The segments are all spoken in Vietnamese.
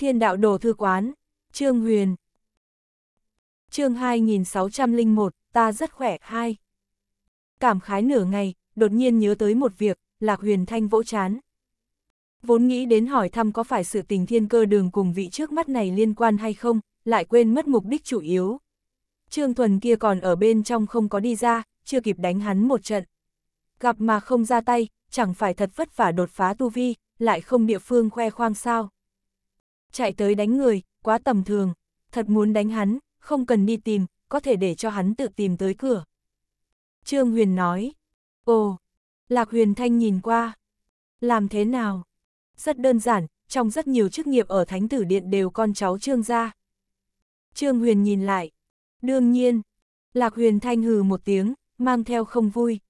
Thiên đạo đồ thư quán, Trương Huyền. Chương 2601, ta rất khỏe, hai Cảm khái nửa ngày, đột nhiên nhớ tới một việc, Lạc Huyền Thanh vỗ chán. Vốn nghĩ đến hỏi thăm có phải sự tình thiên cơ đường cùng vị trước mắt này liên quan hay không, lại quên mất mục đích chủ yếu. Trương Thuần kia còn ở bên trong không có đi ra, chưa kịp đánh hắn một trận. Gặp mà không ra tay, chẳng phải thật vất vả đột phá tu vi, lại không địa phương khoe khoang sao chạy tới đánh người, quá tầm thường, thật muốn đánh hắn, không cần đi tìm, có thể để cho hắn tự tìm tới cửa. Trương Huyền nói, ồ, Lạc Huyền Thanh nhìn qua, làm thế nào? Rất đơn giản, trong rất nhiều chức nghiệp ở Thánh Tử Điện đều con cháu Trương gia. Trương Huyền nhìn lại, đương nhiên, Lạc Huyền Thanh hừ một tiếng, mang theo không vui.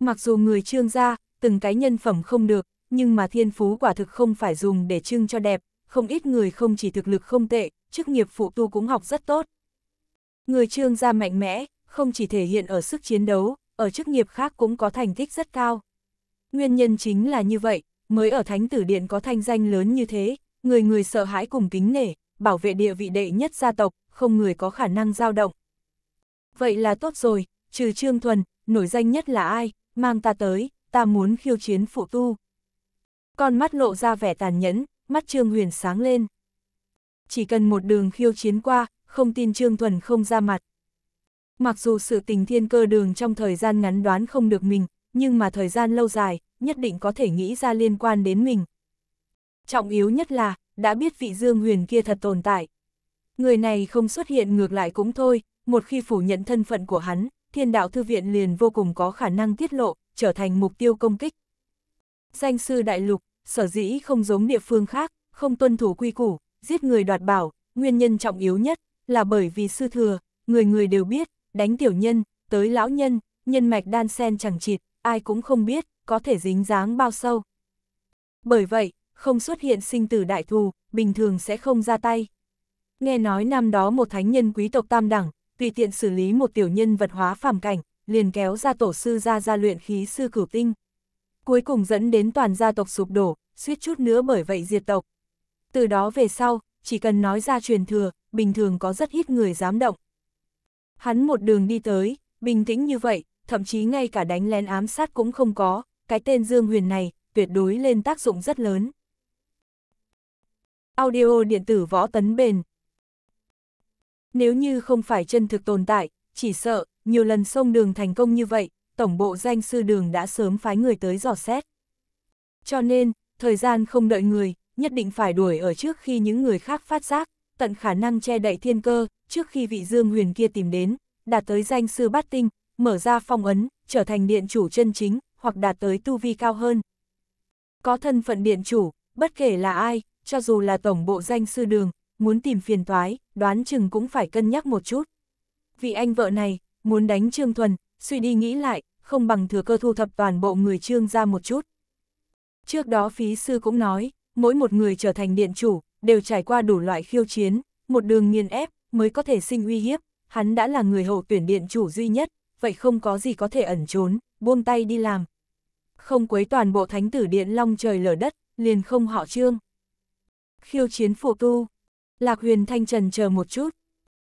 Mặc dù người Trương gia, từng cái nhân phẩm không được, nhưng mà thiên phú quả thực không phải dùng để trưng cho đẹp, không ít người không chỉ thực lực không tệ, chức nghiệp phụ tu cũng học rất tốt. Người trương gia mạnh mẽ, không chỉ thể hiện ở sức chiến đấu, ở chức nghiệp khác cũng có thành tích rất cao. Nguyên nhân chính là như vậy, mới ở Thánh Tử Điện có thanh danh lớn như thế, người người sợ hãi cùng kính nể, bảo vệ địa vị đệ nhất gia tộc, không người có khả năng dao động. Vậy là tốt rồi, trừ Trương Thuần, nổi danh nhất là ai, mang ta tới, ta muốn khiêu chiến phụ tu. Con mắt lộ ra vẻ tàn nhẫn, mắt Trương Huyền sáng lên. Chỉ cần một đường khiêu chiến qua, không tin Trương Thuần không ra mặt. Mặc dù sự tình thiên cơ đường trong thời gian ngắn đoán không được mình, nhưng mà thời gian lâu dài, nhất định có thể nghĩ ra liên quan đến mình. Trọng yếu nhất là, đã biết vị Dương Huyền kia thật tồn tại. Người này không xuất hiện ngược lại cũng thôi, một khi phủ nhận thân phận của hắn, thiên đạo thư viện liền vô cùng có khả năng tiết lộ, trở thành mục tiêu công kích. Danh sư đại lục, sở dĩ không giống địa phương khác, không tuân thủ quy củ, giết người đoạt bảo, nguyên nhân trọng yếu nhất là bởi vì sư thừa, người người đều biết, đánh tiểu nhân, tới lão nhân, nhân mạch đan sen chẳng chịt, ai cũng không biết, có thể dính dáng bao sâu. Bởi vậy, không xuất hiện sinh tử đại thù, bình thường sẽ không ra tay. Nghe nói năm đó một thánh nhân quý tộc tam đẳng, tùy tiện xử lý một tiểu nhân vật hóa phàm cảnh, liền kéo ra tổ sư ra ra luyện khí sư cửu tinh cuối cùng dẫn đến toàn gia tộc sụp đổ, suýt chút nữa bởi vậy diệt tộc. Từ đó về sau, chỉ cần nói ra truyền thừa, bình thường có rất ít người dám động. Hắn một đường đi tới, bình tĩnh như vậy, thậm chí ngay cả đánh lén ám sát cũng không có, cái tên Dương Huyền này, tuyệt đối lên tác dụng rất lớn. Audio điện tử võ tấn bền Nếu như không phải chân thực tồn tại, chỉ sợ, nhiều lần sông đường thành công như vậy, tổng bộ danh sư đường đã sớm phái người tới dò xét. Cho nên, thời gian không đợi người, nhất định phải đuổi ở trước khi những người khác phát giác, tận khả năng che đậy thiên cơ, trước khi vị Dương Huyền kia tìm đến, đạt tới danh sư bát tinh, mở ra phong ấn, trở thành điện chủ chân chính, hoặc đạt tới tu vi cao hơn. Có thân phận điện chủ, bất kể là ai, cho dù là tổng bộ danh sư đường, muốn tìm phiền toái, đoán chừng cũng phải cân nhắc một chút. Vị anh vợ này, muốn đánh Trương Thuần, suy đi nghĩ lại, không bằng thừa cơ thu thập toàn bộ người trương ra một chút. Trước đó phí sư cũng nói, mỗi một người trở thành điện chủ, đều trải qua đủ loại khiêu chiến, một đường nghiền ép mới có thể sinh uy hiếp, hắn đã là người hậu tuyển điện chủ duy nhất, vậy không có gì có thể ẩn trốn, buông tay đi làm. Không quấy toàn bộ thánh tử điện long trời lở đất, liền không họ trương. Khiêu chiến phụ tu, Lạc Huyền Thanh Trần chờ một chút.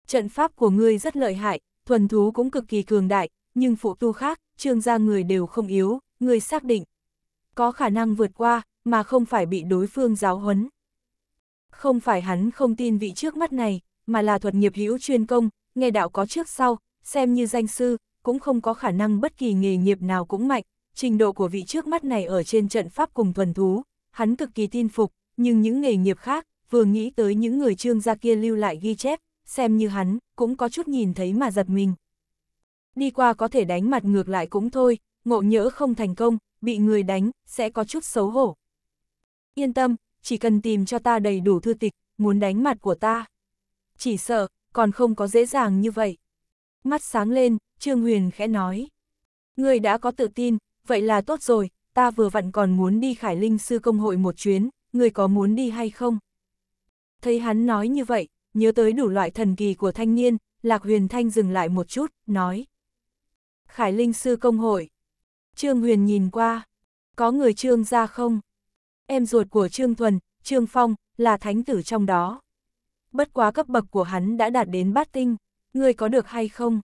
Trận pháp của ngươi rất lợi hại, thuần thú cũng cực kỳ cường đại, nhưng phụ tu khác, trương gia người đều không yếu, người xác định. Có khả năng vượt qua, mà không phải bị đối phương giáo huấn. Không phải hắn không tin vị trước mắt này, mà là thuật nghiệp hữu chuyên công, nghe đạo có trước sau, xem như danh sư, cũng không có khả năng bất kỳ nghề nghiệp nào cũng mạnh, trình độ của vị trước mắt này ở trên trận pháp cùng thuần thú, hắn cực kỳ tin phục, nhưng những nghề nghiệp khác, vừa nghĩ tới những người trương gia kia lưu lại ghi chép, xem như hắn, cũng có chút nhìn thấy mà giật mình đi qua có thể đánh mặt ngược lại cũng thôi, ngộ nhỡ không thành công, bị người đánh, sẽ có chút xấu hổ. Yên tâm, chỉ cần tìm cho ta đầy đủ thư tịch, muốn đánh mặt của ta. Chỉ sợ, còn không có dễ dàng như vậy. Mắt sáng lên, Trương Huyền khẽ nói. Người đã có tự tin, vậy là tốt rồi, ta vừa vặn còn muốn đi Khải Linh Sư Công Hội một chuyến, người có muốn đi hay không? Thấy hắn nói như vậy, nhớ tới đủ loại thần kỳ của thanh niên, Lạc Huyền Thanh dừng lại một chút, nói. Khải Linh Sư Công Hội. Trương Huyền nhìn qua, có người Trương ra không? Em ruột của Trương Thuần, Trương Phong, là thánh tử trong đó. Bất quá cấp bậc của hắn đã đạt đến bát tinh, ngươi có được hay không?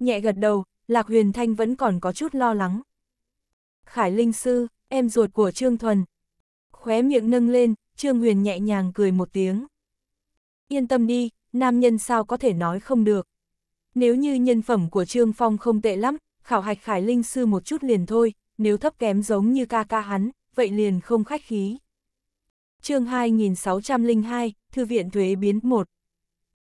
Nhẹ gật đầu, Lạc Huyền Thanh vẫn còn có chút lo lắng. Khải Linh Sư, em ruột của Trương Thuần. Khóe miệng nâng lên, Trương Huyền nhẹ nhàng cười một tiếng. Yên tâm đi, nam nhân sao có thể nói không được. Nếu như nhân phẩm của Trương Phong không tệ lắm, khảo hạch Khải Linh Sư một chút liền thôi, nếu thấp kém giống như ca ca hắn, vậy liền không khách khí. chương 2602, Thư viện Thuế biến 1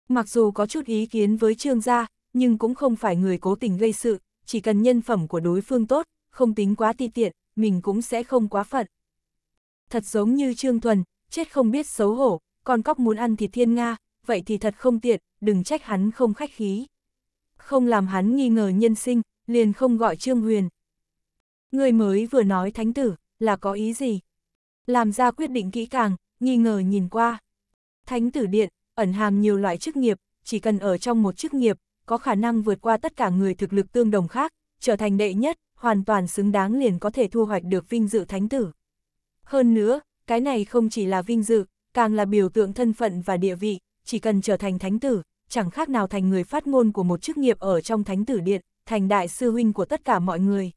Mặc dù có chút ý kiến với Trương gia, nhưng cũng không phải người cố tình gây sự, chỉ cần nhân phẩm của đối phương tốt, không tính quá ti tiện, mình cũng sẽ không quá phận. Thật giống như Trương Thuần, chết không biết xấu hổ, còn cóc muốn ăn thì thiên Nga, vậy thì thật không tiện, đừng trách hắn không khách khí không làm hắn nghi ngờ nhân sinh, liền không gọi Trương Huyền. Người mới vừa nói thánh tử, là có ý gì? Làm ra quyết định kỹ càng, nghi ngờ nhìn qua. Thánh tử điện, ẩn hàm nhiều loại chức nghiệp, chỉ cần ở trong một chức nghiệp, có khả năng vượt qua tất cả người thực lực tương đồng khác, trở thành đệ nhất, hoàn toàn xứng đáng liền có thể thu hoạch được vinh dự thánh tử. Hơn nữa, cái này không chỉ là vinh dự, càng là biểu tượng thân phận và địa vị, chỉ cần trở thành thánh tử, chẳng khác nào thành người phát ngôn của một chức nghiệp ở trong thánh tử điện, thành đại sư huynh của tất cả mọi người.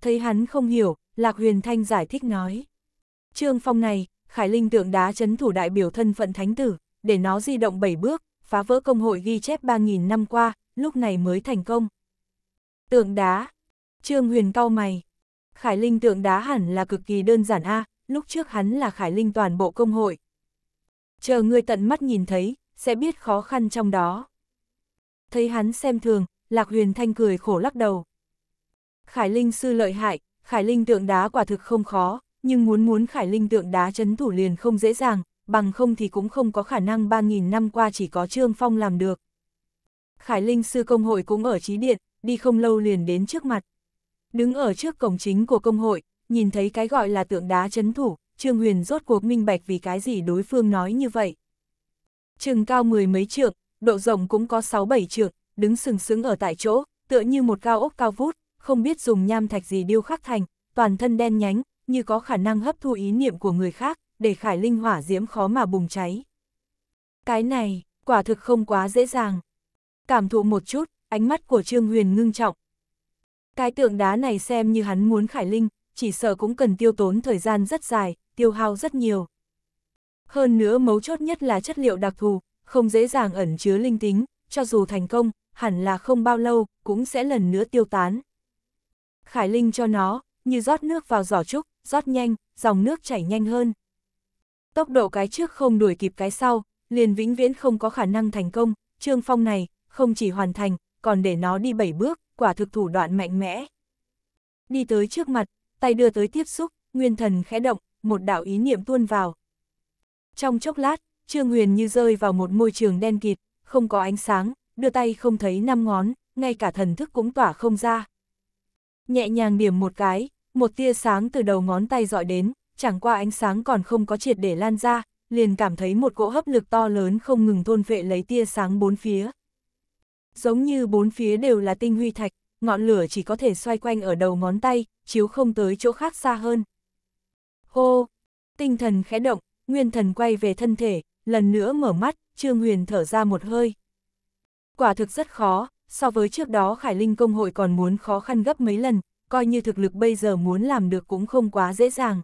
Thấy hắn không hiểu, Lạc Huyền Thanh giải thích nói. Trương Phong này, Khải Linh tượng đá chấn thủ đại biểu thân phận thánh tử, để nó di động 7 bước, phá vỡ công hội ghi chép 3.000 năm qua, lúc này mới thành công. Tượng đá. Trương Huyền cau mày. Khải Linh tượng đá hẳn là cực kỳ đơn giản a lúc trước hắn là Khải Linh toàn bộ công hội. Chờ người tận mắt nhìn thấy, sẽ biết khó khăn trong đó. Thấy hắn xem thường, Lạc Huyền Thanh cười khổ lắc đầu. Khải Linh sư lợi hại, Khải Linh tượng đá quả thực không khó, nhưng muốn muốn Khải Linh tượng đá chấn thủ liền không dễ dàng, bằng không thì cũng không có khả năng 3.000 năm qua chỉ có Trương Phong làm được. Khải Linh sư công hội cũng ở trí điện, đi không lâu liền đến trước mặt. Đứng ở trước cổng chính của công hội, nhìn thấy cái gọi là tượng đá chấn thủ, Trương Huyền rốt cuộc minh bạch vì cái gì đối phương nói như vậy. Chừng cao mười mấy trượng, độ rộng cũng có sáu bảy trượng, đứng sừng sững ở tại chỗ, tựa như một cao ốc cao vút, không biết dùng nham thạch gì điêu khắc thành, toàn thân đen nhánh, như có khả năng hấp thu ý niệm của người khác, để khải linh hỏa diễm khó mà bùng cháy. Cái này, quả thực không quá dễ dàng. Cảm thụ một chút, ánh mắt của Trương Huyền ngưng trọng. Cái tượng đá này xem như hắn muốn khải linh, chỉ sợ cũng cần tiêu tốn thời gian rất dài, tiêu hao rất nhiều. Hơn nữa mấu chốt nhất là chất liệu đặc thù, không dễ dàng ẩn chứa linh tính, cho dù thành công, hẳn là không bao lâu, cũng sẽ lần nữa tiêu tán. Khải Linh cho nó, như rót nước vào giỏ trúc, rót nhanh, dòng nước chảy nhanh hơn. Tốc độ cái trước không đuổi kịp cái sau, liền vĩnh viễn không có khả năng thành công, Trương Phong này, không chỉ hoàn thành, còn để nó đi bảy bước, quả thực thủ đoạn mạnh mẽ. Đi tới trước mặt, tay đưa tới tiếp xúc, nguyên thần khẽ động, một đạo ý niệm tuôn vào, trong chốc lát, Trương Huyền như rơi vào một môi trường đen kịt, không có ánh sáng, đưa tay không thấy năm ngón, ngay cả thần thức cũng tỏa không ra. Nhẹ nhàng điểm một cái, một tia sáng từ đầu ngón tay dọi đến, chẳng qua ánh sáng còn không có triệt để lan ra, liền cảm thấy một cỗ hấp lực to lớn không ngừng thôn vệ lấy tia sáng bốn phía. Giống như bốn phía đều là tinh huy thạch, ngọn lửa chỉ có thể xoay quanh ở đầu ngón tay, chiếu không tới chỗ khác xa hơn. Hô! Tinh thần khẽ động, nguyên thần quay về thân thể, lần nữa mở mắt, Trương Huyền thở ra một hơi. Quả thực rất khó, so với trước đó Khải Linh công hội còn muốn khó khăn gấp mấy lần, coi như thực lực bây giờ muốn làm được cũng không quá dễ dàng.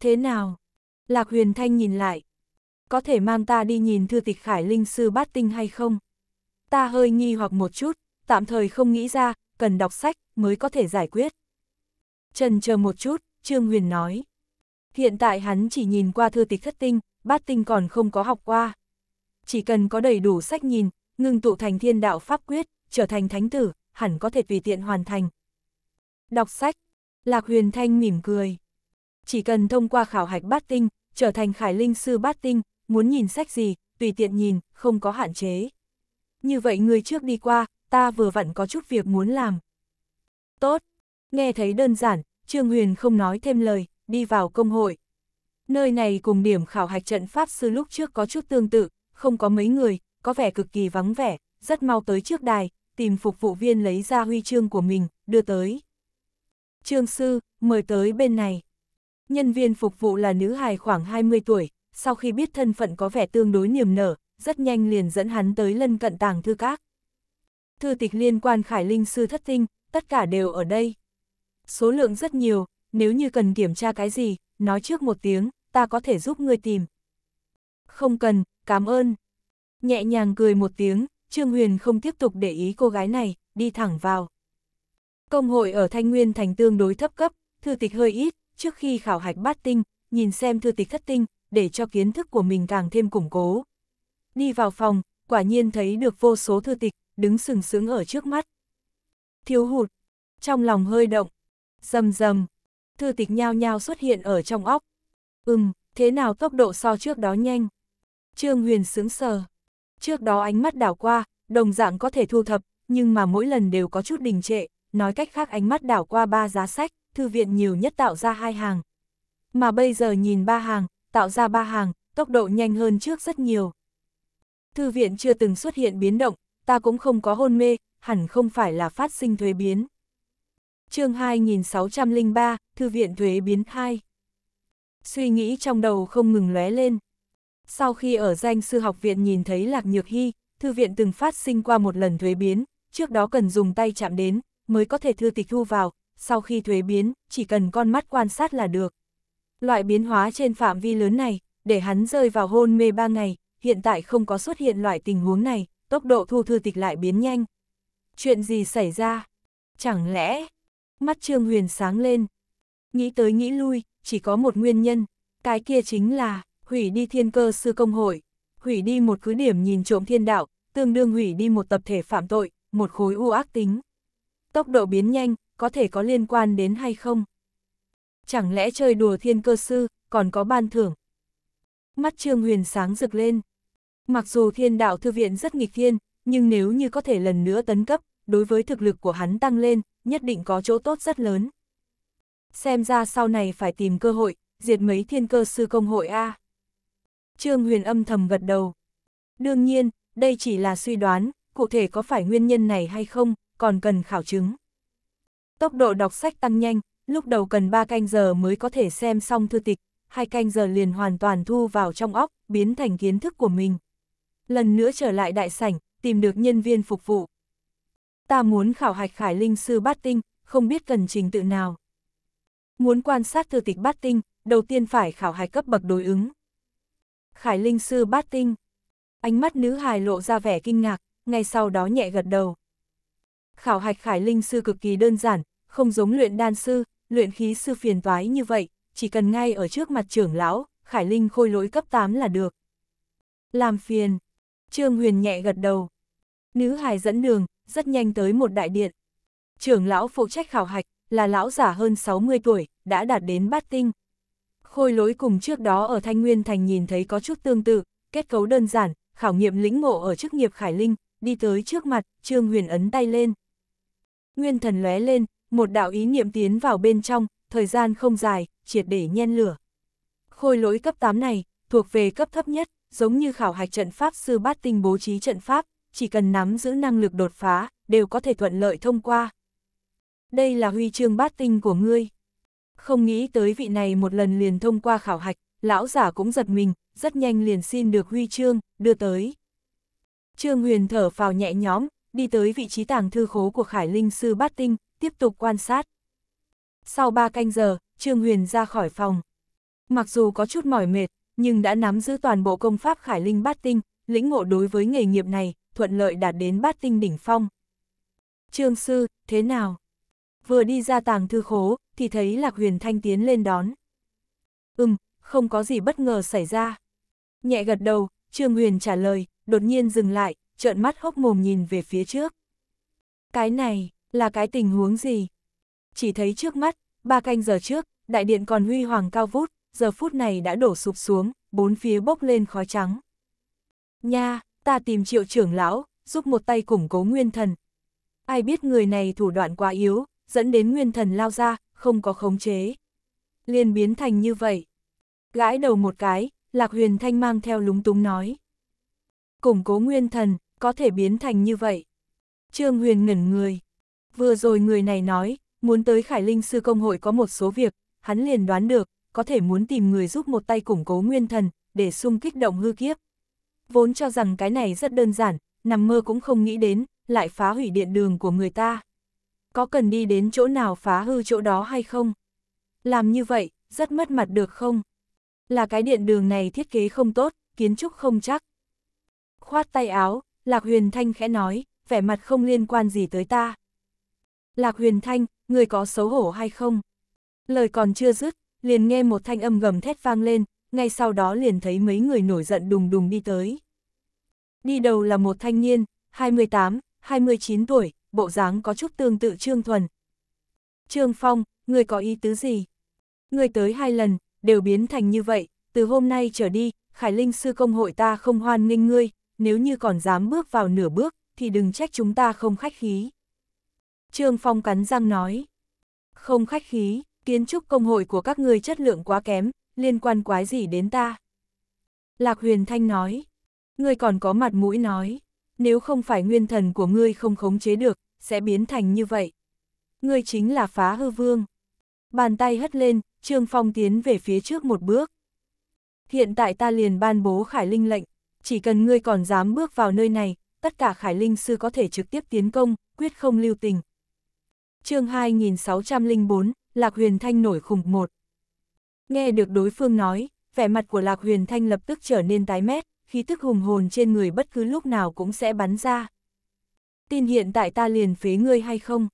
Thế nào? Lạc Huyền Thanh nhìn lại. Có thể mang ta đi nhìn thư tịch Khải Linh sư bát tinh hay không? Ta hơi nghi hoặc một chút, tạm thời không nghĩ ra, cần đọc sách mới có thể giải quyết. Trần chờ một chút, Trương Huyền nói. Hiện tại hắn chỉ nhìn qua thư tịch thất tinh, bát tinh còn không có học qua. Chỉ cần có đầy đủ sách nhìn, ngưng tụ thành thiên đạo pháp quyết, trở thành thánh tử, hẳn có thể tùy tiện hoàn thành. Đọc sách, Lạc Huyền Thanh mỉm cười. Chỉ cần thông qua khảo hạch bát tinh, trở thành khải linh sư bát tinh, muốn nhìn sách gì, tùy tiện nhìn, không có hạn chế. Như vậy người trước đi qua, ta vừa vặn có chút việc muốn làm. Tốt, nghe thấy đơn giản, Trương Huyền không nói thêm lời, đi vào công hội. Nơi này cùng điểm khảo hạch trận Pháp Sư lúc trước có chút tương tự, không có mấy người, có vẻ cực kỳ vắng vẻ, rất mau tới trước đài, tìm phục vụ viên lấy ra huy chương của mình, đưa tới. Trương Sư, mời tới bên này. Nhân viên phục vụ là nữ hài khoảng 20 tuổi, sau khi biết thân phận có vẻ tương đối niềm nở, rất nhanh liền dẫn hắn tới lân cận tàng thư các. Thư tịch liên quan Khải Linh Sư Thất Tinh, tất cả đều ở đây. Số lượng rất nhiều, nếu như cần kiểm tra cái gì, nói trước một tiếng, ta có thể giúp ngươi tìm. Không cần, cảm ơn. Nhẹ nhàng cười một tiếng, Trương Huyền không tiếp tục để ý cô gái này, đi thẳng vào. Công hội ở Thanh Nguyên thành tương đối thấp cấp, thư tịch hơi ít, trước khi khảo hạch bát tinh, nhìn xem thư tịch thất tinh, để cho kiến thức của mình càng thêm củng cố. Đi vào phòng, quả nhiên thấy được vô số thư tịch, đứng sừng sững ở trước mắt. Thiếu hụt, trong lòng hơi động, rầm rầm, thư tịch nhao nhao xuất hiện ở trong óc. Ừm, thế nào tốc độ so trước đó nhanh? Trương Huyền sướng sờ. Trước đó ánh mắt đảo qua, đồng dạng có thể thu thập, nhưng mà mỗi lần đều có chút đình trệ, nói cách khác ánh mắt đảo qua ba giá sách, thư viện nhiều nhất tạo ra hai hàng. Mà bây giờ nhìn ba hàng, tạo ra ba hàng, tốc độ nhanh hơn trước rất nhiều. Thư viện chưa từng xuất hiện biến động, ta cũng không có hôn mê, hẳn không phải là phát sinh thuế biến chương 2603, Thư viện Thuế biến 2. Suy nghĩ trong đầu không ngừng lóe lên. Sau khi ở danh sư học viện nhìn thấy Lạc Nhược Hy, thư viện từng phát sinh qua một lần thuế biến, trước đó cần dùng tay chạm đến, mới có thể thư tịch thu vào, sau khi thuế biến, chỉ cần con mắt quan sát là được. Loại biến hóa trên phạm vi lớn này, để hắn rơi vào hôn mê ba ngày, hiện tại không có xuất hiện loại tình huống này, tốc độ thu thư tịch lại biến nhanh. Chuyện gì xảy ra? Chẳng lẽ, mắt Trương Huyền sáng lên. Nghĩ tới nghĩ lui, chỉ có một nguyên nhân, cái kia chính là hủy đi thiên cơ sư công hội, hủy đi một cứ điểm nhìn trộm thiên đạo, tương đương hủy đi một tập thể phạm tội, một khối u ác tính. Tốc độ biến nhanh, có thể có liên quan đến hay không? Chẳng lẽ chơi đùa thiên cơ sư, còn có ban thưởng? Mắt Trương Huyền sáng rực lên. Mặc dù thiên đạo thư viện rất nghịch thiên, nhưng nếu như có thể lần nữa tấn cấp, đối với thực lực của hắn tăng lên, nhất định có chỗ tốt rất lớn. Xem ra sau này phải tìm cơ hội, diệt mấy thiên cơ sư công hội A. Trương Huyền âm thầm gật đầu. Đương nhiên, đây chỉ là suy đoán, cụ thể có phải nguyên nhân này hay không, còn cần khảo chứng. Tốc độ đọc sách tăng nhanh, lúc đầu cần 3 canh giờ mới có thể xem xong thư tịch, hai canh giờ liền hoàn toàn thu vào trong óc, biến thành kiến thức của mình. Lần nữa trở lại đại sảnh, tìm được nhân viên phục vụ, ta muốn khảo hạch khải linh sư bát tinh, không biết cần trình tự nào. Muốn quan sát thư tịch bát tinh, đầu tiên phải khảo hạch cấp bậc đối ứng. Khải linh sư bát tinh. Ánh mắt nữ hài lộ ra vẻ kinh ngạc, ngay sau đó nhẹ gật đầu. Khảo hạch khải linh sư cực kỳ đơn giản, không giống luyện đan sư, luyện khí sư phiền toái như vậy, chỉ cần ngay ở trước mặt trưởng lão, khải linh khôi lỗi cấp 8 là được. Làm phiền. Trương Huyền nhẹ gật đầu. Nữ hài dẫn đường, rất nhanh tới một đại điện. Trưởng lão phụ trách khảo hạch, là lão giả hơn 60 tuổi, đã đạt đến bát tinh. Khôi lối cùng trước đó ở Thanh Nguyên Thành nhìn thấy có chút tương tự, kết cấu đơn giản, khảo nghiệm lĩnh ngộ ở chức nghiệp Khải Linh, đi tới trước mặt, Trương Huyền ấn tay lên. Nguyên thần lóe lên, một đạo ý niệm tiến vào bên trong, thời gian không dài, triệt để nhen lửa. Khôi lỗi cấp 8 này, thuộc về cấp thấp nhất, giống như khảo hạch trận pháp sư bát tinh bố trí trận pháp, chỉ cần nắm giữ năng lực đột phá, đều có thể thuận lợi thông qua. Đây là huy chương bát tinh của ngươi. Không nghĩ tới vị này một lần liền thông qua khảo hạch, lão giả cũng giật mình, rất nhanh liền xin được huy chương, đưa tới. Trương Huyền thở phào nhẹ nhõm, đi tới vị trí tàng thư khố của Khải Linh Sư Bát Tinh, tiếp tục quan sát. Sau 3 canh giờ, Trương Huyền ra khỏi phòng. Mặc dù có chút mỏi mệt, nhưng đã nắm giữ toàn bộ công pháp Khải Linh Bát Tinh, lĩnh ngộ đối với nghề nghiệp này, thuận lợi đạt đến bát tinh đỉnh phong. Trương sư, thế nào? Vừa đi ra tàng thư khố, thì thấy Lạc Huyền Thanh tiến lên đón. Ừm, không có gì bất ngờ xảy ra. Nhẹ gật đầu, Trương Huyền trả lời, đột nhiên dừng lại, trợn mắt hốc mồm nhìn về phía trước. Cái này, là cái tình huống gì? Chỉ thấy trước mắt, ba canh giờ trước, đại điện còn huy hoàng cao vút, giờ phút này đã đổ sụp xuống, bốn phía bốc lên khói trắng. Nha, ta tìm triệu trưởng lão, giúp một tay củng cố nguyên thần. Ai biết người này thủ đoạn quá yếu, dẫn đến nguyên thần lao ra, không có khống chế. liền biến thành như vậy. Gãi đầu một cái, Lạc Huyền Thanh mang theo lúng túng nói. Củng cố nguyên thần, có thể biến thành như vậy. Trương Huyền ngẩn người. Vừa rồi người này nói, muốn tới Khải Linh Sư Công Hội có một số việc, hắn liền đoán được, có thể muốn tìm người giúp một tay củng cố nguyên thần, để xung kích động hư kiếp, vốn cho rằng cái này rất đơn giản, nằm mơ cũng không nghĩ đến, lại phá hủy điện đường của người ta. Có cần đi đến chỗ nào phá hư chỗ đó hay không? Làm như vậy, rất mất mặt được không? Là cái điện đường này thiết kế không tốt, kiến trúc không chắc. Khoát tay áo, Lạc Huyền Thanh khẽ nói, vẻ mặt không liên quan gì tới ta. Lạc Huyền Thanh, người có xấu hổ hay không? Lời còn chưa dứt, liền nghe một thanh âm gầm thét vang lên, ngay sau đó liền thấy mấy người nổi giận đùng đùng đi tới. Đi đầu là một thanh niên, 28, 29 tuổi, bộ dáng có chút tương tự Trương Thuần. Trương Phong, người có ý tứ gì? Người tới hai lần, đều biến thành như vậy, từ hôm nay trở đi, Khải Linh sư công hội ta không hoan nghênh ngươi, nếu như còn dám bước vào nửa bước, thì đừng trách chúng ta không khách khí. Trương Phong cắn răng nói, không khách khí, kiến trúc công hội của các ngươi chất lượng quá kém, liên quan quái gì đến ta? Lạc huyền thanh nói, ngươi còn có mặt mũi nói, nếu không phải nguyên thần của ngươi không khống chế được, sẽ biến thành như vậy. Ngươi chính là phá hư vương. Bàn tay hất lên, Trương Phong tiến về phía trước một bước. Hiện tại ta liền ban bố khải linh lệnh, chỉ cần ngươi còn dám bước vào nơi này, tất cả khải linh sư có thể trực tiếp tiến công, quyết không lưu tình. chương 2604, Lạc Huyền Thanh nổi khủng một. Nghe được đối phương nói, vẻ mặt của Lạc Huyền Thanh lập tức trở nên tái mét, khí tức hùng hồn trên người bất cứ lúc nào cũng sẽ bắn ra. Tin hiện tại ta liền phế ngươi hay không?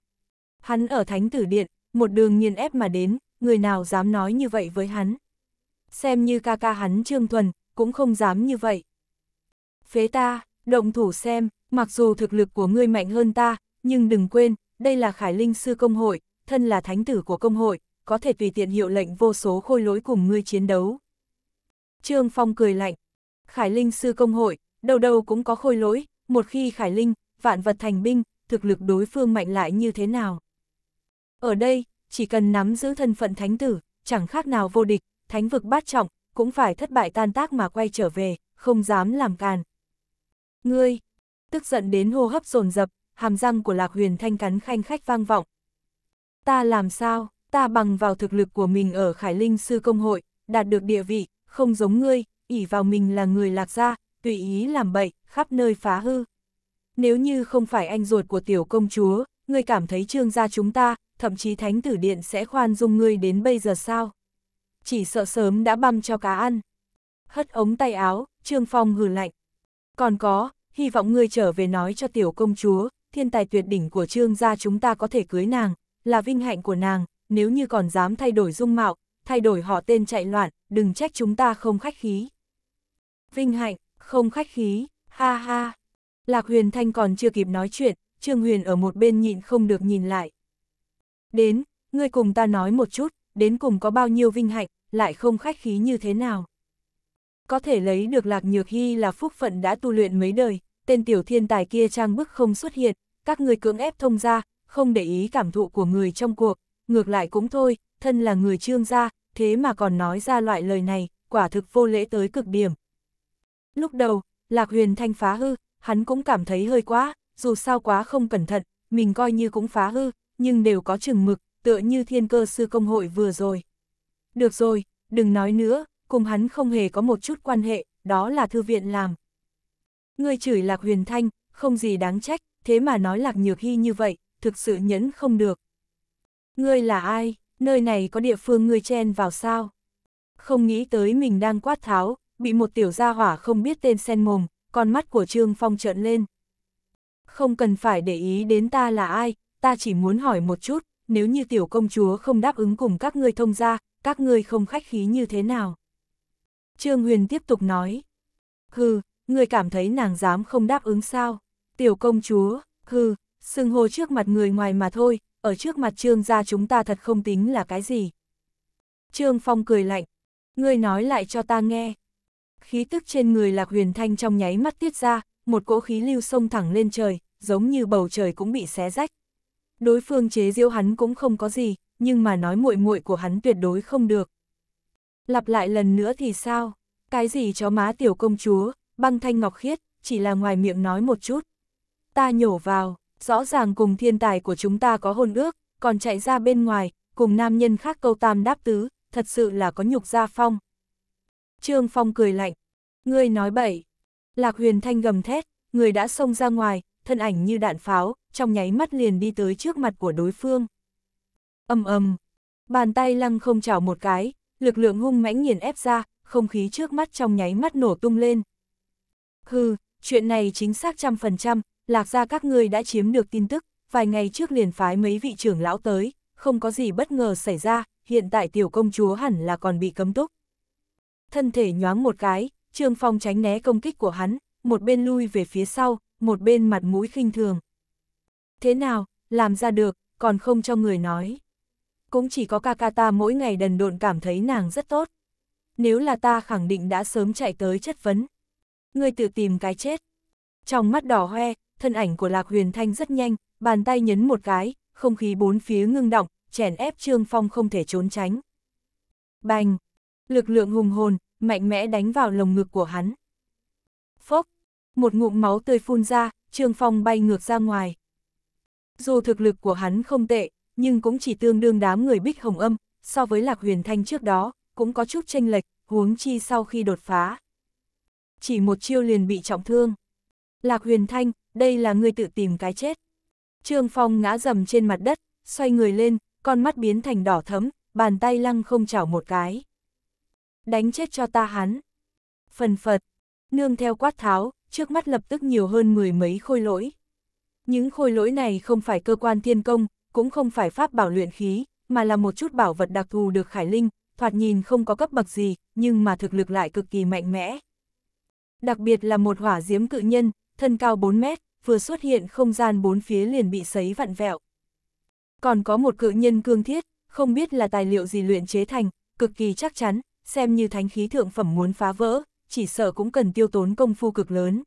Hắn ở Thánh Tử Điện, một đường nghiền ép mà đến, người nào dám nói như vậy với hắn? Xem như ca ca hắn Trương Thuần, cũng không dám như vậy. Phế ta, động thủ xem, mặc dù thực lực của ngươi mạnh hơn ta, nhưng đừng quên, đây là Khải Linh Sư Công Hội, thân là thánh tử của công hội, có thể tùy tiện hiệu lệnh vô số khôi lỗi cùng ngươi chiến đấu. Trương Phong cười lạnh, Khải Linh sư công hội, đầu đầu cũng có khôi lỗi, một khi Khải Linh, vạn vật thành binh, thực lực đối phương mạnh lại như thế nào. Ở đây, chỉ cần nắm giữ thân phận thánh tử, chẳng khác nào vô địch, thánh vực bát trọng, cũng phải thất bại tan tác mà quay trở về, không dám làm càn. Ngươi, tức giận đến hô hấp dồn dập hàm răng của Lạc Huyền Thanh cắn khanh khách vang vọng. Ta làm sao? ta bằng vào thực lực của mình ở Khải Linh Sư Công Hội, đạt được địa vị, không giống ngươi, ỉ vào mình là người lạc gia, tùy ý làm bậy, khắp nơi phá hư. Nếu như không phải anh ruột của tiểu công chúa, ngươi cảm thấy trương gia chúng ta, thậm chí thánh tử điện sẽ khoan dung ngươi đến bây giờ sao? Chỉ sợ sớm đã băm cho cá ăn. Hất ống tay áo, trương phong hừ lạnh. Còn có, hy vọng ngươi trở về nói cho tiểu công chúa, thiên tài tuyệt đỉnh của trương gia chúng ta có thể cưới nàng, là vinh hạnh của nàng, nếu như còn dám thay đổi dung mạo, thay đổi họ tên chạy loạn, đừng trách chúng ta không khách khí. Vinh hạnh, không khách khí, ha ha. Lạc Huyền Thanh còn chưa kịp nói chuyện, Trương Huyền ở một bên nhịn không được nhìn lại. Đến, ngươi cùng ta nói một chút, đến cùng có bao nhiêu vinh hạnh, lại không khách khí như thế nào. Có thể lấy được Lạc Nhược Hy là phúc phận đã tu luyện mấy đời, tên tiểu thiên tài kia trang bức không xuất hiện, các người cưỡng ép thông ra, không để ý cảm thụ của người trong cuộc, ngược lại cũng thôi, thân là người trương gia, thế mà còn nói ra loại lời này, quả thực vô lễ tới cực điểm. Lúc đầu, Lạc Huyền Thanh phá hư, hắn cũng cảm thấy hơi quá, dù sao quá không cẩn thận, mình coi như cũng phá hư, nhưng đều có chừng mực, tựa như thiên cơ sư công hội vừa rồi. Được rồi, đừng nói nữa, cùng hắn không hề có một chút quan hệ, đó là thư viện làm. người chửi Lạc Huyền Thanh, không gì đáng trách, thế mà nói Lạc Nhược Hy như vậy, thực sự nhẫn không được. Ngươi là ai, nơi này có địa phương ngươi chen vào sao? Không nghĩ tới mình đang quát tháo, bị một tiểu gia hỏa không biết tên sen mồm, con mắt của Trương Phong trợn lên. Không cần phải để ý đến ta là ai, ta chỉ muốn hỏi một chút, nếu như tiểu công chúa không đáp ứng cùng các ngươi thông gia, các ngươi không khách khí như thế nào? Trương Huyền tiếp tục nói. Hừ, ngươi cảm thấy nàng dám không đáp ứng sao? Tiểu công chúa, hừ, sưng hô trước mặt người ngoài mà thôi, ở trước mặt Trương gia chúng ta thật không tính là cái gì. Trương Phong cười lạnh, ngươi nói lại cho ta nghe. Khí tức trên người Lạc Huyền Thanh trong nháy mắt tiết ra, một cỗ khí lưu sông thẳng lên trời, giống như bầu trời cũng bị xé rách. Đối phương chế giễu hắn cũng không có gì, nhưng mà nói muội muội của hắn tuyệt đối không được. Lặp lại lần nữa thì sao? Cái gì chó má tiểu công chúa, băng thanh ngọc khiết, chỉ là ngoài miệng nói một chút. Ta nhổ vào, rõ ràng cùng thiên tài của chúng ta có hôn ước, còn chạy ra bên ngoài, cùng nam nhân khác câu tam đáp tứ, thật sự là có nhục gia phong. Trương Phong cười lạnh, ngươi nói bậy. Lạc huyền thanh gầm thét, người đã xông ra ngoài, thân ảnh như đạn pháo, trong nháy mắt liền đi tới trước mặt của đối phương. ầm ầm, bàn tay lăng không chảo một cái, lực lượng hung mãnh nghiền ép ra, không khí trước mắt trong nháy mắt nổ tung lên. Hừ, chuyện này chính xác trăm phần trăm, lạc ra các ngươi đã chiếm được tin tức, vài ngày trước liền phái mấy vị trưởng lão tới, không có gì bất ngờ xảy ra, hiện tại tiểu công chúa hẳn là còn bị cấm túc. Thân thể nhoáng một cái, Trương Phong tránh né công kích của hắn, một bên lui về phía sau, một bên mặt mũi khinh thường. Thế nào, làm ra được, còn không cho người nói. Cũng chỉ có kakata mỗi ngày đần độn cảm thấy nàng rất tốt. Nếu là ta khẳng định đã sớm chạy tới chất vấn. người tự tìm cái chết. Trong mắt đỏ hoe, thân ảnh của Lạc Huyền Thanh rất nhanh, bàn tay nhấn một cái, không khí bốn phía ngưng động, chèn ép Trương Phong không thể trốn tránh. Bành! Lực lượng hùng hồn, mạnh mẽ đánh vào lồng ngực của hắn. Phốc! Một ngụm máu tươi phun ra, Trương Phong bay ngược ra ngoài. Dù thực lực của hắn không tệ, nhưng cũng chỉ tương đương đám người bích hồng âm, so với Lạc Huyền Thanh trước đó, cũng có chút tranh lệch, huống chi sau khi đột phá. Chỉ một chiêu liền bị trọng thương. Lạc Huyền Thanh, đây là ngươi tự tìm cái chết. Trương Phong ngã dầm trên mặt đất, xoay người lên, con mắt biến thành đỏ thấm, bàn tay lăng không chảo một cái. Đánh chết cho ta hắn. Phần phật, nương theo quát tháo, trước mắt lập tức nhiều hơn mười mấy khôi lỗi. Những khôi lỗi này không phải cơ quan thiên công, cũng không phải pháp bảo luyện khí, mà là một chút bảo vật đặc thù được Khải Linh, thoạt nhìn không có cấp bậc gì, nhưng mà thực lực lại cực kỳ mạnh mẽ. Đặc biệt là một hỏa diễm cự nhân, thân cao 4 mét, vừa xuất hiện không gian bốn phía liền bị sấy vặn vẹo. Còn có một cự nhân cương thiết, không biết là tài liệu gì luyện chế thành, cực kỳ chắc chắn, xem như thánh khí thượng phẩm muốn phá vỡ, chỉ sợ cũng cần tiêu tốn công phu cực lớn.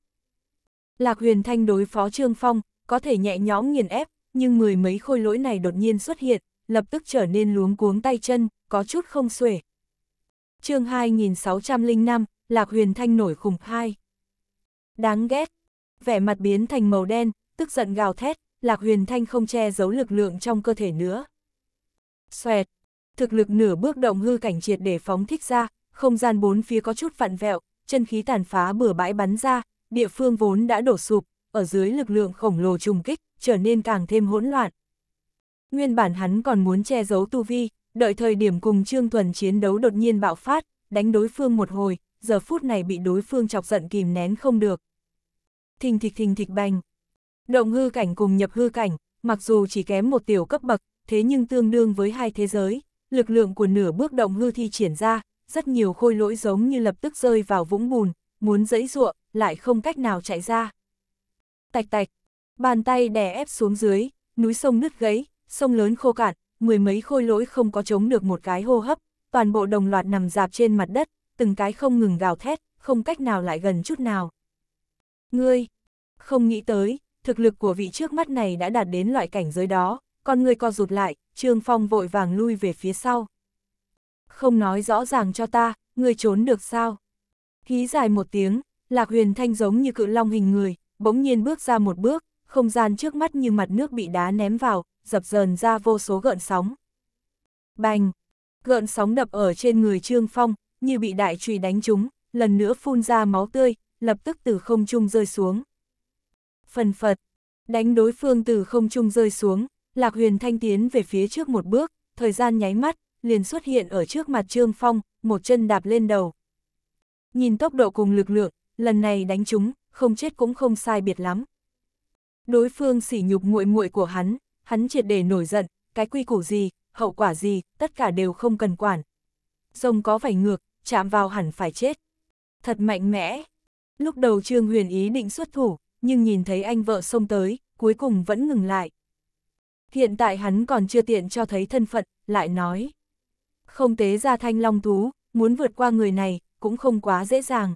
Lạc huyền thanh đối phó Trương Phong, có thể nhẹ nhõm nghiền ép, nhưng mười mấy khôi lỗi này đột nhiên xuất hiện, lập tức trở nên luống cuống tay chân, có chút không xuể. chương 2605, Lạc huyền thanh nổi khủng hai. Đáng ghét, vẻ mặt biến thành màu đen, tức giận gào thét, Lạc Huyền Thanh không che giấu lực lượng trong cơ thể nữa. Xoẹt, thực lực nửa bước động hư cảnh triệt để phóng thích ra, không gian bốn phía có chút vặn vẹo, chân khí tàn phá bừa bãi bắn ra, địa phương vốn đã đổ sụp, ở dưới lực lượng khổng lồ trùng kích, trở nên càng thêm hỗn loạn. Nguyên bản hắn còn muốn che giấu tu vi, đợi thời điểm cùng Trương Thuần chiến đấu đột nhiên bạo phát, đánh đối phương một hồi, giờ phút này bị đối phương chọc giận kìm nén không được thình thịch thình thịch bành. Động hư cảnh cùng nhập hư cảnh, mặc dù chỉ kém một tiểu cấp bậc, thế nhưng tương đương với hai thế giới, lực lượng của nửa bước động hư thi triển ra, rất nhiều khôi lỗi giống như lập tức rơi vào vũng bùn, muốn dẫy ruộng, lại không cách nào chạy ra. Tạch tạch, bàn tay đè ép xuống dưới, núi sông nứt gãy, sông lớn khô cạn, mười mấy khôi lỗi không có chống được một cái hô hấp, toàn bộ đồng loạt nằm dạp trên mặt đất, từng cái không ngừng gào thét, không cách nào lại gần chút nào. Ngươi, không nghĩ tới, thực lực của vị trước mắt này đã đạt đến loại cảnh giới đó, con ngươi co rụt lại, Trương Phong vội vàng lui về phía sau. Không nói rõ ràng cho ta, ngươi trốn được sao? Hí dài một tiếng, Lạc Huyền Thanh giống như cự long hình người, bỗng nhiên bước ra một bước, không gian trước mắt như mặt nước bị đá ném vào, dập dờn ra vô số gợn sóng. Bành! Gợn sóng đập ở trên người Trương Phong, như bị đại trùy đánh trúng, lần nữa phun ra máu tươi, lập tức từ không trung rơi xuống. Phần phật, đánh đối phương từ không trung rơi xuống, Lạc Huyền Thanh tiến về phía trước một bước, thời gian nháy mắt, liền xuất hiện ở trước mặt Trương Phong, một chân đạp lên đầu. Nhìn tốc độ cùng lực lượng, lần này đánh chúng, không chết cũng không sai biệt lắm. Đối phương sỉ nhục nguội nguội của hắn, hắn triệt để nổi giận, cái quy củ gì, hậu quả gì, tất cả đều không cần quản. Rồng có vảy ngược, chạm vào hẳn phải chết. Thật mạnh mẽ, Lúc đầu Trương Huyền ý định xuất thủ, nhưng nhìn thấy anh vợ xông tới, cuối cùng vẫn ngừng lại. Hiện tại hắn còn chưa tiện cho thấy thân phận, lại nói. Không tế ra thanh long thú, muốn vượt qua người này, cũng không quá dễ dàng.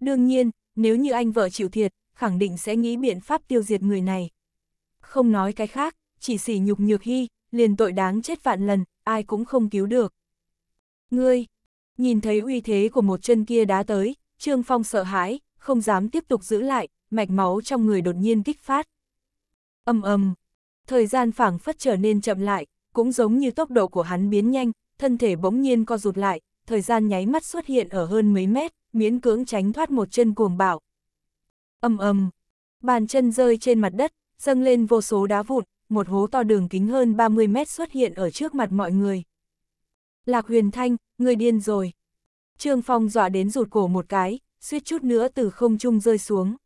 Đương nhiên, nếu như anh vợ chịu thiệt, khẳng định sẽ nghĩ biện pháp tiêu diệt người này. Không nói cái khác, chỉ sỉ nhục nhược hy, liền tội đáng chết vạn lần, ai cũng không cứu được. Ngươi, nhìn thấy uy thế của một chân kia đá tới, Trương Phong sợ hãi, không dám tiếp tục giữ lại, mạch máu trong người đột nhiên kích phát. Âm âm, thời gian phảng phất trở nên chậm lại, cũng giống như tốc độ của hắn biến nhanh, thân thể bỗng nhiên co rụt lại, thời gian nháy mắt xuất hiện ở hơn mấy mét, miễn cưỡng tránh thoát một chân cuồng bạo. Âm âm, bàn chân rơi trên mặt đất, dâng lên vô số đá vụn, một hố to đường kính hơn 30 mét xuất hiện ở trước mặt mọi người. Lạc Huyền Thanh, người điên rồi. Trương Phong dọa đến rụt cổ một cái, suýt chút nữa từ không trung rơi xuống.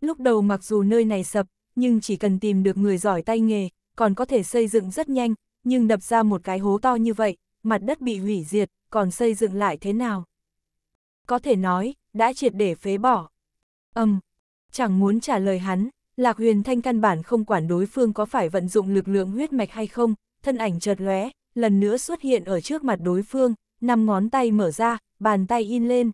Lúc đầu mặc dù nơi này sập, nhưng chỉ cần tìm được người giỏi tay nghề, còn có thể xây dựng rất nhanh, nhưng đập ra một cái hố to như vậy, mặt đất bị hủy diệt, còn xây dựng lại thế nào? Có thể nói, đã triệt để phế bỏ. Âm, um, chẳng muốn trả lời hắn, Lạc Huyền Thanh căn bản không quản đối phương có phải vận dụng lực lượng huyết mạch hay không, thân ảnh chợt lóe, lần nữa xuất hiện ở trước mặt đối phương, năm ngón tay mở ra, bàn tay in lên.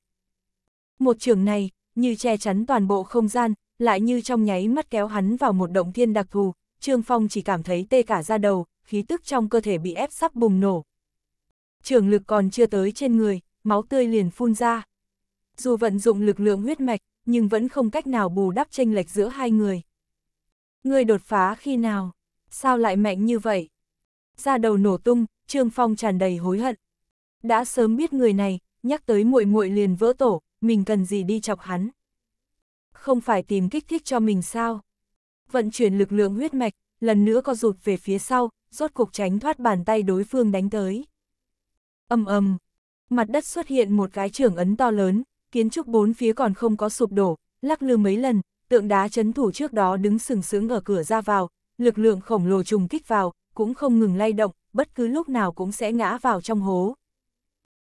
Một trường này, như che chắn toàn bộ không gian, lại như trong nháy mắt kéo hắn vào một động thiên đặc thù, Trương Phong chỉ cảm thấy tê cả da đầu, khí tức trong cơ thể bị ép sắp bùng nổ. Trường lực còn chưa tới trên người, máu tươi liền phun ra. Dù vận dụng lực lượng huyết mạch, nhưng vẫn không cách nào bù đắp chênh lệch giữa hai người. Người đột phá khi nào? Sao lại mạnh như vậy? Ra đầu nổ tung, Trương Phong tràn đầy hối hận. Đã sớm biết người này, nhắc tới muội muội liền vỡ tổ, mình cần gì đi chọc hắn. Không phải tìm kích thích cho mình sao? Vận chuyển lực lượng huyết mạch, lần nữa co rụt về phía sau, rốt cuộc tránh thoát bàn tay đối phương đánh tới. Âm ầm, mặt đất xuất hiện một cái trưởng ấn to lớn, kiến trúc bốn phía còn không có sụp đổ, lắc lư mấy lần, tượng đá chấn thủ trước đó đứng sừng sững ở cửa ra vào, lực lượng khổng lồ trùng kích vào, cũng không ngừng lay động, bất cứ lúc nào cũng sẽ ngã vào trong hố,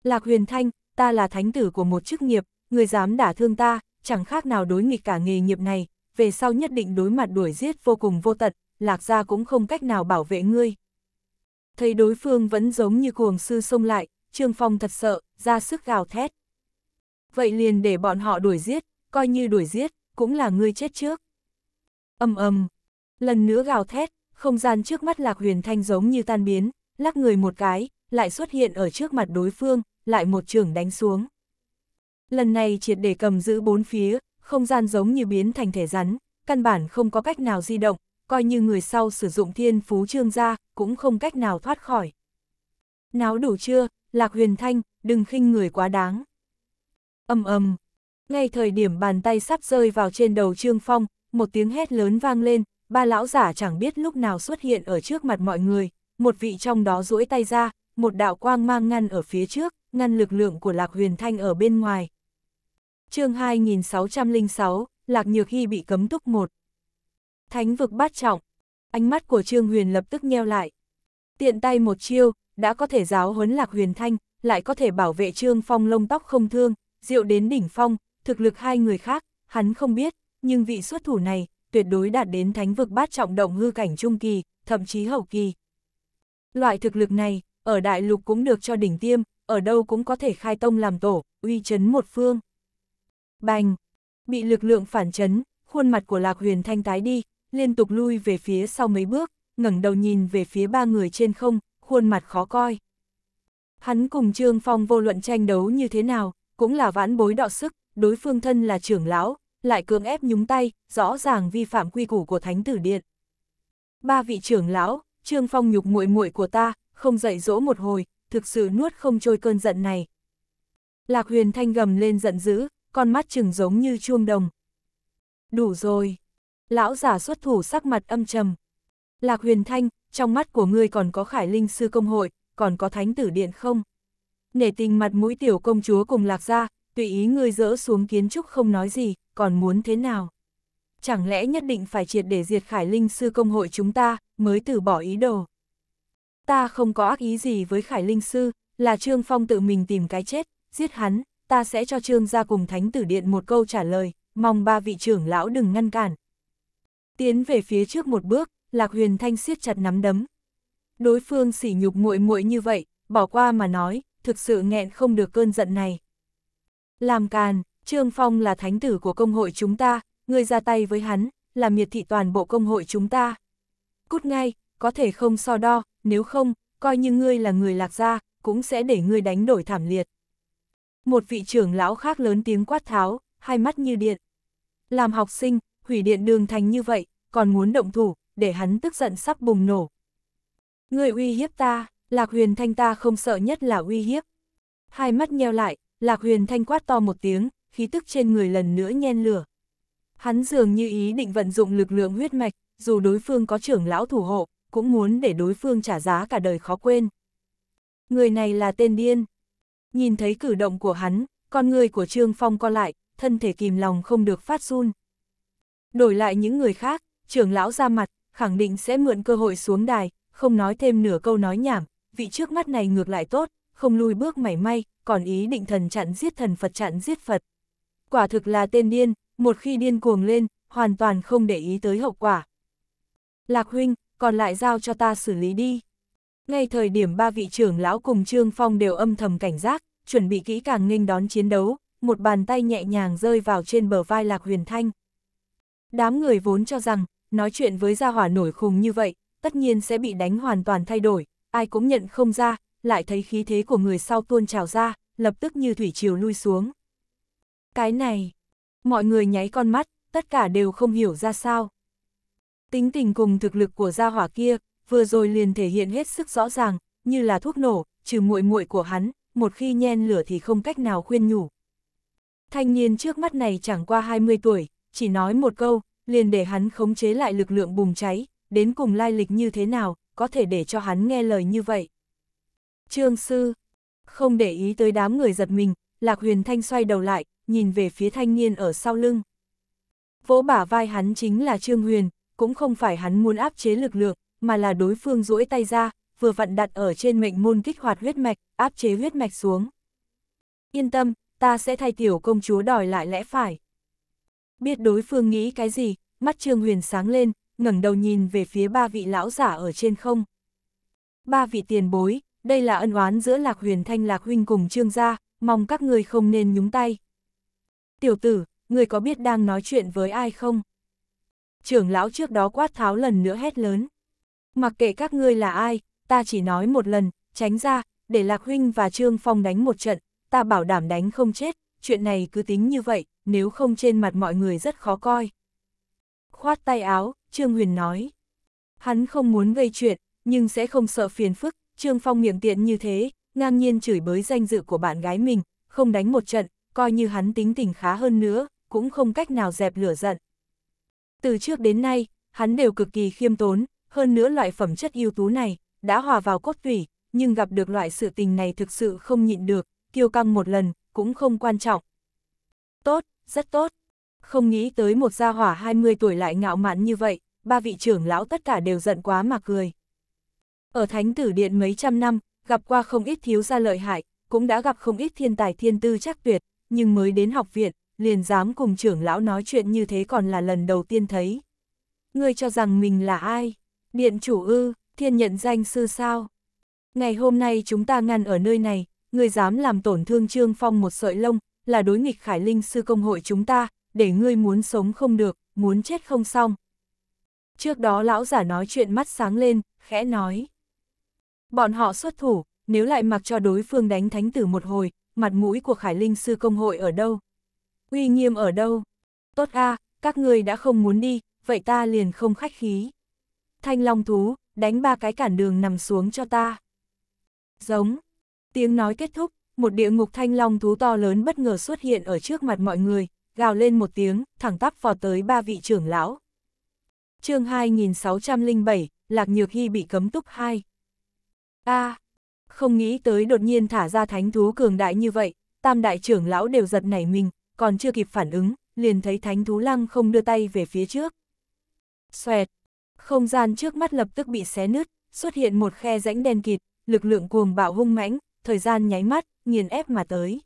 Lạc huyền thanh, ta là thánh tử của một chức nghiệp, người dám đả thương ta, chẳng khác nào đối nghịch cả nghề nghiệp này, về sau nhất định đối mặt đuổi giết vô cùng vô tật, lạc gia cũng không cách nào bảo vệ ngươi. Thấy đối phương vẫn giống như cuồng sư xông lại, Trương Phong thật sợ, ra sức gào thét. Vậy liền để bọn họ đuổi giết, coi như đuổi giết, cũng là ngươi chết trước. Âm âm, lần nữa gào thét, không gian trước mắt lạc huyền thanh giống như tan biến, lắc người một cái, lại xuất hiện ở trước mặt đối phương, lại một trường đánh xuống. Lần này triệt để cầm giữ bốn phía, không gian giống như biến thành thể rắn, căn bản không có cách nào di động, coi như người sau sử dụng thiên phú trương gia, cũng không cách nào thoát khỏi. Náo đủ chưa, Lạc Huyền Thanh, đừng khinh người quá đáng. Âm âm, ngay thời điểm bàn tay sắp rơi vào trên đầu Trương Phong, một tiếng hét lớn vang lên, ba lão giả chẳng biết lúc nào xuất hiện ở trước mặt mọi người, một vị trong đó duỗi tay ra, một đạo quang mang ngăn ở phía trước, ngăn lực lượng của Lạc Huyền Thanh ở bên ngoài. chương 2606, Lạc Nhược Hy bị cấm túc một. Thánh vực bát trọng, ánh mắt của Trương Huyền lập tức nheo lại. Tiện tay một chiêu, đã có thể giáo huấn Lạc Huyền Thanh, lại có thể bảo vệ Trương Phong lông tóc không thương, diệu đến đỉnh phong, thực lực hai người khác, hắn không biết, nhưng vị xuất thủ này, tuyệt đối đạt đến thánh vực bát trọng động hư cảnh trung kỳ, thậm chí hậu kỳ. Loại thực lực này, ở đại lục cũng được cho đỉnh tiêm, ở đâu cũng có thể khai tông làm tổ, uy chấn một phương. Bành! Bị lực lượng phản chấn, khuôn mặt của Lạc Huyền Thanh tái đi, liên tục lui về phía sau mấy bước, ngẩng đầu nhìn về phía ba người trên không, khuôn mặt khó coi. Hắn cùng Trương Phong vô luận tranh đấu như thế nào, cũng là vãn bối đọ sức, đối phương thân là trưởng lão, lại cưỡng ép nhúng tay, rõ ràng vi phạm quy củ của Thánh Tử Điện. Ba vị trưởng lão, Trương Phong nhục muội muội của ta, không dạy dỗ một hồi, thực sự nuốt không trôi cơn giận này. Lạc huyền thanh gầm lên giận dữ, con mắt chừng giống như chuông đồng. Đủ rồi. Lão giả xuất thủ sắc mặt âm trầm. Lạc huyền thanh, trong mắt của ngươi còn có khải linh sư công hội, còn có thánh tử điện không? Nể tình mặt mũi tiểu công chúa cùng lạc ra, tùy ý ngươi dỡ xuống kiến trúc không nói gì, còn muốn thế nào? Chẳng lẽ nhất định phải triệt để diệt khải linh sư công hội chúng ta, mới từ bỏ ý đồ? ta không có ác ý gì với Khải Linh Sư, là Trương Phong tự mình tìm cái chết, giết hắn, ta sẽ cho Trương ra cùng Thánh Tử Điện một câu trả lời, mong ba vị trưởng lão đừng ngăn cản. Tiến về phía trước một bước, Lạc Huyền Thanh siết chặt nắm đấm. Đối phương sỉ nhục muội muội như vậy, bỏ qua mà nói, thực sự nghẹn không được cơn giận này. Làm càn, Trương Phong là thánh tử của công hội chúng ta, người ra tay với hắn, là miệt thị toàn bộ công hội chúng ta. Cút ngay, có thể không so đo, nếu không, coi như ngươi là người lạc gia, cũng sẽ để ngươi đánh đổi thảm liệt. Một vị trưởng lão khác lớn tiếng quát tháo, hai mắt như điện. Làm học sinh, hủy điện đường thành như vậy, còn muốn động thủ, để hắn tức giận sắp bùng nổ. Ngươi uy hiếp ta, Lạc Huyền Thanh ta không sợ nhất là uy hiếp. Hai mắt nheo lại, Lạc Huyền Thanh quát to một tiếng, khí tức trên người lần nữa nhen lửa. Hắn dường như ý định vận dụng lực lượng huyết mạch, dù đối phương có trưởng lão thủ hộ, cũng muốn để đối phương trả giá cả đời khó quên. Người này là tên điên. Nhìn thấy cử động của hắn, con người của Trương Phong co lại, thân thể kìm lòng không được phát run. Đổi lại những người khác, trưởng lão ra mặt, khẳng định sẽ mượn cơ hội xuống đài, không nói thêm nửa câu nói nhảm, vị trước mắt này ngược lại tốt, không lùi bước mảy may, còn ý định thần chặn giết thần Phật chặn giết Phật. Quả thực là tên điên, một khi điên cuồng lên, hoàn toàn không để ý tới hậu quả. Lạc huynh, còn lại giao cho ta xử lý đi. Ngay thời điểm ba vị trưởng lão cùng Trương Phong đều âm thầm cảnh giác, chuẩn bị kỹ càng nghênh đón chiến đấu, một bàn tay nhẹ nhàng rơi vào trên bờ vai Lạc Huyền Thanh. Đám người vốn cho rằng, nói chuyện với gia hỏa nổi khùng như vậy, tất nhiên sẽ bị đánh hoàn toàn thay đổi, ai cũng nhận không ra, lại thấy khí thế của người sau tuôn trào ra, lập tức như thủy triều lui xuống. Cái này, mọi người nháy con mắt, tất cả đều không hiểu ra sao. Tính tình cùng thực lực của gia hỏa kia, vừa rồi liền thể hiện hết sức rõ ràng, như là thuốc nổ, trừ muội muội của hắn, một khi nhen lửa thì không cách nào khuyên nhủ. Thanh niên trước mắt này chẳng qua 20 tuổi, chỉ nói một câu, liền để hắn khống chế lại lực lượng bùng cháy, đến cùng lai lịch như thế nào, có thể để cho hắn nghe lời như vậy. Trương sư, không để ý tới đám người giật mình, Lạc Huyền Thanh xoay đầu lại, nhìn về phía thanh niên ở sau lưng. Vỗ bả vai hắn chính là Trương Huyền, cũng không phải hắn muốn áp chế lực lượng, mà là đối phương duỗi tay ra, vừa vặn đặt ở trên mệnh môn kích hoạt huyết mạch, áp chế huyết mạch xuống. Yên tâm, ta sẽ thay tiểu công chúa đòi lại lẽ phải. Biết đối phương nghĩ cái gì, mắt Trương Huyền sáng lên, ngẩng đầu nhìn về phía ba vị lão giả ở trên không. Ba vị tiền bối, đây là ân oán giữa Lạc Huyền Thanh Lạc Huynh cùng Trương gia, mong các người không nên nhúng tay. Tiểu tử, người có biết đang nói chuyện với ai không? trưởng lão trước đó quát tháo lần nữa hét lớn. Mặc kệ các ngươi là ai, ta chỉ nói một lần, tránh ra, để Lạc Huynh và Trương Phong đánh một trận, ta bảo đảm đánh không chết, chuyện này cứ tính như vậy, nếu không trên mặt mọi người rất khó coi. Khoát tay áo, Trương Huyền nói. Hắn không muốn gây chuyện, nhưng sẽ không sợ phiền phức, Trương Phong miệng tiện như thế, ngang nhiên chửi bới danh dự của bạn gái mình, không đánh một trận, coi như hắn tính tình khá hơn nữa, cũng không cách nào dẹp lửa giận. Từ trước đến nay, hắn đều cực kỳ khiêm tốn, hơn nữa loại phẩm chất ưu tú này, đã hòa vào cốt tủy, nhưng gặp được loại sự tình này thực sự không nhịn được, kiêu căng một lần, cũng không quan trọng. Tốt, rất tốt. Không nghĩ tới một gia hỏa 20 tuổi lại ngạo mạn như vậy, ba vị trưởng lão tất cả đều giận quá mà cười. Ở thánh tử điện mấy trăm năm, gặp qua không ít thiếu gia lợi hại, cũng đã gặp không ít thiên tài thiên tư chắc tuyệt, nhưng mới đến học viện, liền dám cùng trưởng lão nói chuyện như thế còn là lần đầu tiên thấy. Ngươi cho rằng mình là ai? Điện chủ ư, thiên nhận danh sư sao? Ngày hôm nay chúng ta ngăn ở nơi này, ngươi dám làm tổn thương Trương Phong một sợi lông, là đối nghịch Khải Linh sư công hội chúng ta, để ngươi muốn sống không được, muốn chết không xong. Trước đó lão giả nói chuyện mắt sáng lên, khẽ nói. Bọn họ xuất thủ, nếu lại mặc cho đối phương đánh thánh tử một hồi, mặt mũi của Khải Linh sư công hội ở đâu? uy nghiêm ở đâu? Tốt a, các ngươi đã không muốn đi, vậy ta liền không khách khí. Thanh long thú, đánh ba cái cản đường nằm xuống cho ta. Giống. Tiếng nói kết thúc, một địa ngục thanh long thú to lớn bất ngờ xuất hiện ở trước mặt mọi người, gào lên một tiếng, thẳng tắp vò tới ba vị trưởng lão. chương 2607, Lạc Nhược Hy bị cấm túc 2. a không nghĩ tới đột nhiên thả ra thánh thú cường đại như vậy, tam đại trưởng lão đều giật nảy mình, còn chưa kịp phản ứng, liền thấy thánh thú lăng không đưa tay về phía trước. Xoẹt, không gian trước mắt lập tức bị xé nứt, xuất hiện một khe rãnh đen kịt, lực lượng cuồng bạo hung mãnh, thời gian nháy mắt, nghiền ép mà tới.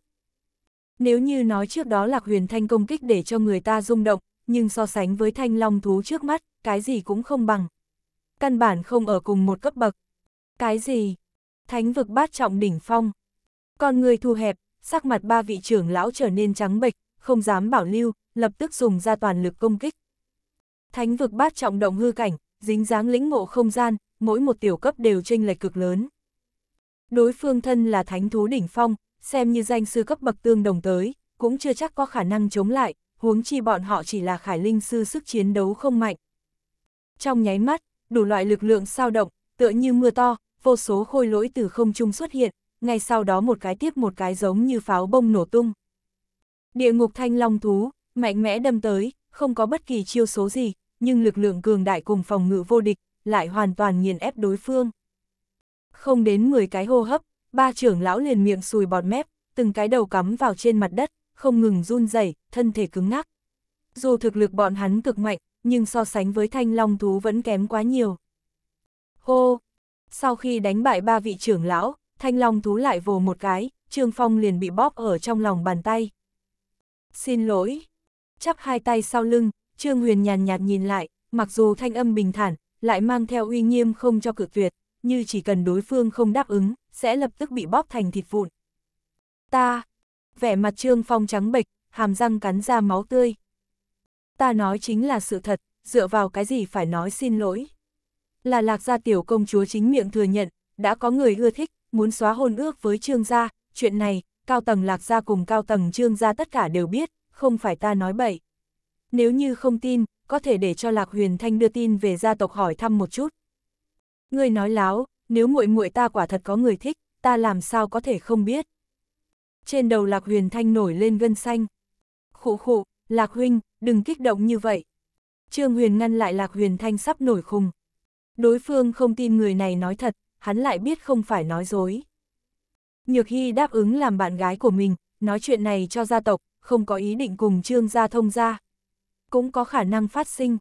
Nếu như nói trước đó Lạc Huyền Thanh công kích để cho người ta rung động, nhưng so sánh với thanh long thú trước mắt, cái gì cũng không bằng. Căn bản không ở cùng một cấp bậc. Cái gì? Thánh vực bát trọng đỉnh phong. Con người thu hẹp, sắc mặt ba vị trưởng lão trở nên trắng bệch, không dám bảo lưu, lập tức dùng ra toàn lực công kích. Thánh vực bát trọng động hư cảnh, dính dáng lĩnh ngộ không gian, mỗi một tiểu cấp đều chênh lệch cực lớn. Đối phương thân là thánh thú đỉnh phong, xem như danh sư cấp bậc tương đồng tới, cũng chưa chắc có khả năng chống lại, huống chi bọn họ chỉ là khải linh sư sức chiến đấu không mạnh. Trong nháy mắt, đủ loại lực lượng sao động, tựa như mưa to, vô số khôi lỗi từ không trung xuất hiện, ngay sau đó một cái tiếp một cái giống như pháo bông nổ tung. Địa ngục thanh long thú, mạnh mẽ đâm tới, không có bất kỳ chiêu số gì, nhưng lực lượng cường đại cùng phòng ngự vô địch, lại hoàn toàn nghiền ép đối phương. Không đến 10 cái hô hấp, ba trưởng lão liền miệng sùi bọt mép, từng cái đầu cắm vào trên mặt đất, không ngừng run rẩy, thân thể cứng ngắc. Dù thực lực bọn hắn cực mạnh, nhưng so sánh với thanh long thú vẫn kém quá nhiều. Hô! Sau khi đánh bại ba vị trưởng lão, thanh long thú lại vồ một cái, Trương Phong liền bị bóp ở trong lòng bàn tay. Xin lỗi. Chắp hai tay sau lưng, Trương Huyền nhàn nhạt nhìn lại, mặc dù thanh âm bình thản, lại mang theo uy nghiêm không cho cự tuyệt, như chỉ cần đối phương không đáp ứng, sẽ lập tức bị bóp thành thịt vụn. Ta. Vẻ mặt Trương Phong trắng bệch, hàm răng cắn ra máu tươi. Ta nói chính là sự thật, dựa vào cái gì phải nói xin lỗi. Là lạc gia tiểu công chúa chính miệng thừa nhận, đã có người ưa thích, muốn xóa hôn ước với Trương gia, chuyện này, cao tầng lạc gia cùng cao tầng Trương gia tất cả đều biết, không phải ta nói bậy. Nếu như không tin, có thể để cho Lạc Huyền Thanh đưa tin về gia tộc hỏi thăm một chút. Ngươi nói láo, nếu muội muội ta quả thật có người thích, ta làm sao có thể không biết. Trên đầu Lạc Huyền Thanh nổi lên gân xanh. Khụ khụ, Lạc Huynh, đừng kích động như vậy. Trương Huyền ngăn lại Lạc Huyền Thanh sắp nổi khùng. Đối phương không tin người này nói thật, hắn lại biết không phải nói dối. Nhược Hy đáp ứng làm bạn gái của mình, nói chuyện này cho gia tộc, không có ý định cùng Trương gia thông gia. Cũng có khả năng phát sinh.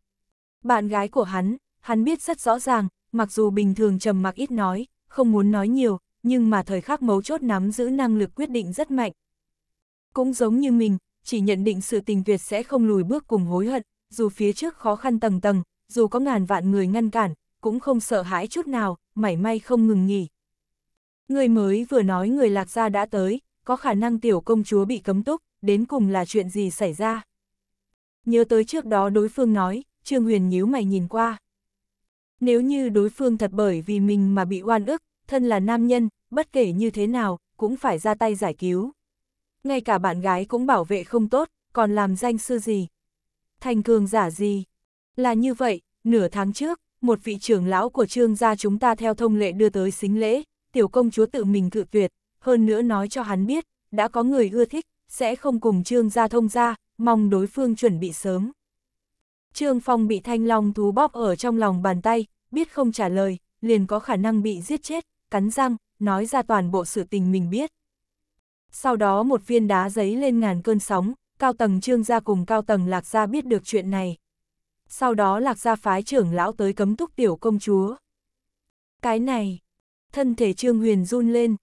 Bạn gái của hắn, hắn biết rất rõ ràng, mặc dù bình thường trầm mặc ít nói, không muốn nói nhiều, nhưng mà thời khắc mấu chốt nắm giữ năng lực quyết định rất mạnh. Cũng giống như mình, chỉ nhận định sự tình tuyệt sẽ không lùi bước cùng hối hận, dù phía trước khó khăn tầng tầng, dù có ngàn vạn người ngăn cản, cũng không sợ hãi chút nào, mảy may không ngừng nghỉ. Người mới vừa nói người lạc gia đã tới, có khả năng tiểu công chúa bị cấm túc, đến cùng là chuyện gì xảy ra. Nhớ tới trước đó đối phương nói, Trương Huyền nhíu mày nhìn qua. Nếu như đối phương thật bởi vì mình mà bị oan ức, thân là nam nhân, bất kể như thế nào, cũng phải ra tay giải cứu. Ngay cả bạn gái cũng bảo vệ không tốt, còn làm danh sư gì. Thành cường giả gì. Là như vậy, nửa tháng trước, một vị trưởng lão của trương gia chúng ta theo thông lệ đưa tới xính lễ, tiểu công chúa tự mình cự tuyệt, hơn nữa nói cho hắn biết, đã có người ưa thích, sẽ không cùng trương gia thông gia, mong đối phương chuẩn bị sớm. Trương Phong bị thanh long thú bóp ở trong lòng bàn tay, biết không trả lời, liền có khả năng bị giết chết, cắn răng, nói ra toàn bộ sự tình mình biết. Sau đó một viên đá giấy lên ngàn cơn sóng, cao tầng trương gia cùng cao tầng lạc gia biết được chuyện này, sau đó lạc ra phái trưởng lão tới cấm túc tiểu công chúa. Cái này, thân thể Trương Huyền run lên.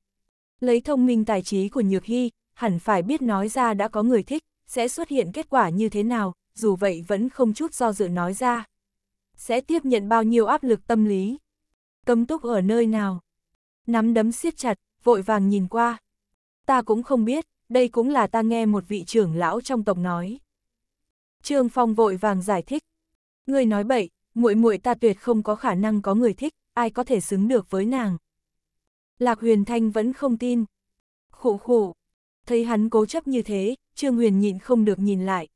Lấy thông minh tài trí của Nhược Hy, hẳn phải biết nói ra đã có người thích, sẽ xuất hiện kết quả như thế nào, dù vậy vẫn không chút do dự nói ra. Sẽ tiếp nhận bao nhiêu áp lực tâm lý. Cấm túc ở nơi nào? Nắm đấm siết chặt, vội vàng nhìn qua. Ta cũng không biết, đây cũng là ta nghe một vị trưởng lão trong tộc nói. Trương Phong vội vàng giải thích, Ngươi nói bậy, muội muội ta tuyệt không có khả năng có người thích, ai có thể xứng được với nàng. Lạc Huyền Thanh vẫn không tin. Khụ khụ. Thấy hắn cố chấp như thế, Trương Huyền nhịn không được nhìn lại.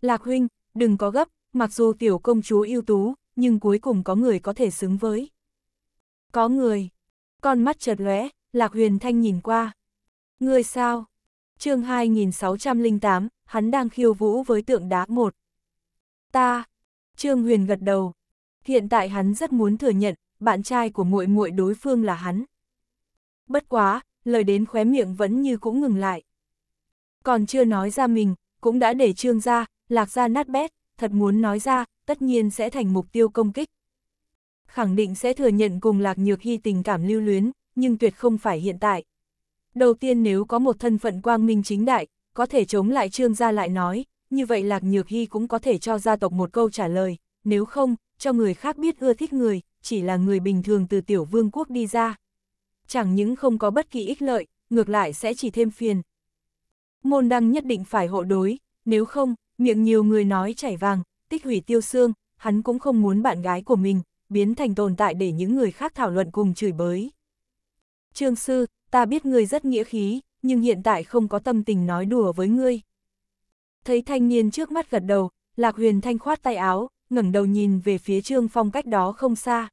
Lạc huynh, đừng có gấp, mặc dù tiểu công chúa ưu tú, nhưng cuối cùng có người có thể xứng với. Có người. Con mắt chợt lóe, Lạc Huyền Thanh nhìn qua. Người sao? Chương 2608, hắn đang khiêu vũ với tượng đá một. Ta, Trương Huyền gật đầu. Hiện tại hắn rất muốn thừa nhận, bạn trai của muội muội đối phương là hắn. Bất quá, lời đến khóe miệng vẫn như cũng ngừng lại. Còn chưa nói ra mình, cũng đã để Trương ra, lạc ra nát bét, thật muốn nói ra, tất nhiên sẽ thành mục tiêu công kích. Khẳng định sẽ thừa nhận cùng lạc nhược hy tình cảm lưu luyến, nhưng tuyệt không phải hiện tại. Đầu tiên nếu có một thân phận quang minh chính đại, có thể chống lại trương gia lại nói, như vậy Lạc Nhược Hy cũng có thể cho gia tộc một câu trả lời, nếu không, cho người khác biết ưa thích người, chỉ là người bình thường từ tiểu vương quốc đi ra. Chẳng những không có bất kỳ ích lợi, ngược lại sẽ chỉ thêm phiền. Môn đăng nhất định phải hộ đối, nếu không, miệng nhiều người nói chảy vàng, tích hủy tiêu xương, hắn cũng không muốn bạn gái của mình, biến thành tồn tại để những người khác thảo luận cùng chửi bới. Trương sư, ta biết ngươi rất nghĩa khí, nhưng hiện tại không có tâm tình nói đùa với ngươi. Thấy thanh niên trước mắt gật đầu, Lạc Huyền Thanh khoát tay áo, ngẩng đầu nhìn về phía Trương Phong cách đó không xa.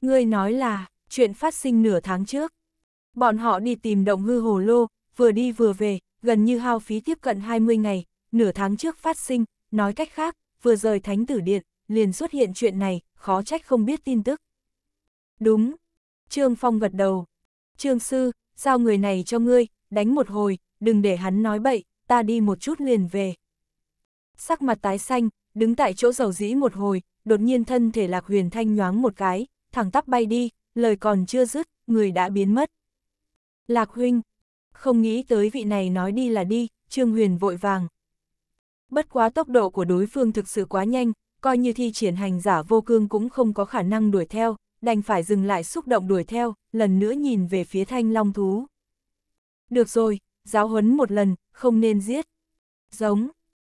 Ngươi nói là, chuyện phát sinh nửa tháng trước. Bọn họ đi tìm động hư hồ lô, vừa đi vừa về, gần như hao phí tiếp cận 20 ngày, nửa tháng trước phát sinh, nói cách khác, vừa rời thánh tử điện, liền xuất hiện chuyện này, khó trách không biết tin tức. Đúng. Trương Phong gật đầu. Trương Sư, giao người này cho ngươi, đánh một hồi, đừng để hắn nói bậy, ta đi một chút liền về. Sắc mặt tái xanh, đứng tại chỗ dầu dĩ một hồi, đột nhiên thân thể lạc huyền thanh nhoáng một cái, thẳng tắp bay đi, lời còn chưa dứt, người đã biến mất. Lạc huynh, không nghĩ tới vị này nói đi là đi, Trương Huyền vội vàng. Bất quá tốc độ của đối phương thực sự quá nhanh, coi như thi triển hành giả vô cương cũng không có khả năng đuổi theo, đành phải dừng lại xúc động đuổi theo, lần nữa nhìn về phía thanh long thú. Được rồi, giáo huấn một lần, không nên giết. Giống,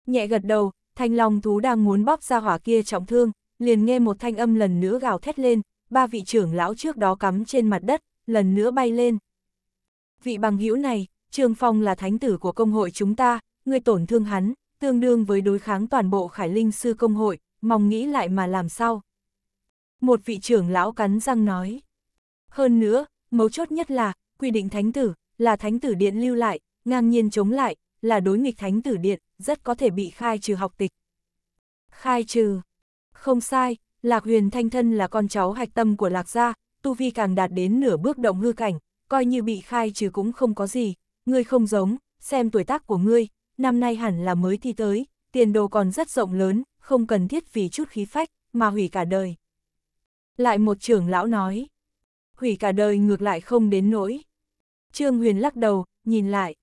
nhẹ gật đầu, thanh long thú đang muốn bóp ra hỏa kia trọng thương, liền nghe một thanh âm lần nữa gào thét lên, ba vị trưởng lão trước đó cắm trên mặt đất, lần nữa bay lên. Vị bằng hữu này, Trương Phong là thánh tử của công hội chúng ta, người tổn thương hắn, tương đương với đối kháng toàn bộ khải linh sư công hội, mong nghĩ lại mà làm sao. Một vị trưởng lão cắn răng nói. Hơn nữa, mấu chốt nhất là, quy định thánh tử, là thánh tử điện lưu lại, ngang nhiên chống lại, là đối nghịch thánh tử điện, rất có thể bị khai trừ học tịch. Khai trừ. Không sai, Lạc Huyền Thanh Thân là con cháu hạch tâm của Lạc Gia, tu vi càng đạt đến nửa bước động hư cảnh, coi như bị khai trừ cũng không có gì, ngươi không giống, xem tuổi tác của ngươi, năm nay hẳn là mới thi tới, tiền đồ còn rất rộng lớn, không cần thiết vì chút khí phách, mà hủy cả đời. Lại một trưởng lão nói, hủy cả đời ngược lại không đến nỗi. Trương Huyền lắc đầu, nhìn lại.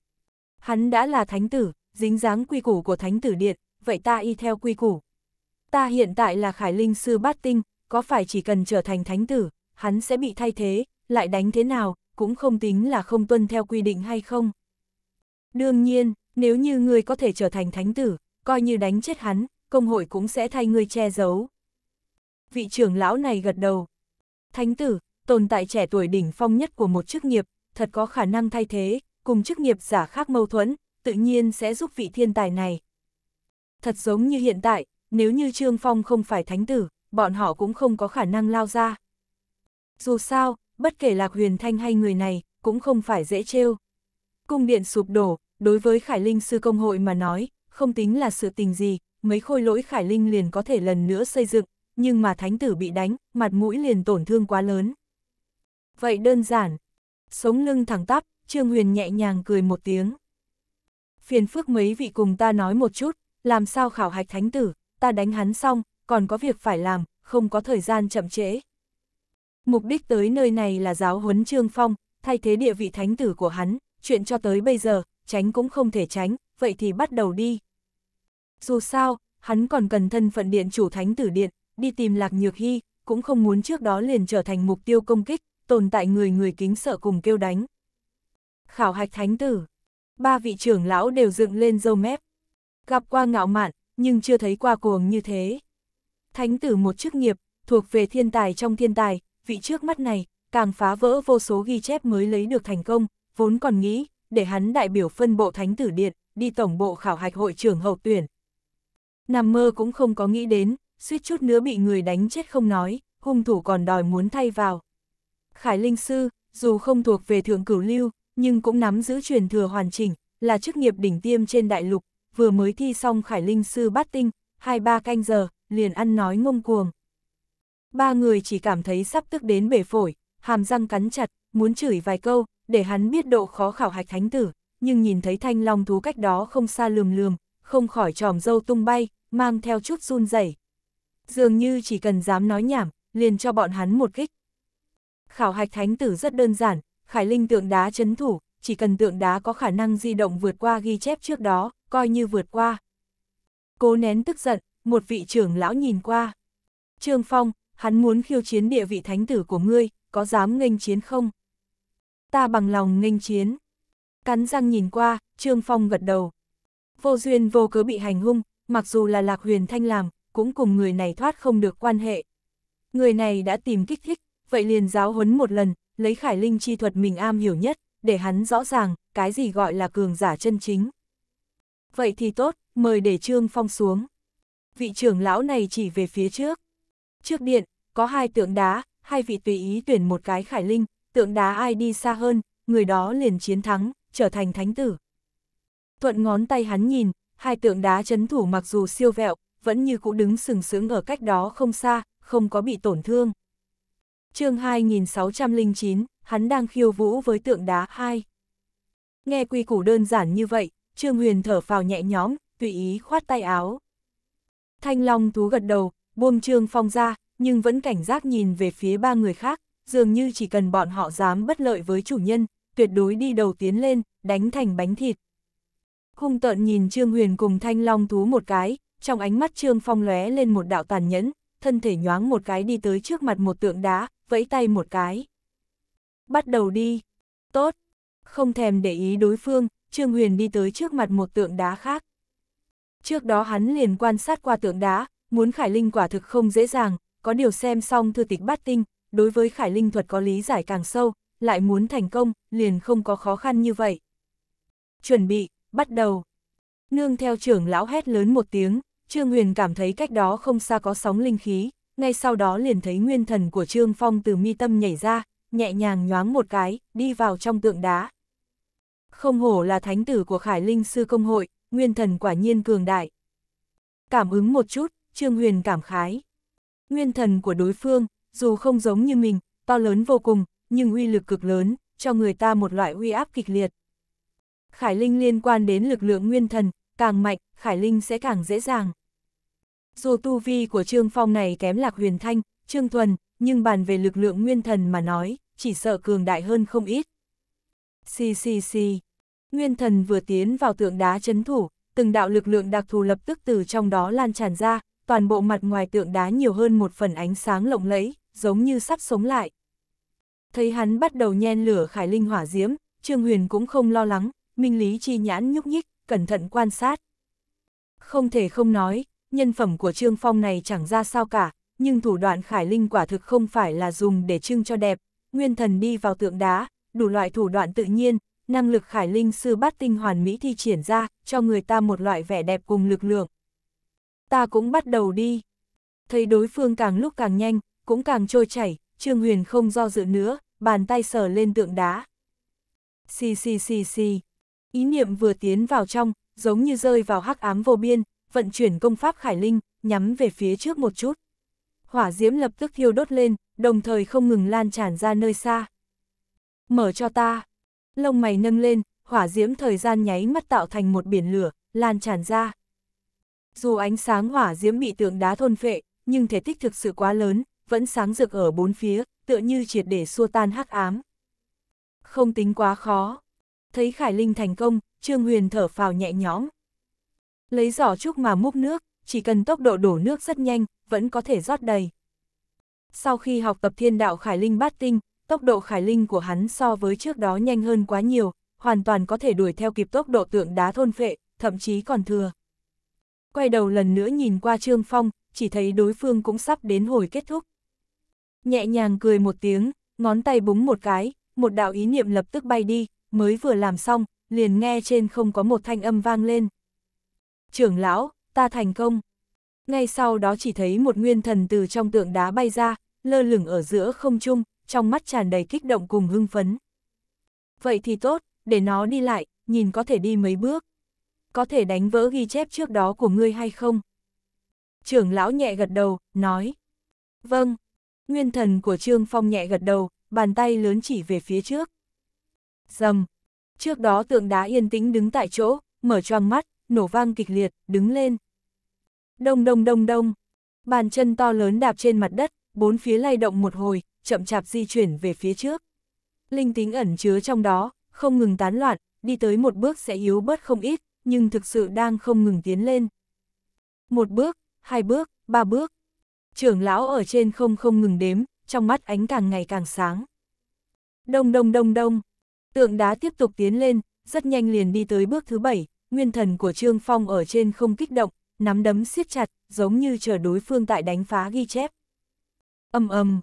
Hắn đã là thánh tử, dính dáng quy củ của thánh tử điện, vậy ta y theo quy củ. Ta hiện tại là khải linh sư bát tinh, có phải chỉ cần trở thành thánh tử, hắn sẽ bị thay thế, lại đánh thế nào, cũng không tính là không tuân theo quy định hay không. Đương nhiên, nếu như ngươi có thể trở thành thánh tử, coi như đánh chết hắn, công hội cũng sẽ thay ngươi che giấu. Vị trưởng lão này gật đầu. Thánh tử, tồn tại trẻ tuổi đỉnh phong nhất của một chức nghiệp, thật có khả năng thay thế, cùng chức nghiệp giả khác mâu thuẫn, tự nhiên sẽ giúp vị thiên tài này. Thật giống như hiện tại, nếu như Trương Phong không phải thánh tử, bọn họ cũng không có khả năng lao ra. Dù sao, bất kể Lạc Huyền Thanh hay người này, cũng không phải dễ trêu. Cung điện sụp đổ, đối với Khải Linh Sư Công Hội mà nói, không tính là sự tình gì, mấy khôi lỗi Khải Linh liền có thể lần nữa xây dựng, nhưng mà thánh tử bị đánh, mặt mũi liền tổn thương quá lớn. Vậy đơn giản, sống lưng thẳng tắp, Trương Huyền nhẹ nhàng cười một tiếng. Phiền phước mấy vị cùng ta nói một chút, làm sao khảo hạch thánh tử, ta đánh hắn xong, còn có việc phải làm, không có thời gian chậm trễ. Mục đích tới nơi này là giáo huấn Trương Phong, thay thế địa vị thánh tử của hắn, chuyện cho tới bây giờ, tránh cũng không thể tránh, vậy thì bắt đầu đi. Dù sao, hắn còn cần thân phận điện chủ thánh tử điện, đi tìm Lạc Nhược Hy, cũng không muốn trước đó liền trở thành mục tiêu công kích, tồn tại người người kính sợ cùng kêu đánh. Khảo hạch thánh tử, ba vị trưởng lão đều dựng lên dâu mép. Gặp qua ngạo mạn, nhưng chưa thấy qua cuồng như thế. Thánh tử một chức nghiệp, thuộc về thiên tài trong thiên tài, vị trước mắt này, càng phá vỡ vô số ghi chép mới lấy được thành công, vốn còn nghĩ, để hắn đại biểu phân bộ thánh tử điện, đi tổng bộ khảo hạch hội trưởng hậu tuyển. Nằm mơ cũng không có nghĩ đến, suýt chút nữa bị người đánh chết không nói, hung thủ còn đòi muốn thay vào. Khải Linh Sư, dù không thuộc về thượng cửu lưu, nhưng cũng nắm giữ truyền thừa hoàn chỉnh, là chức nghiệp đỉnh tiêm trên đại lục, vừa mới thi xong Khải Linh Sư bát tinh, hai ba canh giờ, liền ăn nói ngông cuồng. Ba người chỉ cảm thấy sắp tức đến bể phổi, hàm răng cắn chặt, muốn chửi vài câu, để hắn biết độ khó khảo hạch thánh tử, nhưng nhìn thấy thanh long thú cách đó không xa lườm lườm, không khỏi tròm dâu tung bay, mang theo chút run rẩy. Dường như chỉ cần dám nói nhảm, liền cho bọn hắn một kích khảo hạch thánh tử rất đơn giản, khải linh tượng đá chấn thủ, chỉ cần tượng đá có khả năng di động vượt qua ghi chép trước đó, coi như vượt qua. Cố nén tức giận, một vị trưởng lão nhìn qua. Trương Phong, hắn muốn khiêu chiến địa vị thánh tử của ngươi, có dám nghênh chiến không? Ta bằng lòng nghênh chiến. Cắn răng nhìn qua, Trương Phong gật đầu. Vô duyên vô cớ bị hành hung, mặc dù là Lạc Huyền Thanh làm, cũng cùng người này thoát không được quan hệ. Người này đã tìm kích thích, vậy liền giáo huấn một lần, lấy khải linh chi thuật mình am hiểu nhất, để hắn rõ ràng, cái gì gọi là cường giả chân chính. Vậy thì tốt, mời để Trương Phong xuống. Vị trưởng lão này chỉ về phía trước. Trước điện, có hai tượng đá, hai vị tùy ý tuyển một cái khải linh, tượng đá ai đi xa hơn, người đó liền chiến thắng, trở thành thánh tử. Thuận ngón tay hắn nhìn, hai tượng đá chấn thủ mặc dù siêu vẹo, vẫn như cũ đứng sừng sững ở cách đó không xa, không có bị tổn thương chương 2609, hắn đang khiêu vũ với tượng đá 2. Nghe quy củ đơn giản như vậy, Trương Huyền thở phào nhẹ nhõm, tùy ý khoát tay áo. Thanh Long thú gật đầu, buông Trương Phong ra, nhưng vẫn cảnh giác nhìn về phía ba người khác, dường như chỉ cần bọn họ dám bất lợi với chủ nhân, tuyệt đối đi đầu tiến lên, đánh thành bánh thịt. Hung tợn nhìn Trương Huyền cùng Thanh Long thú một cái, trong ánh mắt Trương Phong lóe lên một đạo tàn nhẫn, thân thể nhoáng một cái đi tới trước mặt một tượng đá, vẫy tay một cái. Bắt đầu đi. Tốt. Không thèm để ý đối phương, Trương Huyền đi tới trước mặt một tượng đá khác. Trước đó hắn liền quan sát qua tượng đá, muốn khải linh quả thực không dễ dàng, có điều xem xong thư tịch bát tinh, đối với khải linh thuật có lý giải càng sâu, lại muốn thành công, liền không có khó khăn như vậy. Chuẩn bị, bắt đầu. Nương theo trưởng lão hét lớn một tiếng, Trương Huyền cảm thấy cách đó không xa có sóng linh khí, ngay sau đó liền thấy nguyên thần của Trương Phong từ mi tâm nhảy ra, nhẹ nhàng nhoáng một cái, đi vào trong tượng đá. Không hổ là thánh tử của Khải Linh Sư Công Hội, nguyên thần quả nhiên cường đại. Cảm ứng một chút, Trương Huyền cảm khái. Nguyên thần của đối phương, dù không giống như mình, to lớn vô cùng, nhưng uy lực cực lớn, cho người ta một loại uy áp kịch liệt. Khải Linh liên quan đến lực lượng nguyên thần, càng mạnh, Khải Linh sẽ càng dễ dàng. Dù tu vi của Trương Phong này kém lạc huyền thanh, Trương Thuần, nhưng bàn về lực lượng nguyên thần mà nói, chỉ sợ cường đại hơn không ít. Xì xì xì. Nguyên thần vừa tiến vào tượng đá chấn thủ, từng đạo lực lượng đặc thù lập tức từ trong đó lan tràn ra, toàn bộ mặt ngoài tượng đá nhiều hơn một phần ánh sáng lộng lẫy, giống như sắp sống lại. Thấy hắn bắt đầu nhen lửa khải linh hỏa diễm, Trương Huyền cũng không lo lắng, minh lý chi nhãn nhúc nhích, cẩn thận quan sát. Không thể không nói, nhân phẩm của Trương Phong này chẳng ra sao cả, nhưng thủ đoạn Khải Linh quả thực không phải là dùng để trưng cho đẹp, nguyên thần đi vào tượng đá, đủ loại thủ đoạn tự nhiên, năng lực Khải Linh sư bát tinh hoàn mỹ thi triển ra, cho người ta một loại vẻ đẹp cùng lực lượng. Ta cũng bắt đầu đi. Thấy đối phương càng lúc càng nhanh, cũng càng trôi chảy, Trương Huyền không do dự nữa, bàn tay sờ lên tượng đá. Xì xì xì xì. Ý niệm vừa tiến vào trong, giống như rơi vào hắc ám vô biên, vận chuyển công pháp khải linh, nhắm về phía trước một chút. Hỏa diễm lập tức thiêu đốt lên, đồng thời không ngừng lan tràn ra nơi xa. Mở cho ta. Lông mày nâng lên, hỏa diễm thời gian nháy mắt tạo thành một biển lửa, lan tràn ra. Dù ánh sáng hỏa diễm bị tượng đá thôn phệ, nhưng thể tích thực sự quá lớn, vẫn sáng rực ở bốn phía, tựa như triệt để xua tan hắc ám. Không tính quá khó. Thấy Khải Linh thành công, Trương Huyền thở phào nhẹ nhõm, Lấy giỏ trúc mà múc nước, chỉ cần tốc độ đổ nước rất nhanh, vẫn có thể rót đầy. Sau khi học tập thiên đạo Khải Linh bát tinh, tốc độ Khải Linh của hắn so với trước đó nhanh hơn quá nhiều, hoàn toàn có thể đuổi theo kịp tốc độ tượng đá thôn phệ, thậm chí còn thừa. Quay đầu lần nữa nhìn qua Trương Phong, chỉ thấy đối phương cũng sắp đến hồi kết thúc. Nhẹ nhàng cười một tiếng, ngón tay búng một cái, một đạo ý niệm lập tức bay đi, mới vừa làm xong, liền nghe trên không có một thanh âm vang lên trưởng lão, ta thành công. Ngay sau đó chỉ thấy một nguyên thần từ trong tượng đá bay ra, lơ lửng ở giữa không trung, trong mắt tràn đầy kích động cùng hưng phấn. Vậy thì tốt, để nó đi lại, nhìn có thể đi mấy bước. Có thể đánh vỡ ghi chép trước đó của ngươi hay không? Trưởng lão nhẹ gật đầu, nói. Vâng. Nguyên thần của Trương Phong nhẹ gật đầu, bàn tay lớn chỉ về phía trước. Dầm. Trước đó tượng đá yên tĩnh đứng tại chỗ, mở choang mắt, nổ vang kịch liệt, đứng lên. Đông đông đông đông, bàn chân to lớn đạp trên mặt đất, bốn phía lay động một hồi, chậm chạp di chuyển về phía trước. Linh tính ẩn chứa trong đó, không ngừng tán loạn, đi tới một bước sẽ yếu bớt không ít, nhưng thực sự đang không ngừng tiến lên. Một bước, hai bước, ba bước. Trưởng lão ở trên không không ngừng đếm, trong mắt ánh càng ngày càng sáng. Đông đông đông đông, tượng đá tiếp tục tiến lên, rất nhanh liền đi tới bước thứ bảy, nguyên thần của Trương Phong ở trên không kích động, nắm đấm siết chặt, giống như chờ đối phương tại đánh phá ghi chép. Âm âm,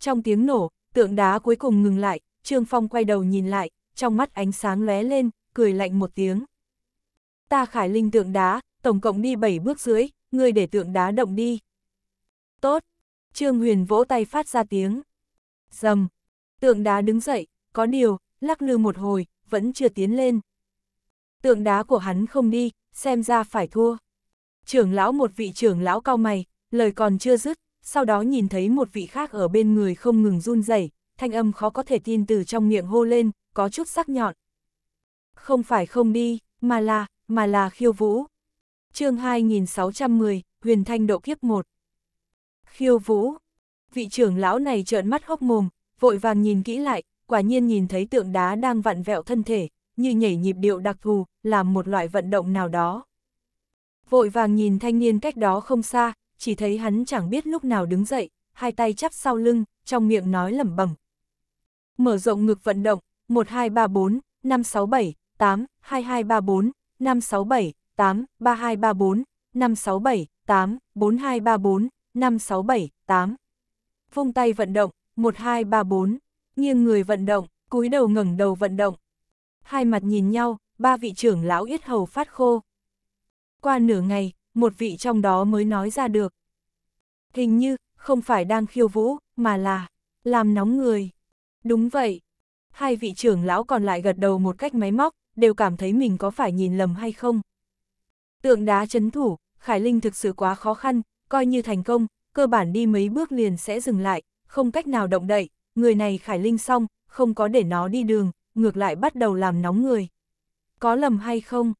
trong tiếng nổ, tượng đá cuối cùng ngừng lại, Trương Phong quay đầu nhìn lại, trong mắt ánh sáng lóe lên, cười lạnh một tiếng. Ta khải linh tượng đá, tổng cộng đi 7 bước dưới, ngươi để tượng đá động đi. Tốt, Trương Huyền vỗ tay phát ra tiếng. Dầm, tượng đá đứng dậy, có điều, lắc lư một hồi, vẫn chưa tiến lên. Tượng đá của hắn không đi, xem ra phải thua. Trưởng lão một vị trưởng lão cao mày, lời còn chưa dứt, sau đó nhìn thấy một vị khác ở bên người không ngừng run rẩy, thanh âm khó có thể tin từ trong miệng hô lên, có chút sắc nhọn. Không phải không đi, mà là, mà là khiêu vũ. chương 2610, huyền thanh độ kiếp 1. Khiêu vũ. Vị trưởng lão này trợn mắt hốc mồm, vội vàng nhìn kỹ lại, quả nhiên nhìn thấy tượng đá đang vặn vẹo thân thể, như nhảy nhịp điệu đặc thù, làm một loại vận động nào đó. Vội vàng nhìn thanh niên cách đó không xa, chỉ thấy hắn chẳng biết lúc nào đứng dậy, hai tay chắp sau lưng, trong miệng nói lẩm bẩm. Mở rộng ngực vận động, 1234, 567, 8, 2234, 567, 8, 3234, 567, 8, 4234, 567, 8. Vung tay vận động, 1234, nghiêng người vận động, cúi đầu ngẩng đầu vận động, hai mặt nhìn nhau, ba vị trưởng lão yết hầu phát khô. Qua nửa ngày, một vị trong đó mới nói ra được. Hình như, không phải đang khiêu vũ, mà là, làm nóng người. Đúng vậy. Hai vị trưởng lão còn lại gật đầu một cách máy móc, đều cảm thấy mình có phải nhìn lầm hay không. Tượng đá chấn thủ, Khải Linh thực sự quá khó khăn, coi như thành công, cơ bản đi mấy bước liền sẽ dừng lại, không cách nào động đậy, người này Khải Linh xong, không có để nó đi đường, ngược lại bắt đầu làm nóng người. Có lầm hay không?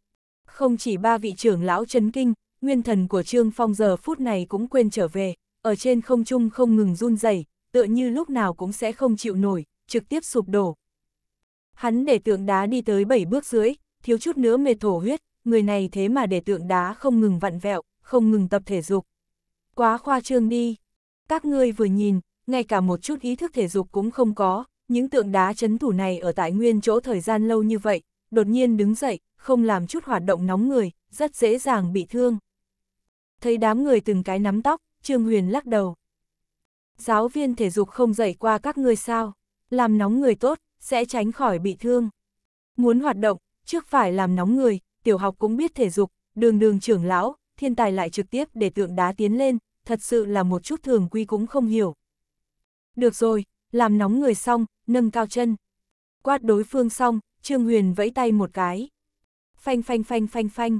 Không chỉ ba vị trưởng lão chấn kinh, nguyên thần của Trương Phong giờ phút này cũng quên trở về, ở trên không trung không ngừng run rẩy, tựa như lúc nào cũng sẽ không chịu nổi, trực tiếp sụp đổ. Hắn để tượng đá đi tới 7 bước dưới, thiếu chút nữa mệt thổ huyết, người này thế mà để tượng đá không ngừng vặn vẹo, không ngừng tập thể dục. Quá khoa trương đi. Các ngươi vừa nhìn, ngay cả một chút ý thức thể dục cũng không có, những tượng đá chấn thủ này ở tại nguyên chỗ thời gian lâu như vậy, đột nhiên đứng dậy, không làm chút hoạt động nóng người, rất dễ dàng bị thương. Thấy đám người từng cái nắm tóc, Trương Huyền lắc đầu. Giáo viên thể dục không dạy qua các ngươi sao, làm nóng người tốt, sẽ tránh khỏi bị thương. Muốn hoạt động, trước phải làm nóng người, tiểu học cũng biết thể dục, đường đường trưởng lão, thiên tài lại trực tiếp để tượng đá tiến lên, thật sự là một chút thường quy cũng không hiểu. Được rồi, làm nóng người xong, nâng cao chân. Quát đối phương xong, Trương Huyền vẫy tay một cái. Phanh phanh phanh phanh phanh.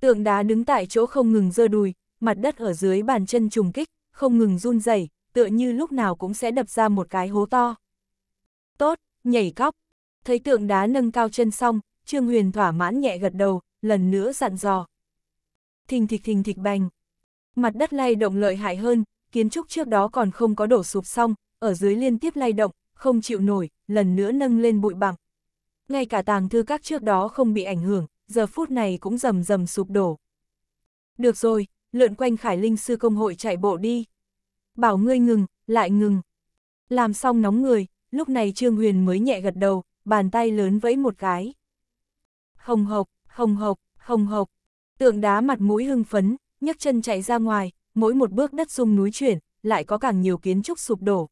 Tượng đá đứng tại chỗ không ngừng giơ đùi, mặt đất ở dưới bàn chân trùng kích, không ngừng run rẩy, tựa như lúc nào cũng sẽ đập ra một cái hố to. Tốt, nhảy cóc. Thấy tượng đá nâng cao chân xong, Trương Huyền thỏa mãn nhẹ gật đầu, lần nữa dặn dò. Thình thịch thình thịch bành. Mặt đất lay động lợi hại hơn, kiến trúc trước đó còn không có đổ sụp xong, ở dưới liên tiếp lay động, không chịu nổi, lần nữa nâng lên bụi bặm. Ngay cả tàng thư các trước đó không bị ảnh hưởng, giờ phút này cũng rầm rầm sụp đổ. Được rồi, lượn quanh Khải Linh Sư Công Hội chạy bộ đi. Bảo ngươi ngừng, lại ngừng. Làm xong nóng người, lúc này Trương Huyền mới nhẹ gật đầu, bàn tay lớn vẫy một cái. Hồng hộc, hồng hộc, hồng hộc. Tượng đá mặt mũi hưng phấn, nhấc chân chạy ra ngoài, mỗi một bước đất rung núi chuyển, lại có càng nhiều kiến trúc sụp đổ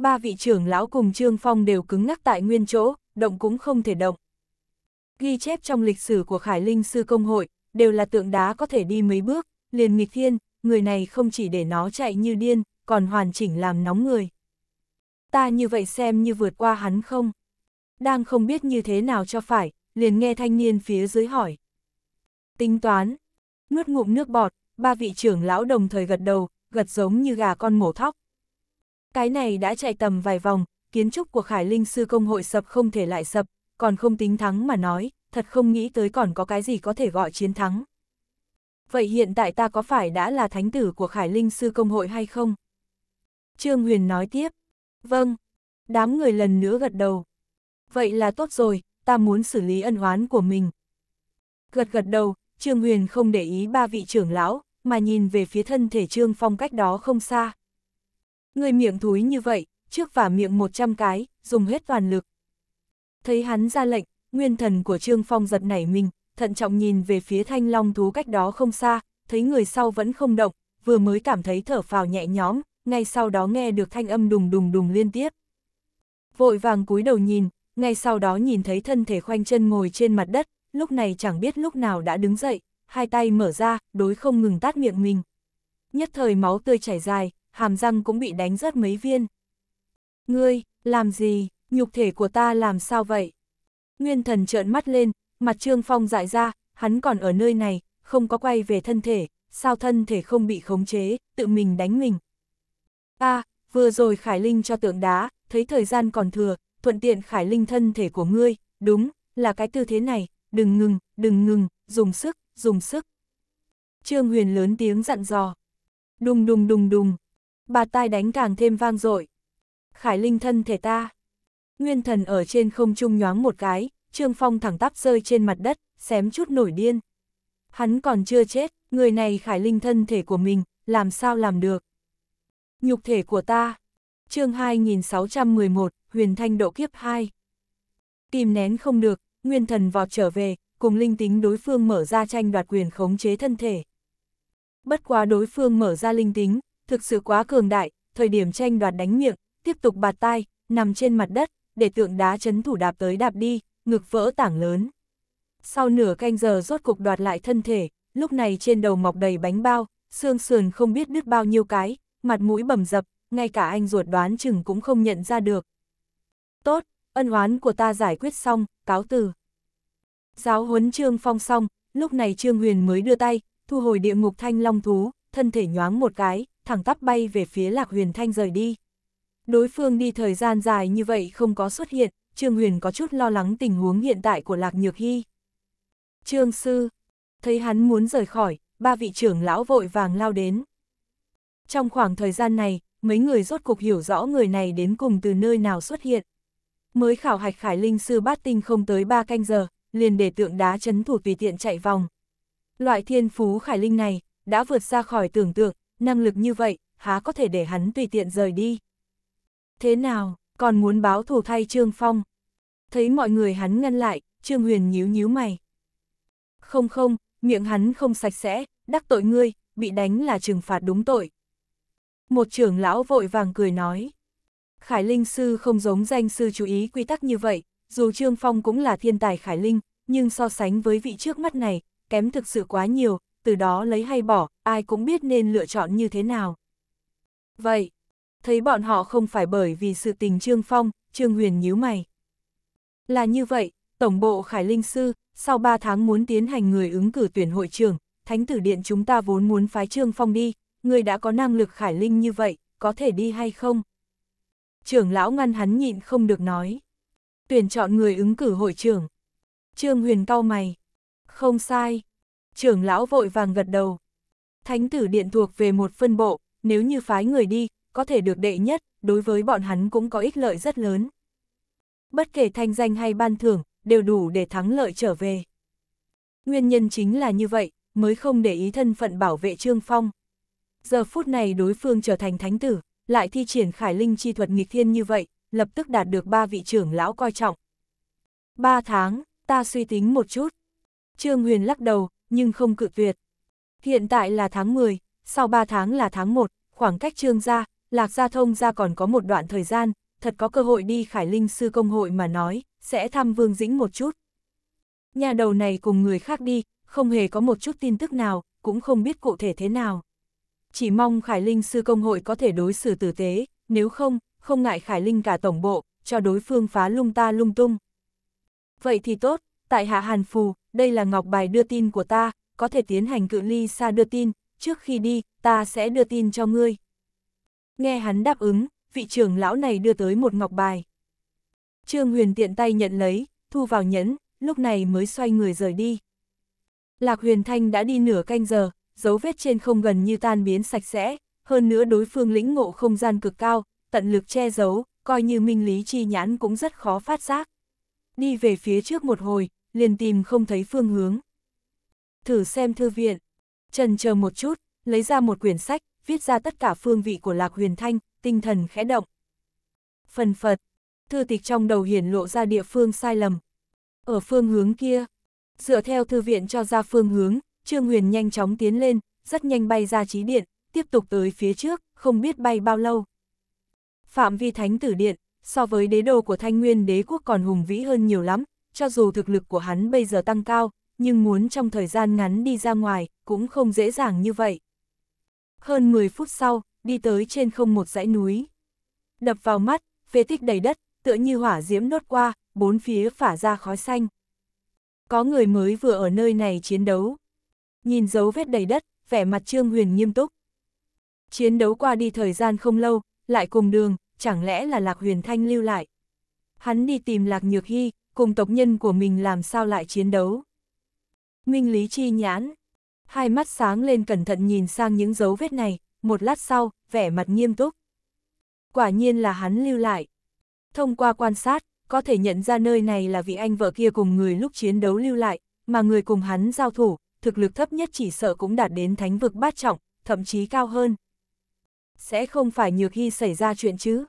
ba vị trưởng lão cùng Trương Phong đều cứng ngắc tại nguyên chỗ, động cũng không thể động. Ghi chép trong lịch sử của Khải Linh Sư Công Hội, đều là tượng đá có thể đi mấy bước, liền nghịch thiên, người này không chỉ để nó chạy như điên, còn hoàn chỉnh làm nóng người. Ta như vậy xem như vượt qua hắn không? Đang không biết như thế nào cho phải, liền nghe thanh niên phía dưới hỏi. Tính toán, nuốt ngụm nước bọt, ba vị trưởng lão đồng thời gật đầu, gật giống như gà con mổ thóc. Cái này đã chạy tầm vài vòng, kiến trúc của Khải Linh Sư Công hội sập không thể lại sập, còn không tính thắng mà nói, thật không nghĩ tới còn có cái gì có thể gọi chiến thắng. Vậy hiện tại ta có phải đã là thánh tử của Khải Linh Sư Công hội hay không? Trương Huyền nói tiếp. Vâng. Đám người lần nữa gật đầu. Vậy là tốt rồi, ta muốn xử lý ân oán của mình. Gật gật đầu, Trương Huyền không để ý ba vị trưởng lão, mà nhìn về phía thân thể Trương Phong cách đó không xa. Người miệng thúi như vậy, trước và miệng 100 cái, dùng hết toàn lực. Thấy hắn ra lệnh, nguyên thần của Trương Phong giật nảy mình, thận trọng nhìn về phía thanh long thú cách đó không xa, thấy người sau vẫn không động, vừa mới cảm thấy thở phào nhẹ nhõm, ngay sau đó nghe được thanh âm đùng đùng đùng liên tiếp. Vội vàng cúi đầu nhìn, ngay sau đó nhìn thấy thân thể khoanh chân ngồi trên mặt đất, lúc này chẳng biết lúc nào đã đứng dậy, hai tay mở ra, đối không ngừng tát miệng mình. Nhất thời máu tươi chảy dài, hàm răng cũng bị đánh rớt mấy viên. Ngươi, làm gì, nhục thể của ta làm sao vậy? Nguyên thần trợn mắt lên, mặt Trương Phong dại ra, hắn còn ở nơi này, không có quay về thân thể, sao thân thể không bị khống chế, tự mình đánh mình. a vừa rồi Khải Linh cho tượng đá, thấy thời gian còn thừa, thuận tiện Khải Linh thân thể của ngươi, đúng, là cái tư thế này, đừng ngừng, đừng ngừng, dùng sức, dùng sức. Trương Huyền lớn tiếng dặn dò. Đùng đùng đùng đùng, bà tai đánh càng thêm vang dội. Khải linh thân thể ta. Nguyên thần ở trên không trung nhoáng một cái, Trương Phong thẳng tắp rơi trên mặt đất, xém chút nổi điên. Hắn còn chưa chết, người này khải linh thân thể của mình, làm sao làm được. Nhục thể của ta. chương 2611, huyền thanh độ kiếp 2. Kìm nén không được, nguyên thần vọt trở về, cùng linh tính đối phương mở ra tranh đoạt quyền khống chế thân thể. Bất quá đối phương mở ra linh tính, thực sự quá cường đại, thời điểm tranh đoạt đánh miệng, tiếp tục bạt tai, nằm trên mặt đất, để tượng đá chấn thủ đạp tới đạp đi, ngực vỡ tảng lớn. Sau nửa canh giờ rốt cục đoạt lại thân thể, lúc này trên đầu mọc đầy bánh bao, xương sườn không biết đứt bao nhiêu cái, mặt mũi bầm dập, ngay cả anh ruột đoán chừng cũng không nhận ra được. Tốt, ân oán của ta giải quyết xong, cáo từ. Giáo huấn Trương Phong xong, lúc này Trương Huyền mới đưa tay, thu hồi địa ngục thanh long thú, thân thể nhoáng một cái, thẳng tắp bay về phía Lạc Huyền Thanh rời đi. Đối phương đi thời gian dài như vậy không có xuất hiện, Trương Huyền có chút lo lắng tình huống hiện tại của Lạc Nhược Hy. Trương Sư, thấy hắn muốn rời khỏi, ba vị trưởng lão vội vàng lao đến. Trong khoảng thời gian này, mấy người rốt cục hiểu rõ người này đến cùng từ nơi nào xuất hiện. Mới khảo hạch Khải Linh Sư bát tinh không tới ba canh giờ, liền để tượng đá chấn thủ tùy tiện chạy vòng. Loại thiên phú Khải Linh này, đã vượt xa khỏi tưởng tượng, năng lực như vậy, há có thể để hắn tùy tiện rời đi. Thế nào, còn muốn báo thù thay Trương Phong? Thấy mọi người hắn ngăn lại, Trương Huyền nhíu nhíu mày. Không không, miệng hắn không sạch sẽ, đắc tội ngươi, bị đánh là trừng phạt đúng tội. Một trưởng lão vội vàng cười nói. Khải Linh Sư không giống danh sư chú ý quy tắc như vậy, dù Trương Phong cũng là thiên tài Khải Linh, nhưng so sánh với vị trước mắt này, kém thực sự quá nhiều, từ đó lấy hay bỏ, ai cũng biết nên lựa chọn như thế nào. Vậy, thấy bọn họ không phải bởi vì sự tình Trương Phong, Trương Huyền nhíu mày. Là như vậy, Tổng bộ Khải Linh Sư, sau 3 tháng muốn tiến hành người ứng cử tuyển hội trưởng, Thánh tử điện chúng ta vốn muốn phái Trương Phong đi, người đã có năng lực Khải Linh như vậy, có thể đi hay không? Trưởng lão ngăn hắn nhịn không được nói. Tuyển chọn người ứng cử hội trưởng. Trương Huyền cau mày. Không sai, Trưởng lão vội vàng gật đầu. Thánh tử điện thuộc về một phân bộ, nếu như phái người đi, có thể được đệ nhất, đối với bọn hắn cũng có ích lợi rất lớn. Bất kể thanh danh hay ban thưởng, đều đủ để thắng lợi trở về. Nguyên nhân chính là như vậy, mới không để ý thân phận bảo vệ Trương Phong. Giờ phút này đối phương trở thành thánh tử, lại thi triển khải linh chi thuật nghịch thiên như vậy, lập tức đạt được ba vị trưởng lão coi trọng. Ba tháng, ta suy tính một chút. Trương Huyền lắc đầu, nhưng không cự tuyệt. Hiện tại là tháng 10, sau 3 tháng là tháng 1, khoảng cách trương gia, lạc gia thông gia còn có một đoạn thời gian, thật có cơ hội đi Khải Linh Sư Công Hội mà nói, sẽ thăm Vương Dĩnh một chút. Nhà đầu này cùng người khác đi, không hề có một chút tin tức nào, cũng không biết cụ thể thế nào. Chỉ mong Khải Linh Sư Công Hội có thể đối xử tử tế, nếu không, không ngại Khải Linh cả tổng bộ, cho đối phương phá lung ta lung tung. Vậy thì tốt, tại hạ Hàn Phù, đây là ngọc bài đưa tin của ta, có thể tiến hành cự ly xa đưa tin, trước khi đi, ta sẽ đưa tin cho ngươi. Nghe hắn đáp ứng, vị trưởng lão này đưa tới một ngọc bài. Trương Huyền tiện tay nhận lấy, thu vào nhẫn, lúc này mới xoay người rời đi. Lạc Huyền Thanh đã đi nửa canh giờ, dấu vết trên không gần như tan biến sạch sẽ, hơn nữa đối phương lĩnh ngộ không gian cực cao, tận lực che giấu, coi như minh lý chi nhãn cũng rất khó phát giác. Đi về phía trước một hồi, liền tìm không thấy phương hướng. Thử xem thư viện, trần chờ một chút, lấy ra một quyển sách, viết ra tất cả phương vị của Lạc Huyền Thanh, tinh thần khẽ động. Phần Phật, thư tịch trong đầu hiển lộ ra địa phương sai lầm. Ở phương hướng kia, dựa theo thư viện cho ra phương hướng, Trương Huyền nhanh chóng tiến lên, rất nhanh bay ra trí điện, tiếp tục tới phía trước, không biết bay bao lâu. Phạm vi thánh tử điện, so với đế đồ của Thanh Nguyên đế quốc còn hùng vĩ hơn nhiều lắm, cho dù thực lực của hắn bây giờ tăng cao, nhưng muốn trong thời gian ngắn đi ra ngoài, cũng không dễ dàng như vậy. Hơn 10 phút sau, đi tới trên không một dãy núi. Đập vào mắt, phế tích đầy đất, tựa như hỏa diễm nốt qua, bốn phía phả ra khói xanh. Có người mới vừa ở nơi này chiến đấu. Nhìn dấu vết đầy đất, vẻ mặt Trương Huyền nghiêm túc. Chiến đấu qua đi thời gian không lâu, lại cùng đường, chẳng lẽ là Lạc Huyền Thanh lưu lại. Hắn đi tìm Lạc Nhược Hy, cùng tộc nhân của mình làm sao lại chiến đấu. Minh Lý Chi nhãn, hai mắt sáng lên cẩn thận nhìn sang những dấu vết này, một lát sau, vẻ mặt nghiêm túc. Quả nhiên là hắn lưu lại. Thông qua quan sát, có thể nhận ra nơi này là vị anh vợ kia cùng người lúc chiến đấu lưu lại, mà người cùng hắn giao thủ, thực lực thấp nhất chỉ sợ cũng đạt đến thánh vực bát trọng, thậm chí cao hơn. Sẽ không phải nhược hy xảy ra chuyện chứ.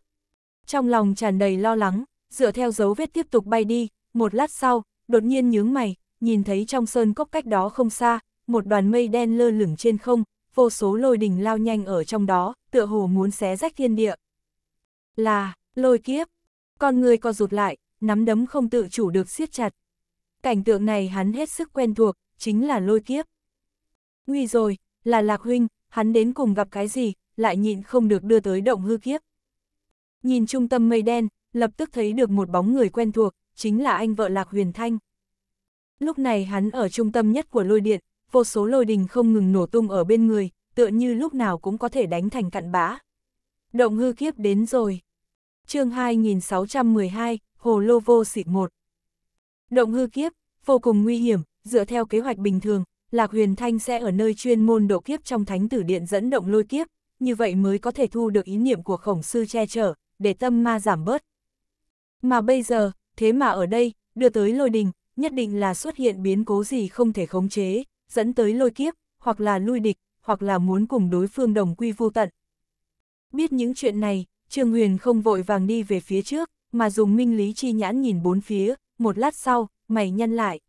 Trong lòng tràn đầy lo lắng, dựa theo dấu vết tiếp tục bay đi, một lát sau, đột nhiên nhướng mày, nhìn thấy trong sơn cốc cách đó không xa, một đoàn mây đen lơ lửng trên không, vô số lôi đình lao nhanh ở trong đó, tựa hồ muốn xé rách thiên địa. Là, lôi kiếp, con người co rụt lại, nắm đấm không tự chủ được siết chặt. Cảnh tượng này hắn hết sức quen thuộc, chính là lôi kiếp. Nguy rồi, là lạc huynh, hắn đến cùng gặp cái gì, lại nhịn không được đưa tới động hư kiếp. Nhìn trung tâm mây đen, lập tức thấy được một bóng người quen thuộc, chính là anh vợ Lạc Huyền Thanh. Lúc này hắn ở trung tâm nhất của lôi điện, vô số lôi đình không ngừng nổ tung ở bên người, tựa như lúc nào cũng có thể đánh thành cặn bã. Động hư kiếp đến rồi. chương 2612, Hồ Lô Vô sịt 1 Động hư kiếp, vô cùng nguy hiểm, dựa theo kế hoạch bình thường, Lạc Huyền Thanh sẽ ở nơi chuyên môn độ kiếp trong thánh tử điện dẫn động lôi kiếp, như vậy mới có thể thu được ý niệm của khổng sư che chở, để tâm ma giảm bớt. Mà bây giờ, thế mà ở đây, đưa tới lôi đình, nhất định là xuất hiện biến cố gì không thể khống chế, dẫn tới lôi kiếp, hoặc là lui địch, hoặc là muốn cùng đối phương đồng quy vô tận. Biết những chuyện này, Trương Huyền không vội vàng đi về phía trước, mà dùng minh lý chi nhãn nhìn bốn phía, một lát sau, mày nhăn lại.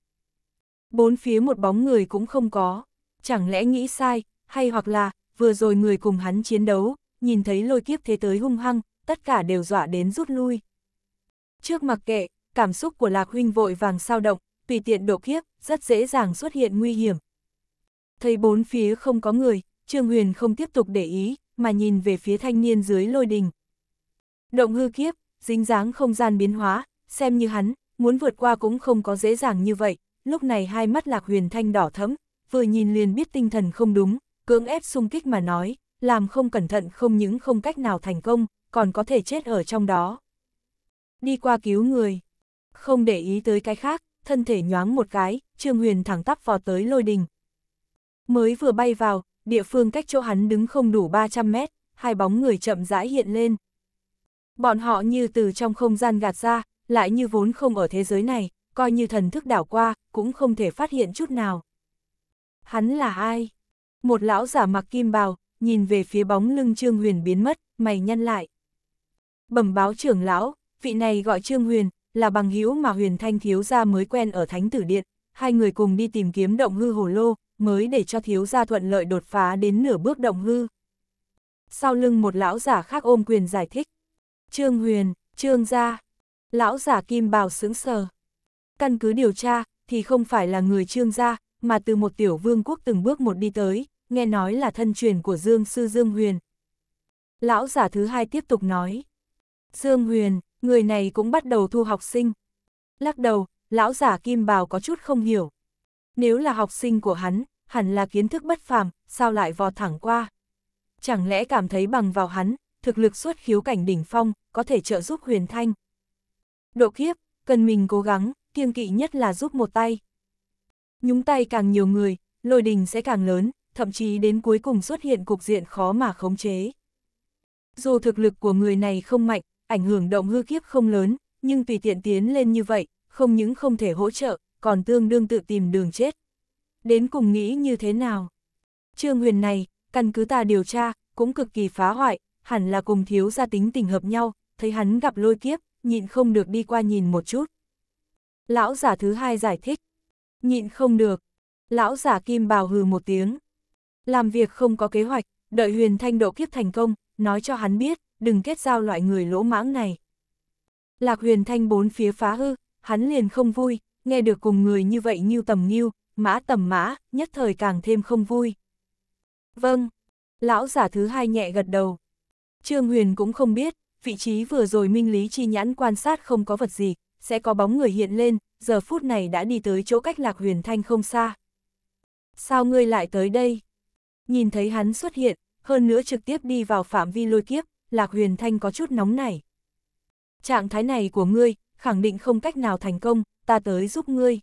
Bốn phía một bóng người cũng không có, chẳng lẽ nghĩ sai, hay hoặc là, vừa rồi người cùng hắn chiến đấu, nhìn thấy lôi kiếp thế tới hung hăng, tất cả đều dọa đến rút lui. Trước mặc kệ, cảm xúc của Lạc Huynh vội vàng sao động, tùy tiện độ kiếp, rất dễ dàng xuất hiện nguy hiểm. Thấy bốn phía không có người, Trương Huyền không tiếp tục để ý, mà nhìn về phía thanh niên dưới lôi đình. Động hư kiếp, dính dáng không gian biến hóa, xem như hắn, muốn vượt qua cũng không có dễ dàng như vậy, lúc này hai mắt Lạc Huyền Thanh đỏ thẫm, vừa nhìn liền biết tinh thần không đúng, cưỡng ép xung kích mà nói, làm không cẩn thận không những không cách nào thành công, còn có thể chết ở trong đó. Đi qua cứu người không để ý tới cái khác, thân thể nhoáng một cái, Trương Huyền thẳng tắp vào tới lôi đình. Mới vừa bay vào, địa phương cách chỗ hắn đứng không đủ 300 mét, hai bóng người chậm rãi hiện lên. Bọn họ như từ trong không gian gạt ra, lại như vốn không ở thế giới này, coi như thần thức đảo qua, cũng không thể phát hiện chút nào. Hắn là ai? Một lão giả mặc kim bào, nhìn về phía bóng lưng Trương Huyền biến mất, mày nhăn lại. Bẩm báo trưởng lão, vị này gọi Trương Huyền, là bằng hữu mà Huyền Thanh thiếu gia mới quen ở Thánh Tử Điện, hai người cùng đi tìm kiếm động hư hồ lô, mới để cho thiếu gia thuận lợi đột phá đến nửa bước động hư. Sau lưng một lão giả khác ôm quyền giải thích. Trương Huyền, Trương gia. Lão giả kim bào sững sờ. Căn cứ điều tra, thì không phải là người Trương gia, mà từ một tiểu vương quốc từng bước một đi tới, nghe nói là thân truyền của Dương Sư Dương Huyền. Lão giả thứ hai tiếp tục nói. Dương Huyền, người này cũng bắt đầu thu học sinh. Lắc đầu, lão giả kim bào có chút không hiểu. Nếu là học sinh của hắn, hẳn là kiến thức bất phàm, sao lại vò thẳng qua. Chẳng lẽ cảm thấy bằng vào hắn, thực lực xuất khiếu cảnh đỉnh phong, có thể trợ giúp huyền thanh. Độ kiếp, cần mình cố gắng, kiêng kỵ nhất là giúp một tay. Nhúng tay càng nhiều người, lôi đình sẽ càng lớn, thậm chí đến cuối cùng xuất hiện cục diện khó mà khống chế. Dù thực lực của người này không mạnh, ảnh hưởng động hư kiếp không lớn, nhưng tùy tiện tiến lên như vậy, không những không thể hỗ trợ, còn tương đương tự tìm đường chết. Đến cùng nghĩ như thế nào? Trương huyền này, căn cứ ta điều tra, cũng cực kỳ phá hoại, hẳn là cùng thiếu gia tính tình hợp nhau, thấy hắn gặp lôi kiếp, nhịn không được đi qua nhìn một chút. Lão giả thứ hai giải thích. Nhịn không được. Lão giả kim bào hừ một tiếng. Làm việc không có kế hoạch, đợi huyền thanh độ kiếp thành công, nói cho hắn biết, đừng kết giao loại người lỗ mãng này. Lạc huyền thanh bốn phía phá hư, hắn liền không vui, nghe được cùng người như vậy như tầm nghiêu, mã tầm mã, nhất thời càng thêm không vui. Vâng, lão giả thứ hai nhẹ gật đầu. Trương Huyền cũng không biết, vị trí vừa rồi minh lý chi nhãn quan sát không có vật gì, sẽ có bóng người hiện lên, giờ phút này đã đi tới chỗ cách lạc huyền thanh không xa. Sao ngươi lại tới đây? Nhìn thấy hắn xuất hiện, hơn nữa trực tiếp đi vào phạm vi lôi kiếp, Lạc Huyền Thanh có chút nóng nảy. Trạng thái này của ngươi, khẳng định không cách nào thành công, ta tới giúp ngươi.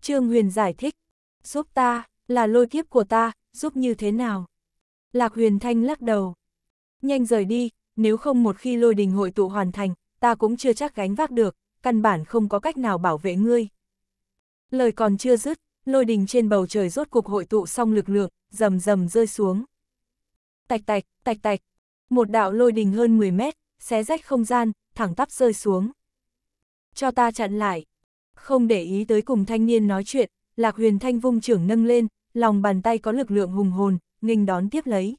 Trương Huyền giải thích, giúp ta, là lôi kiếp của ta, giúp như thế nào? Lạc Huyền Thanh lắc đầu. Nhanh rời đi, nếu không một khi lôi đình hội tụ hoàn thành, ta cũng chưa chắc gánh vác được, căn bản không có cách nào bảo vệ ngươi. Lời còn chưa dứt, lôi đình trên bầu trời rốt cuộc hội tụ xong lực lượng, rầm rầm rơi xuống. Tạch tạch, tạch tạch, một đạo lôi đình hơn 10 mét, xé rách không gian, thẳng tắp rơi xuống. Cho ta chặn lại. Không để ý tới cùng thanh niên nói chuyện, Lạc Huyền Thanh vung trưởng nâng lên, lòng bàn tay có lực lượng hùng hồn, nghênh đón tiếp lấy.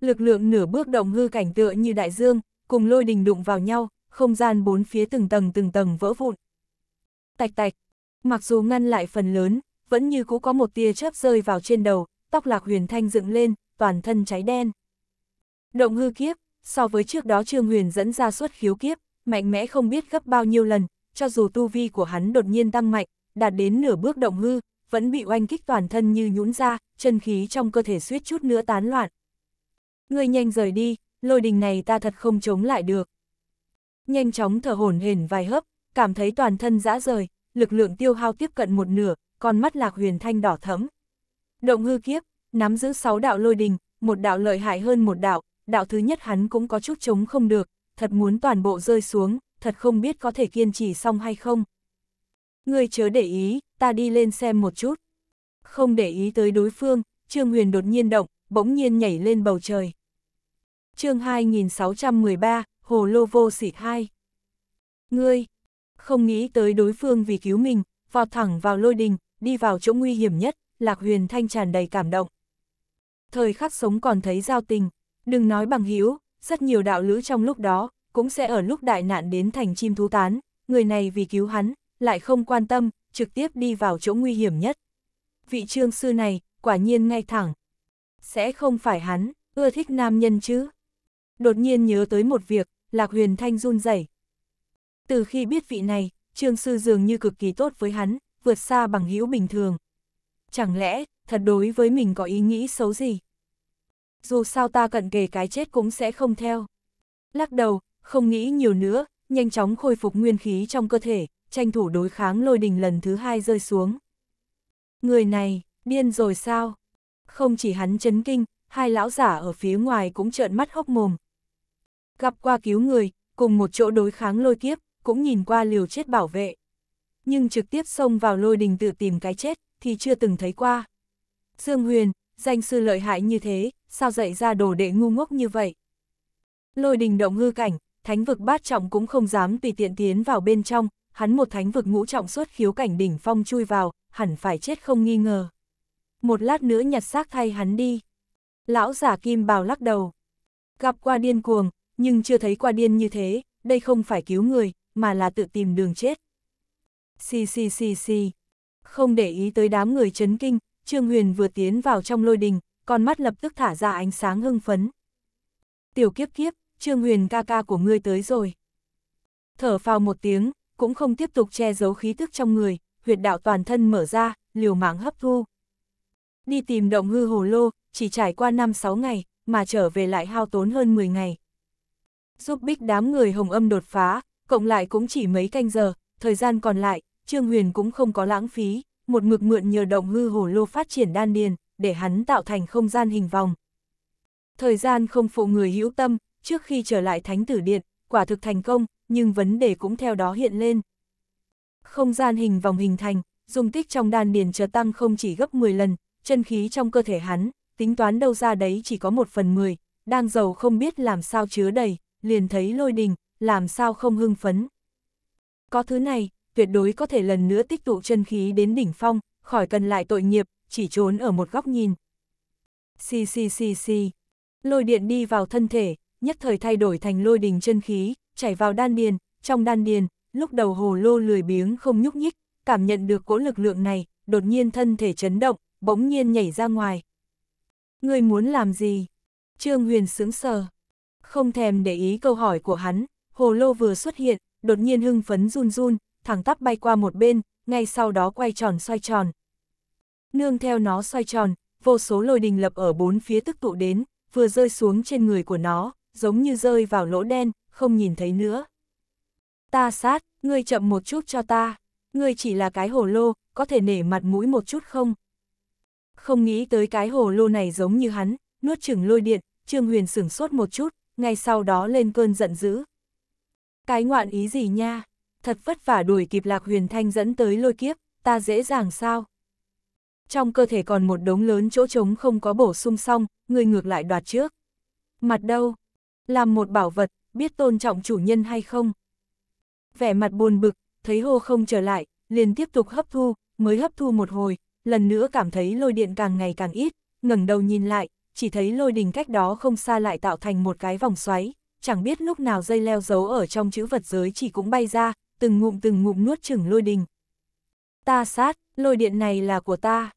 Lực lượng nửa bước động hư cảnh tựa như đại dương, cùng lôi đình đụng vào nhau, không gian bốn phía từng tầng từng tầng vỡ vụn. Tạch tạch, mặc dù ngăn lại phần lớn, vẫn như cũ có một tia chớp rơi vào trên đầu, tóc Lạc Huyền Thanh dựng lên, toàn thân cháy đen. Động hư kiếp, so với trước đó Trương Huyền dẫn ra suất khiếu kiếp, mạnh mẽ không biết gấp bao nhiêu lần, cho dù tu vi của hắn đột nhiên tăng mạnh, đạt đến nửa bước động hư, vẫn bị oanh kích toàn thân như nhũn ra, chân khí trong cơ thể suýt chút nữa tán loạn. người nhanh rời đi, lôi đình này ta thật không chống lại được. Nhanh chóng thở hổn hển vài hớp, cảm thấy toàn thân dã rời, lực lượng tiêu hao tiếp cận một nửa, con mắt Lạc Huyền Thanh đỏ thẫm. Động hư kiếp, nắm giữ sáu đạo lôi đình, một đạo lợi hại hơn một đạo, đạo thứ nhất hắn cũng có chút chống không được, thật muốn toàn bộ rơi xuống, thật không biết có thể kiên trì xong hay không. người chớ để ý, ta đi lên xem một chút. Không để ý tới đối phương, Trương Huyền đột nhiên động, bỗng nhiên nhảy lên bầu trời. chương 2613, Hồ Lô Vô Sỉ 2 Ngươi, không nghĩ tới đối phương vì cứu mình, vọt thẳng vào lôi đình, đi vào chỗ nguy hiểm nhất, Lạc Huyền Thanh tràn đầy cảm động. Thời khắc sống còn thấy giao tình, Đừng nói bằng hữu rất nhiều đạo lữ trong lúc đó, cũng sẽ ở lúc đại nạn đến thành chim thú tán, người này vì cứu hắn, lại không quan tâm, trực tiếp đi vào chỗ nguy hiểm nhất. Vị trương sư này, quả nhiên ngay thẳng. Sẽ không phải hắn, ưa thích nam nhân chứ. Đột nhiên nhớ tới một việc, Lạc Huyền Thanh run rẩy. Từ khi biết vị này, trương sư dường như cực kỳ tốt với hắn, vượt xa bằng hữu bình thường. Chẳng lẽ, thật đối với mình có ý nghĩ xấu gì? dù sao ta cận kề cái chết cũng sẽ không theo. Lắc đầu, không nghĩ nhiều nữa, nhanh chóng khôi phục nguyên khí trong cơ thể, tranh thủ đối kháng lôi đình lần thứ hai rơi xuống. Người này, điên rồi sao? Không chỉ hắn chấn kinh, hai lão giả ở phía ngoài cũng trợn mắt hốc mồm. Gặp qua cứu người, cùng một chỗ đối kháng lôi kiếp, cũng nhìn qua liều chết bảo vệ. Nhưng trực tiếp xông vào lôi đình tự tìm cái chết, thì chưa từng thấy qua. Dương Huyền, danh sư lợi hại như thế, sao dạy ra đồ đệ ngu ngốc như vậy. Lôi đình động hư cảnh, thánh vực bát trọng cũng không dám tùy tiện tiến vào bên trong, hắn một thánh vực ngũ trọng xuất khiếu cảnh đỉnh phong chui vào, hẳn phải chết không nghi ngờ. Một lát nữa nhặt xác thay hắn đi. Lão giả kim bào lắc đầu. Gặp qua điên cuồng, nhưng chưa thấy qua điên như thế, đây không phải cứu người, mà là tự tìm đường chết. Xì xì xì xì. Không để ý tới đám người chấn kinh, Trương Huyền vừa tiến vào trong lôi đình, con mắt lập tức thả ra ánh sáng hưng phấn. Tiểu kiếp kiếp, Trương Huyền ca ca của ngươi tới rồi. Thở phào một tiếng, cũng không tiếp tục che giấu khí tức trong người, huyệt đạo toàn thân mở ra, liều mạng hấp thu. Đi tìm động hư hồ lô, chỉ trải qua 5-6 ngày, mà trở về lại hao tốn hơn 10 ngày. Giúp bích đám người hồng âm đột phá, cộng lại cũng chỉ mấy canh giờ, thời gian còn lại, Trương Huyền cũng không có lãng phí, một mực mượn nhờ động hư hồ lô phát triển đan điền, để hắn tạo thành không gian hình vòng. Thời gian không phụ người hữu tâm, trước khi trở lại thánh tử điện, quả thực thành công, nhưng vấn đề cũng theo đó hiện lên. Không gian hình vòng hình thành, dung tích trong đan điền chợt tăng không chỉ gấp 10 lần, chân khí trong cơ thể hắn, tính toán đâu ra đấy chỉ có một phần 10, đang giàu không biết làm sao chứa đầy, liền thấy lôi đình, làm sao không hưng phấn. Có thứ này, tuyệt đối có thể lần nữa tích tụ chân khí đến đỉnh phong, khỏi cần lại tội nghiệp, chỉ trốn ở một góc nhìn. Xì xì xì xì, lôi điện đi vào thân thể, nhất thời thay đổi thành lôi đình chân khí, chảy vào đan điền, trong đan điền, lúc đầu hồ lô lười biếng không nhúc nhích, cảm nhận được cỗ lực lượng này, đột nhiên thân thể chấn động, bỗng nhiên nhảy ra ngoài. Người muốn làm gì? Trương Huyền sướng sờ. Không thèm để ý câu hỏi của hắn, hồ lô vừa xuất hiện, đột nhiên hưng phấn run run, thẳng tắp bay qua một bên, ngay sau đó quay tròn xoay tròn, nương theo nó xoay tròn, vô số lôi đình lập ở bốn phía tức tụ đến, vừa rơi xuống trên người của nó, giống như rơi vào lỗ đen, không nhìn thấy nữa. Ta sát, ngươi chậm một chút cho ta, ngươi chỉ là cái hồ lô, có thể nể mặt mũi một chút không? Không nghĩ tới cái hồ lô này giống như hắn, nuốt chừng lôi điện, Trương Huyền sửng sốt một chút, ngay sau đó lên cơn giận dữ. Cái ngoạn ý gì nha, thật vất vả đuổi kịp Lạc Huyền Thanh dẫn tới lôi kiếp, ta dễ dàng sao? Trong cơ thể còn một đống lớn chỗ trống không có bổ sung xong, người ngược lại đoạt trước. Mặt đâu? Làm một bảo vật, biết tôn trọng chủ nhân hay không? Vẻ mặt buồn bực, thấy hô không trở lại, liền tiếp tục hấp thu, mới hấp thu một hồi, lần nữa cảm thấy lôi điện càng ngày càng ít, ngẩng đầu nhìn lại, chỉ thấy lôi đình cách đó không xa lại tạo thành một cái vòng xoáy, chẳng biết lúc nào dây leo giấu ở trong chữ vật giới chỉ cũng bay ra, từng ngụm từng ngụm nuốt chửng lôi đình, Ta sát, lôi điện này là của ta.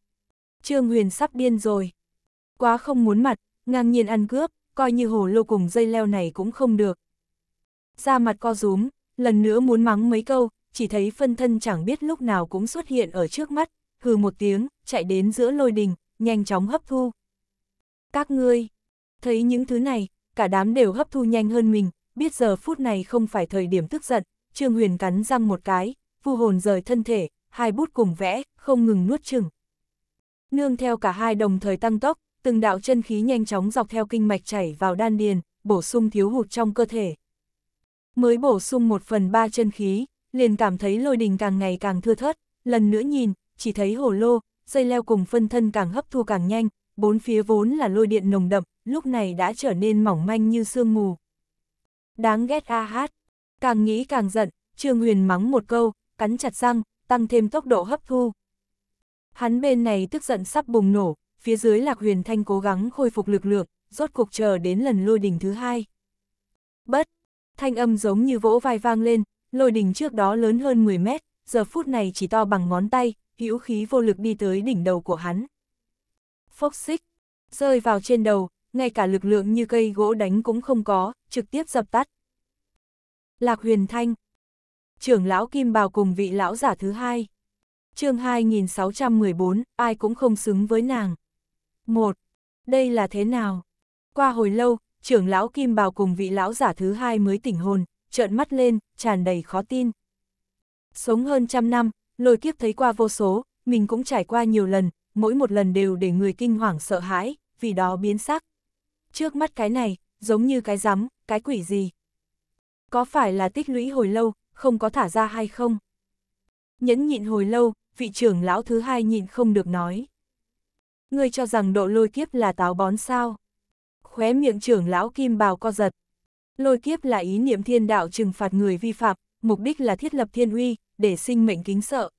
Trương Huyền sắp điên rồi. Quá không muốn mặt, ngang nhiên ăn cướp, coi như hồ lô cùng dây leo này cũng không được. Ra mặt co rúm, lần nữa muốn mắng mấy câu, chỉ thấy phân thân chẳng biết lúc nào cũng xuất hiện ở trước mắt, hừ một tiếng, chạy đến giữa lôi đình, nhanh chóng hấp thu. Các ngươi, thấy những thứ này, cả đám đều hấp thu nhanh hơn mình, biết giờ phút này không phải thời điểm tức giận, Trương Huyền cắn răng một cái, vu hồn rời thân thể, hai bút cùng vẽ, không ngừng nuốt chừng. Nương theo cả hai đồng thời tăng tốc, từng đạo chân khí nhanh chóng dọc theo kinh mạch chảy vào đan điền, bổ sung thiếu hụt trong cơ thể. Mới bổ sung một phần ba chân khí, liền cảm thấy lôi đình càng ngày càng thưa thớt, lần nữa nhìn, chỉ thấy hồ lô, dây leo cùng phân thân càng hấp thu càng nhanh, bốn phía vốn là lôi điện nồng đậm, lúc này đã trở nên mỏng manh như sương mù. Đáng ghét a hát, càng nghĩ càng giận, Trương Huyền mắng một câu, cắn chặt răng, tăng thêm tốc độ hấp thu. Hắn bên này tức giận sắp bùng nổ, phía dưới Lạc Huyền Thanh cố gắng khôi phục lực lượng, rốt cục chờ đến lần lôi đỉnh thứ hai. Bất, thanh âm giống như vỗ vai vang lên, lôi đỉnh trước đó lớn hơn 10 mét, giờ phút này chỉ to bằng ngón tay, hữu khí vô lực đi tới đỉnh đầu của hắn. Phốc xích, rơi vào trên đầu, ngay cả lực lượng như cây gỗ đánh cũng không có, trực tiếp dập tắt. Lạc huyền thanh, trưởng lão Kim Bào cùng vị lão giả thứ hai. chương 2614, ai cũng không xứng với nàng. một Đây là thế nào? Qua hồi lâu, trưởng lão Kim Bào cùng vị lão giả thứ hai mới tỉnh hồn, trợn mắt lên, tràn đầy khó tin. Sống hơn trăm năm, lôi kiếp thấy qua vô số, mình cũng trải qua nhiều lần, mỗi một lần đều để người kinh hoàng sợ hãi, vì đó biến sắc. Trước mắt cái này, giống như cái rắm, cái quỷ gì. Có phải là tích lũy hồi lâu, không có thả ra hay không. Nhẫn nhịn hồi lâu, vị trưởng lão thứ hai nhịn không được nói. Ngươi cho rằng độ lôi kiếp là táo bón sao? Khóe miệng trưởng lão kim bào co giật. Lôi kiếp là ý niệm thiên đạo trừng phạt người vi phạm, mục đích là thiết lập thiên uy, để sinh mệnh kính sợ.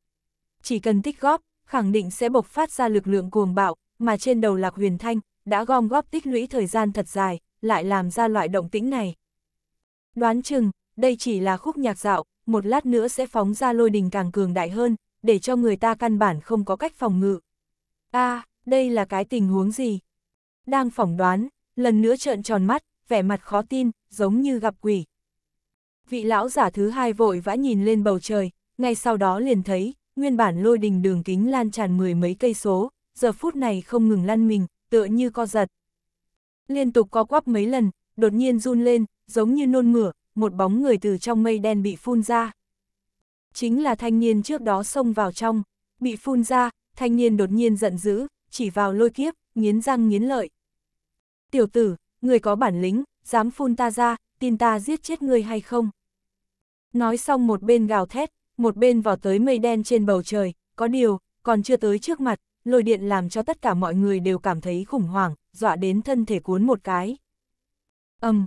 Chỉ cần tích góp, khẳng định sẽ bộc phát ra lực lượng cuồng bạo, mà trên đầu lạc huyền thanh, đã gom góp tích lũy thời gian thật dài, lại làm ra loại động tĩnh này. Đoán chừng, đây chỉ là khúc nhạc dạo, một lát nữa sẽ phóng ra lôi đình càng cường đại hơn, để cho người ta căn bản không có cách phòng ngự. a à, đây là cái tình huống gì? Đang phỏng đoán, lần nữa trợn tròn mắt, vẻ mặt khó tin, giống như gặp quỷ. Vị lão giả thứ hai vội vã nhìn lên bầu trời, ngay sau đó liền thấy, nguyên bản lôi đình đường kính lan tràn mười mấy cây số, giờ phút này không ngừng lăn mình, tựa như co giật. Liên tục co quắp mấy lần, đột nhiên run lên, giống như nôn mửa, một bóng người từ trong mây đen bị phun ra. Chính là thanh niên trước đó xông vào trong, bị phun ra, thanh niên đột nhiên giận dữ, chỉ vào lôi kiếp, nghiến răng nghiến lợi. Tiểu tử, người có bản lĩnh, dám phun ta ra, tin ta giết chết ngươi hay không? Nói xong một bên gào thét, một bên vào tới mây đen trên bầu trời, có điều, còn chưa tới trước mặt, lôi điện làm cho tất cả mọi người đều cảm thấy khủng hoảng, dọa đến thân thể cuốn một cái. Âm, um,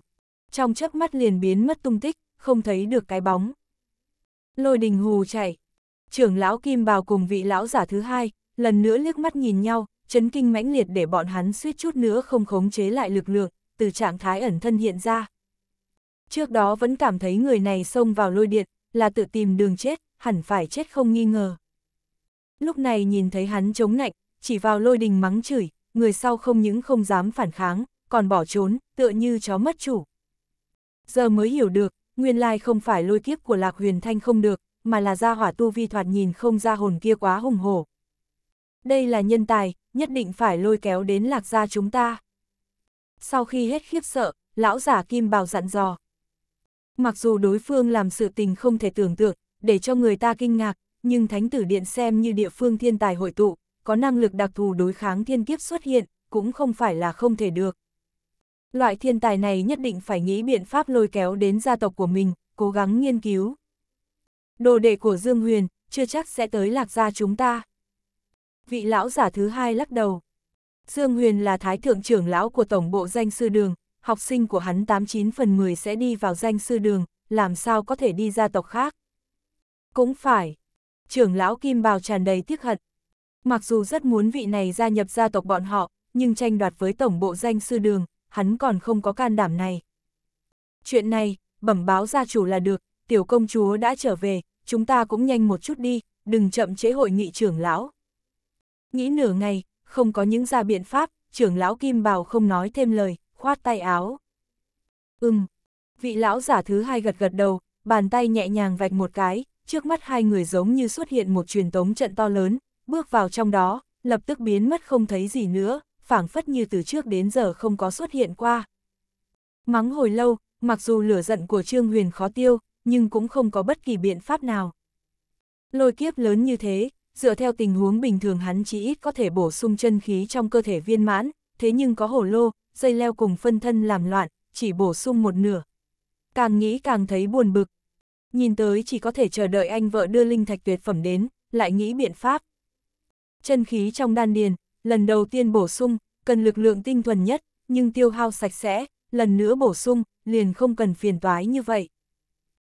trong chớp mắt liền biến mất tung tích, không thấy được cái bóng. Lôi đình hù chạy, trưởng lão kim bào cùng vị lão giả thứ hai, lần nữa liếc mắt nhìn nhau, chấn kinh mãnh liệt để bọn hắn suýt chút nữa không khống chế lại lực lượng, từ trạng thái ẩn thân hiện ra. Trước đó vẫn cảm thấy người này xông vào lôi điện, là tự tìm đường chết, hẳn phải chết không nghi ngờ. Lúc này nhìn thấy hắn chống nạnh, chỉ vào lôi đình mắng chửi, người sau không những không dám phản kháng, còn bỏ trốn, tựa như chó mất chủ giờ mới hiểu được, nguyên lai không phải lôi kiếp của Lạc Huyền Thanh không được, mà là gia hỏa tu vi thoạt nhìn không ra hồn kia quá hùng hổ. Đây là nhân tài, nhất định phải lôi kéo đến Lạc gia chúng ta. Sau khi hết khiếp sợ, lão giả Kim bào dặn dò. Mặc dù đối phương làm sự tình không thể tưởng tượng, để cho người ta kinh ngạc, nhưng Thánh tử điện xem như địa phương thiên tài hội tụ, có năng lực đặc thù đối kháng thiên kiếp xuất hiện, cũng không phải là không thể được. Loại thiên tài này nhất định phải nghĩ biện pháp lôi kéo đến gia tộc của mình, cố gắng nghiên cứu. Đồ đệ của Dương Huyền, chưa chắc sẽ tới lạc gia chúng ta. Vị lão giả thứ hai lắc đầu. Dương Huyền là thái thượng trưởng lão của tổng bộ danh sư đường, học sinh của hắn 89 phần 10 sẽ đi vào danh sư đường, làm sao có thể đi gia tộc khác. Cũng phải. Trưởng lão Kim Bào tràn đầy tiếc hận. Mặc dù rất muốn vị này gia nhập gia tộc bọn họ, nhưng tranh đoạt với tổng bộ danh sư đường, hắn còn không có can đảm này. Chuyện này, bẩm báo gia chủ là được, tiểu công chúa đã trở về, chúng ta cũng nhanh một chút đi, đừng chậm chế hội nghị trưởng lão. Nghĩ nửa ngày, không có những ra biện pháp, trưởng lão Kim Bào không nói thêm lời, khoát tay áo. Ừm, vị lão giả thứ hai gật gật đầu, bàn tay nhẹ nhàng vạch một cái, trước mắt hai người giống như xuất hiện một truyền tống trận to lớn, bước vào trong đó, lập tức biến mất không thấy gì nữa phảng phất như từ trước đến giờ không có xuất hiện qua. Mắng hồi lâu, mặc dù lửa giận của Trương Huyền khó tiêu, nhưng cũng không có bất kỳ biện pháp nào. Lôi kiếp lớn như thế, dựa theo tình huống bình thường hắn chỉ ít có thể bổ sung chân khí trong cơ thể viên mãn, thế nhưng có hổ lô, dây leo cùng phân thân làm loạn, chỉ bổ sung một nửa. Càng nghĩ càng thấy buồn bực. Nhìn tới chỉ có thể chờ đợi anh vợ đưa linh thạch tuyệt phẩm đến, lại nghĩ biện pháp. Chân khí trong đan điền, lần đầu tiên bổ sung, cần lực lượng tinh thuần nhất, nhưng tiêu hao sạch sẽ, lần nữa bổ sung, liền không cần phiền toái như vậy.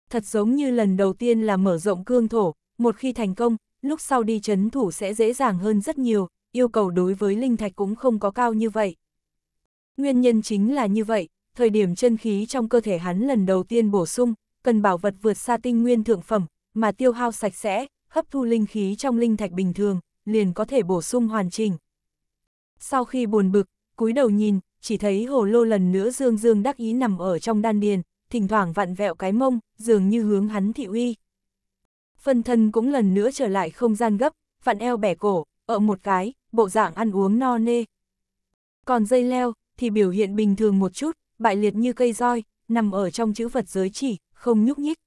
Thật giống như lần đầu tiên là mở rộng cương thổ, một khi thành công, lúc sau đi chấn thủ sẽ dễ dàng hơn rất nhiều, yêu cầu đối với linh thạch cũng không có cao như vậy. Nguyên nhân chính là như vậy, thời điểm chân khí trong cơ thể hắn lần đầu tiên bổ sung, cần bảo vật vượt xa tinh nguyên thượng phẩm, mà tiêu hao sạch sẽ, hấp thu linh khí trong linh thạch bình thường, liền có thể bổ sung hoàn chỉnh sau khi buồn bực, cúi đầu nhìn, chỉ thấy hồ lô lần nữa dương dương đắc ý nằm ở trong đan điền, thỉnh thoảng vặn vẹo cái mông, dường như hướng hắn thị uy. Phân thân cũng lần nữa trở lại không gian gấp, vặn eo bẻ cổ, ở một cái, bộ dạng ăn uống no nê. Còn dây leo, thì biểu hiện bình thường một chút, bại liệt như cây roi, nằm ở trong chữ vật giới chỉ, không nhúc nhích.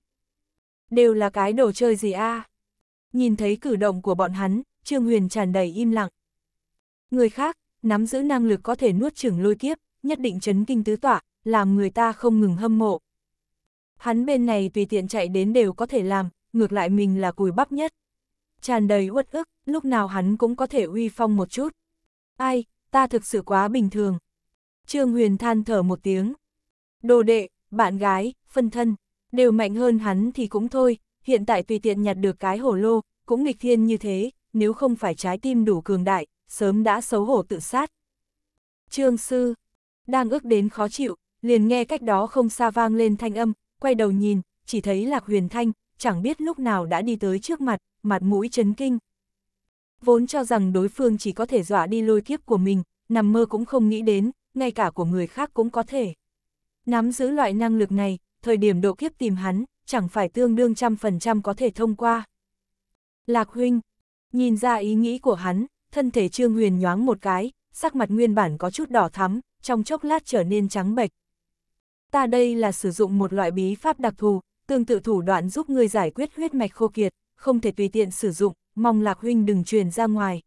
Đều là cái đồ chơi gì a Nhìn thấy cử động của bọn hắn, Trương Huyền tràn đầy im lặng. Người khác, nắm giữ năng lực có thể nuốt chửng lôi kiếp, nhất định chấn kinh tứ tỏa, làm người ta không ngừng hâm mộ. Hắn bên này tùy tiện chạy đến đều có thể làm, ngược lại mình là cùi bắp nhất. Tràn đầy uất ức, lúc nào hắn cũng có thể uy phong một chút. Ai, ta thực sự quá bình thường. Trương Huyền than thở một tiếng. Đồ đệ, bạn gái, phân thân, đều mạnh hơn hắn thì cũng thôi, hiện tại tùy tiện nhặt được cái hổ lô, cũng nghịch thiên như thế, nếu không phải trái tim đủ cường đại, sớm đã xấu hổ tự sát. Trương sư, đang ước đến khó chịu, liền nghe cách đó không xa vang lên thanh âm, quay đầu nhìn, chỉ thấy Lạc Huyền Thanh, chẳng biết lúc nào đã đi tới trước mặt, mặt mũi chấn kinh. Vốn cho rằng đối phương chỉ có thể dọa đi lôi kiếp của mình, nằm mơ cũng không nghĩ đến, ngay cả của người khác cũng có thể. Nắm giữ loại năng lực này, thời điểm độ kiếp tìm hắn, chẳng phải tương đương trăm phần trăm có thể thông qua. Lạc huynh, nhìn ra ý nghĩ của hắn, thân thể Trương Huyền nhoáng một cái, sắc mặt nguyên bản có chút đỏ thắm, trong chốc lát trở nên trắng bệch. Ta đây là sử dụng một loại bí pháp đặc thù, tương tự thủ đoạn giúp người giải quyết huyết mạch khô kiệt, không thể tùy tiện sử dụng, mong Lạc Huynh đừng truyền ra ngoài.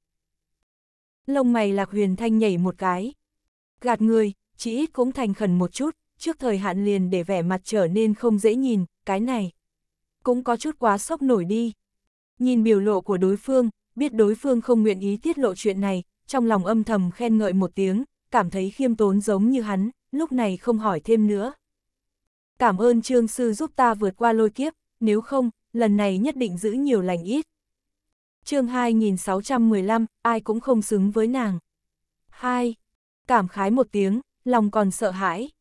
Lông mày Lạc Huyền Thanh nhảy một cái. Gạt người, chỉ ít cũng thành khẩn một chút, trước thời hạn liền để vẻ mặt trở nên không dễ nhìn, cái này. Cũng có chút quá sốc nổi đi. Nhìn biểu lộ của đối phương, biết đối phương không nguyện ý tiết lộ chuyện này, trong lòng âm thầm khen ngợi một tiếng, cảm thấy khiêm tốn giống như hắn, lúc này không hỏi thêm nữa. Cảm ơn trương sư giúp ta vượt qua lôi kiếp, nếu không, lần này nhất định giữ nhiều lành ít. chương 2615, ai cũng không xứng với nàng. hai Cảm khái một tiếng, lòng còn sợ hãi.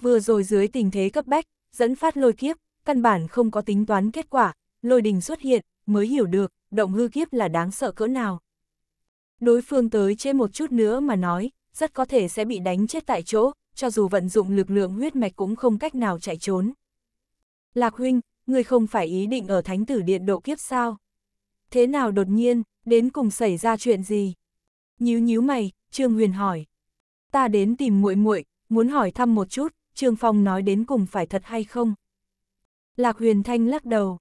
Vừa rồi dưới tình thế cấp bách, dẫn phát lôi kiếp, căn bản không có tính toán kết quả, lôi đình xuất hiện, mới hiểu được, động hư kiếp là đáng sợ cỡ nào. Đối phương tới chế một chút nữa mà nói, rất có thể sẽ bị đánh chết tại chỗ, cho dù vận dụng lực lượng huyết mạch cũng không cách nào chạy trốn. Lạc huynh, người không phải ý định ở thánh tử điện độ kiếp sao? Thế nào đột nhiên, đến cùng xảy ra chuyện gì? Nhíu nhíu mày, Trương Huyền hỏi. Ta đến tìm muội muội, muốn hỏi thăm một chút, Trương Phong nói đến cùng phải thật hay không? Lạc Huyền Thanh lắc đầu.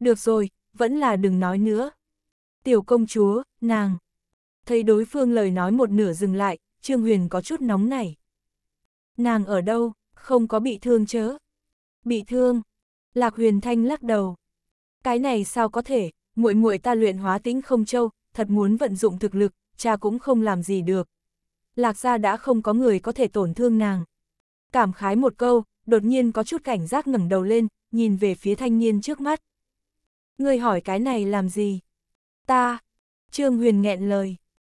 Được rồi, vẫn là đừng nói nữa. Tiểu công chúa, nàng. Thấy đối phương lời nói một nửa dừng lại, Trương Huyền có chút nóng nảy. Nàng ở đâu, không có bị thương chớ. Bị thương. Lạc Huyền Thanh lắc đầu. Cái này sao có thể, muội muội ta luyện hóa tĩnh không châu, thật muốn vận dụng thực lực, cha cũng không làm gì được. Lạc gia đã không có người có thể tổn thương nàng. Cảm khái một câu, đột nhiên có chút cảnh giác ngẩng đầu lên, nhìn về phía thanh niên trước mắt ngươi hỏi cái này làm gì? Ta, Trương Huyền nghẹn lời,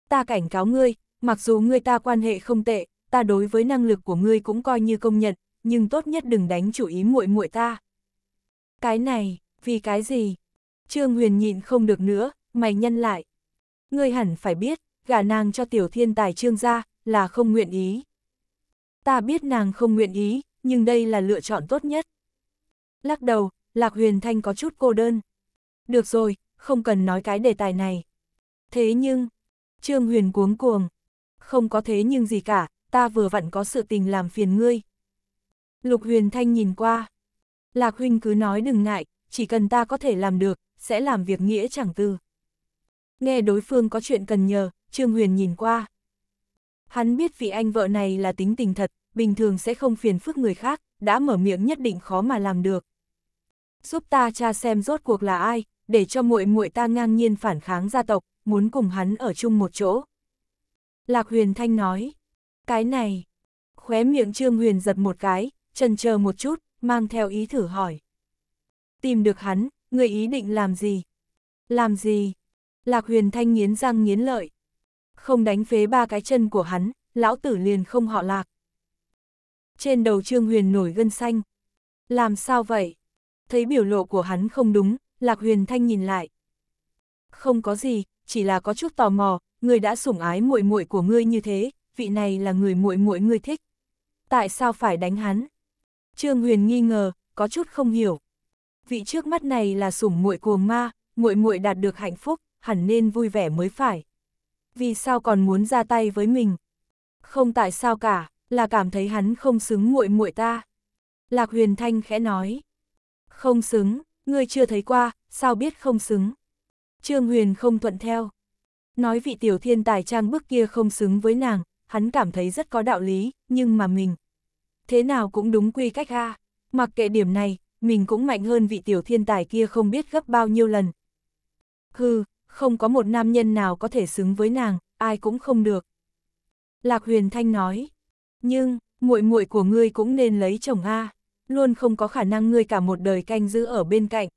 ta cảnh cáo ngươi, mặc dù ngươi ta quan hệ không tệ, ta đối với năng lực của ngươi cũng coi như công nhận, nhưng tốt nhất đừng đánh chủ ý muội muội ta. Cái này, vì cái gì? Trương Huyền nhịn không được nữa, mày nhân lại. Ngươi hẳn phải biết, gả nàng cho tiểu thiên tài Trương gia là không nguyện ý. Ta biết nàng không nguyện ý, nhưng đây là lựa chọn tốt nhất. Lắc đầu, Lạc Huyền Thanh có chút cô đơn được rồi, không cần nói cái đề tài này. Thế nhưng, Trương Huyền cuống cuồng, không có thế nhưng gì cả, ta vừa vặn có sự tình làm phiền ngươi. Lục Huyền Thanh nhìn qua, Lạc Huynh cứ nói đừng ngại, chỉ cần ta có thể làm được, sẽ làm việc nghĩa chẳng tư. Nghe đối phương có chuyện cần nhờ, Trương Huyền nhìn qua. Hắn biết vị anh vợ này là tính tình thật, bình thường sẽ không phiền phức người khác, đã mở miệng nhất định khó mà làm được. Giúp ta cha xem rốt cuộc là ai, để cho muội muội ta ngang nhiên phản kháng gia tộc, muốn cùng hắn ở chung một chỗ. Lạc Huyền Thanh nói, cái này, khóe miệng Trương Huyền giật một cái, trần chờ một chút, mang theo ý thử hỏi. Tìm được hắn, người ý định làm gì? Làm gì? Lạc Huyền Thanh nghiến răng nghiến lợi. Không đánh phế ba cái chân của hắn, lão tử liền không họ lạc. Trên đầu Trương Huyền nổi gân xanh. Làm sao vậy? Thấy biểu lộ của hắn không đúng, Lạc Huyền Thanh nhìn lại. Không có gì, chỉ là có chút tò mò, Người đã sủng ái muội muội của ngươi như thế, vị này là người muội muội ngươi thích. Tại sao phải đánh hắn? Trương Huyền nghi ngờ, có chút không hiểu. Vị trước mắt này là sủng muội cuồng ma, muội muội đạt được hạnh phúc, hẳn nên vui vẻ mới phải. Vì sao còn muốn ra tay với mình? Không tại sao cả, là cảm thấy hắn không xứng muội muội ta. Lạc Huyền Thanh khẽ nói. Không xứng, ngươi chưa thấy qua, sao biết không xứng. Trương Huyền không thuận theo. Nói vị tiểu thiên tài trang bức kia không xứng với nàng, hắn cảm thấy rất có đạo lý, nhưng mà mình. Thế nào cũng đúng quy cách ha. Mặc kệ điểm này, mình cũng mạnh hơn vị tiểu thiên tài kia không biết gấp bao nhiêu lần. Hừ, không có một nam nhân nào có thể xứng với nàng, ai cũng không được. Lạc Huyền Thanh nói, nhưng muội muội của ngươi cũng nên lấy chồng a. À luôn không có khả năng ngươi cả một đời canh giữ ở bên cạnh.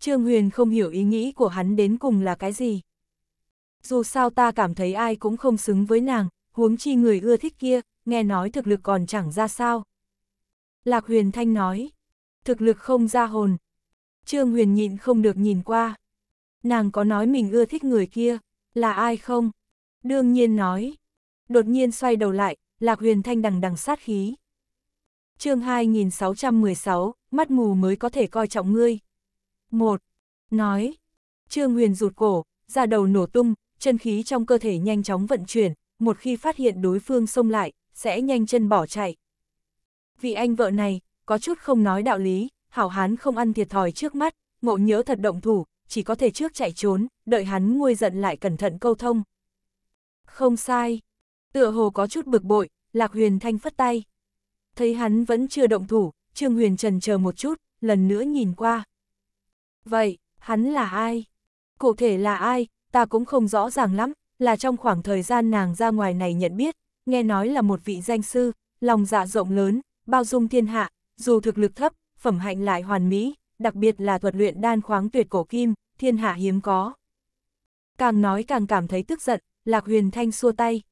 Trương Huyền không hiểu ý nghĩ của hắn đến cùng là cái gì. Dù sao ta cảm thấy ai cũng không xứng với nàng, huống chi người ưa thích kia, nghe nói thực lực còn chẳng ra sao. Lạc Huyền Thanh nói, thực lực không ra hồn. Trương Huyền nhịn không được nhìn qua. Nàng có nói mình ưa thích người kia, là ai không? Đương nhiên nói. Đột nhiên xoay đầu lại, Lạc Huyền Thanh đằng đằng sát khí chương 2616, mắt mù mới có thể coi trọng ngươi. một Nói. Trương Huyền rụt cổ, ra đầu nổ tung, chân khí trong cơ thể nhanh chóng vận chuyển, một khi phát hiện đối phương xông lại, sẽ nhanh chân bỏ chạy. vì anh vợ này, có chút không nói đạo lý, hảo hán không ăn thiệt thòi trước mắt, ngộ nhớ thật động thủ, chỉ có thể trước chạy trốn, đợi hắn nguôi giận lại cẩn thận câu thông. Không sai. Tựa hồ có chút bực bội, Lạc Huyền Thanh phất tay thấy hắn vẫn chưa động thủ, Trương Huyền Trần chờ một chút, lần nữa nhìn qua. Vậy, hắn là ai? Cụ thể là ai, ta cũng không rõ ràng lắm, là trong khoảng thời gian nàng ra ngoài này nhận biết, nghe nói là một vị danh sư, lòng dạ rộng lớn, bao dung thiên hạ, dù thực lực thấp, phẩm hạnh lại hoàn mỹ, đặc biệt là thuật luyện đan khoáng tuyệt cổ kim, thiên hạ hiếm có. Càng nói càng cảm thấy tức giận, Lạc Huyền Thanh xua tay.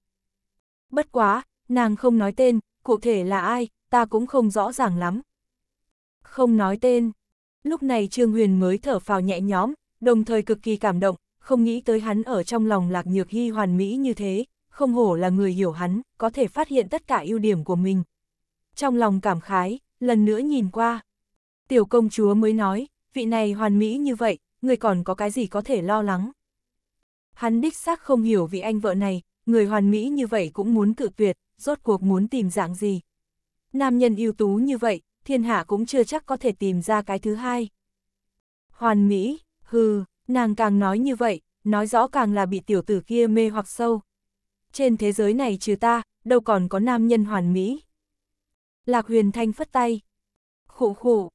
Bất quá, nàng không nói tên, cụ thể là ai, ta cũng không rõ ràng lắm. Không nói tên. Lúc này Trương Huyền mới thở phào nhẹ nhõm, đồng thời cực kỳ cảm động, không nghĩ tới hắn ở trong lòng lạc nhược hy hoàn mỹ như thế, không hổ là người hiểu hắn, có thể phát hiện tất cả ưu điểm của mình. Trong lòng cảm khái, lần nữa nhìn qua. Tiểu công chúa mới nói, vị này hoàn mỹ như vậy, người còn có cái gì có thể lo lắng. Hắn đích xác không hiểu vị anh vợ này, người hoàn mỹ như vậy cũng muốn cự tuyệt, rốt cuộc muốn tìm dạng gì. Nam nhân ưu tú như vậy, thiên hạ cũng chưa chắc có thể tìm ra cái thứ hai. Hoàn Mỹ, hừ, nàng càng nói như vậy, nói rõ càng là bị tiểu tử kia mê hoặc sâu. Trên thế giới này trừ ta, đâu còn có nam nhân hoàn mỹ. Lạc huyền thanh phất tay. Khụ khụ.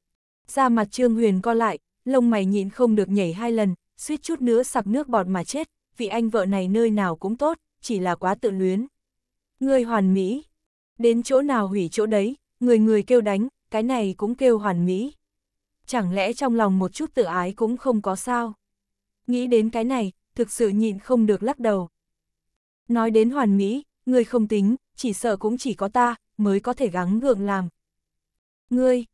ra mặt trương huyền co lại, lông mày nhịn không được nhảy hai lần, suýt chút nữa sặc nước bọt mà chết, vị anh vợ này nơi nào cũng tốt, chỉ là quá tự luyến. Ngươi hoàn mỹ. Đến chỗ nào hủy chỗ đấy, người người kêu đánh, cái này cũng kêu hoàn mỹ. Chẳng lẽ trong lòng một chút tự ái cũng không có sao? Nghĩ đến cái này, thực sự nhịn không được lắc đầu. Nói đến hoàn mỹ, ngươi không tính, chỉ sợ cũng chỉ có ta, mới có thể gắng gượng làm. Ngươi,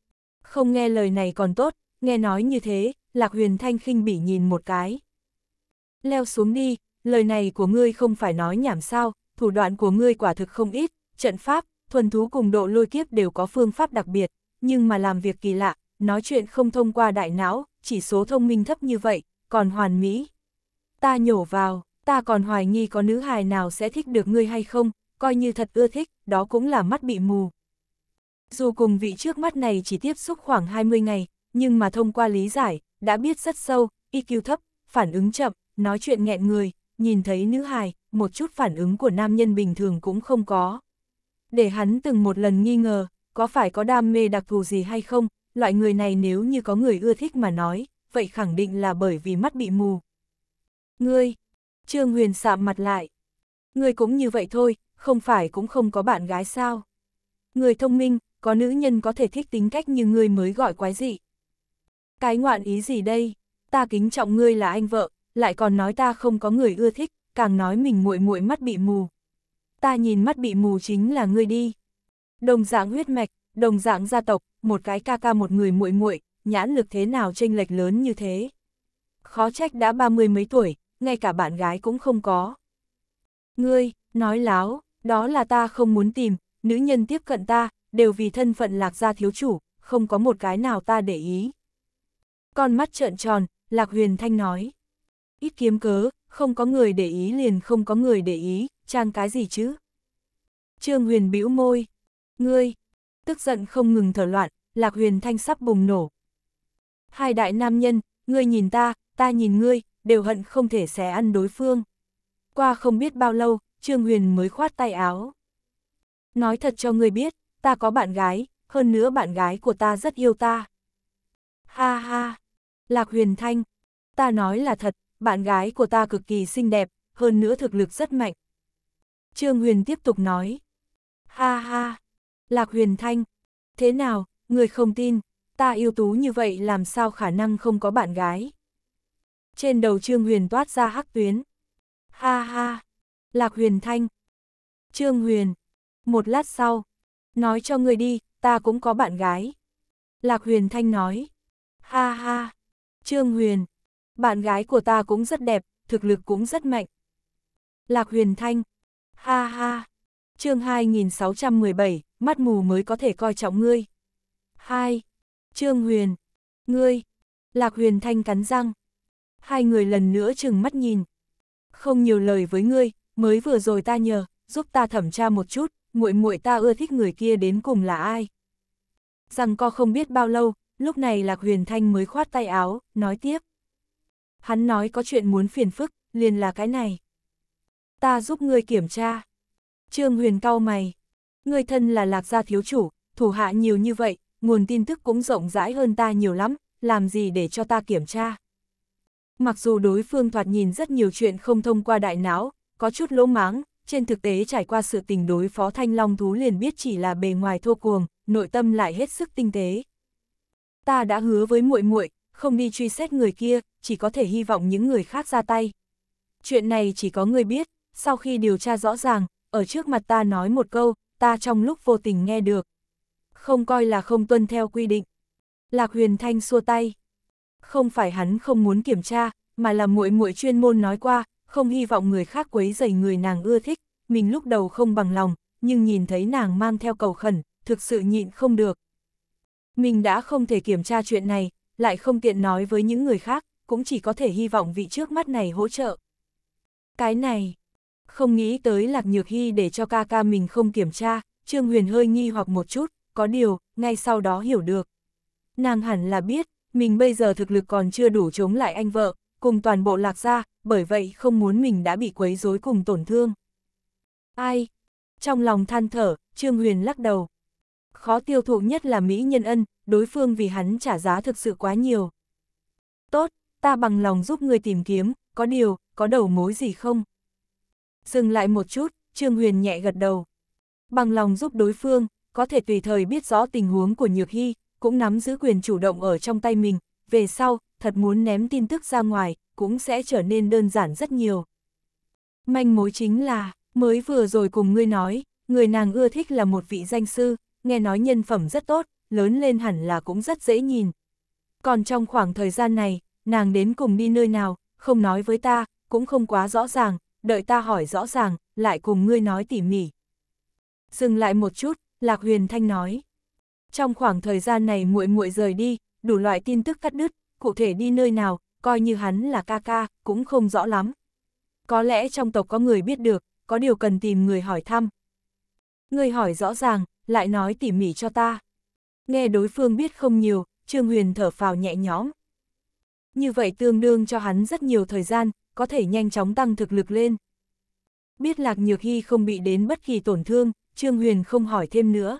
không nghe lời này còn tốt, nghe nói như thế, Lạc Huyền Thanh khinh bỉ nhìn một cái. Leo xuống đi, lời này của ngươi không phải nói nhảm sao, thủ đoạn của ngươi quả thực không ít, trận pháp, thuần thú cùng độ lôi kiếp đều có phương pháp đặc biệt, nhưng mà làm việc kỳ lạ, nói chuyện không thông qua đại não, chỉ số thông minh thấp như vậy, còn hoàn mỹ. Ta nhổ vào, ta còn hoài nghi có nữ hài nào sẽ thích được ngươi hay không, coi như thật ưa thích, đó cũng là mắt bị mù. Dù cùng vị trước mắt này chỉ tiếp xúc khoảng 20 ngày, nhưng mà thông qua lý giải, đã biết rất sâu, IQ thấp, phản ứng chậm, nói chuyện nghẹn người, nhìn thấy nữ hài, một chút phản ứng của nam nhân bình thường cũng không có. Để hắn từng một lần nghi ngờ, có phải có đam mê đặc thù gì hay không, loại người này nếu như có người ưa thích mà nói, vậy khẳng định là bởi vì mắt bị mù. Ngươi, Trương Huyền sạm mặt lại. Ngươi cũng như vậy thôi, không phải cũng không có bạn gái sao. Ngươi thông minh, có nữ nhân có thể thích tính cách như ngươi mới gọi quái dị. Cái ngoạn ý gì đây, ta kính trọng ngươi là anh vợ, lại còn nói ta không có người ưa thích, càng nói mình muội muội mắt bị mù. Ta nhìn mắt bị mù chính là ngươi đi. Đồng dạng huyết mạch, đồng dạng gia tộc, một cái ca ca một người muội muội, nhãn lực thế nào chênh lệch lớn như thế. Khó trách đã ba mươi mấy tuổi, ngay cả bạn gái cũng không có. Ngươi, nói láo, đó là ta không muốn tìm, nữ nhân tiếp cận ta, đều vì thân phận lạc gia thiếu chủ, không có một cái nào ta để ý. Con mắt trợn tròn, Lạc Huyền Thanh nói. Ít kiếm cớ, không có người để ý liền không có người để ý, trang cái gì chứ? Trương Huyền bĩu môi, ngươi, tức giận không ngừng thở loạn, Lạc Huyền Thanh sắp bùng nổ. Hai đại nam nhân, ngươi nhìn ta, ta nhìn ngươi, đều hận không thể xé ăn đối phương. Qua không biết bao lâu, Trương Huyền mới khoát tay áo. Nói thật cho ngươi biết, ta có bạn gái, hơn nữa bạn gái của ta rất yêu ta. Ha ha, Lạc Huyền Thanh, ta nói là thật, bạn gái của ta cực kỳ xinh đẹp, hơn nữa thực lực rất mạnh. Trương Huyền tiếp tục nói. Ha ha, Lạc Huyền Thanh, thế nào, người không tin, ta yêu tú như vậy làm sao khả năng không có bạn gái. Trên đầu Trương Huyền toát ra hắc tuyến. Ha ha, Lạc Huyền Thanh. Trương Huyền, một lát sau, nói cho người đi, ta cũng có bạn gái. Lạc Huyền Thanh nói. Ha ha, Trương Huyền, bạn gái của ta cũng rất đẹp, thực lực cũng rất mạnh. Lạc huyền thanh. Ha ha. chương 2617, mắt mù mới có thể coi trọng ngươi. 2. Trương huyền. Ngươi. Lạc huyền thanh cắn răng. Hai người lần nữa chừng mắt nhìn. Không nhiều lời với ngươi, mới vừa rồi ta nhờ, giúp ta thẩm tra một chút, muội muội ta ưa thích người kia đến cùng là ai. Rằng co không biết bao lâu, lúc này Lạc Huyền Thanh mới khoát tay áo, nói tiếp hắn nói có chuyện muốn phiền phức, liền là cái này. Ta giúp ngươi kiểm tra. Trương Huyền cau mày. Ngươi thân là lạc gia thiếu chủ, thủ hạ nhiều như vậy, nguồn tin tức cũng rộng rãi hơn ta nhiều lắm, làm gì để cho ta kiểm tra. Mặc dù đối phương thoạt nhìn rất nhiều chuyện không thông qua đại não, có chút lỗ máng, trên thực tế trải qua sự tình đối phó thanh long thú liền biết chỉ là bề ngoài thô cuồng, nội tâm lại hết sức tinh tế. Ta đã hứa với muội muội, không đi truy xét người kia, chỉ có thể hy vọng những người khác ra tay. Chuyện này chỉ có người biết, sau khi điều tra rõ ràng, ở trước mặt ta nói một câu, ta trong lúc vô tình nghe được. Không coi là không tuân theo quy định. Lạc Huyền Thanh xua tay. Không phải hắn không muốn kiểm tra, mà là muội muội chuyên môn nói qua, không hy vọng người khác quấy rầy người nàng ưa thích, mình lúc đầu không bằng lòng, nhưng nhìn thấy nàng mang theo cầu khẩn, thực sự nhịn không được. Mình đã không thể kiểm tra chuyện này, lại không tiện nói với những người khác, cũng chỉ có thể hy vọng vị trước mắt này hỗ trợ. Cái này, không nghĩ tới Lạc Nhược Hy để cho ca ca mình không kiểm tra, Trương Huyền hơi nghi hoặc một chút, có điều, ngay sau đó hiểu được. Nàng hẳn là biết, mình bây giờ thực lực còn chưa đủ chống lại anh vợ, cùng toàn bộ Lạc gia, bởi vậy không muốn mình đã bị quấy rối cùng tổn thương. Ai? Trong lòng than thở, Trương Huyền lắc đầu. Khó tiêu thụ nhất là Mỹ Nhân Ân, đối phương vì hắn trả giá thực sự quá nhiều. Tốt, ta bằng lòng giúp người tìm kiếm, có điều, có đầu mối gì không? Dừng lại một chút, Trương Huyền nhẹ gật đầu. Bằng lòng giúp đối phương, có thể tùy thời biết rõ tình huống của Nhược Hy, cũng nắm giữ quyền chủ động ở trong tay mình, về sau, thật muốn ném tin tức ra ngoài, cũng sẽ trở nên đơn giản rất nhiều. Manh mối chính là, mới vừa rồi cùng ngươi nói, người nàng ưa thích là một vị danh sư, nghe nói nhân phẩm rất tốt, lớn lên hẳn là cũng rất dễ nhìn. Còn trong khoảng thời gian này, nàng đến cùng đi nơi nào, không nói với ta, cũng không quá rõ ràng, đợi ta hỏi rõ ràng, lại cùng ngươi nói tỉ mỉ. Dừng lại một chút, Lạc Huyền Thanh nói. Trong khoảng thời gian này muội muội rời đi, đủ loại tin tức cắt đứt, cụ thể đi nơi nào, coi như hắn là ca ca, cũng không rõ lắm. Có lẽ trong tộc có người biết được, có điều cần tìm người hỏi thăm. Người hỏi rõ ràng, lại nói tỉ mỉ cho ta. Nghe đối phương biết không nhiều, Trương Huyền thở phào nhẹ nhõm. Như vậy tương đương cho hắn rất nhiều thời gian, có thể nhanh chóng tăng thực lực lên. Biết Lạc Nhược Hy không bị đến bất kỳ tổn thương, Trương Huyền không hỏi thêm nữa.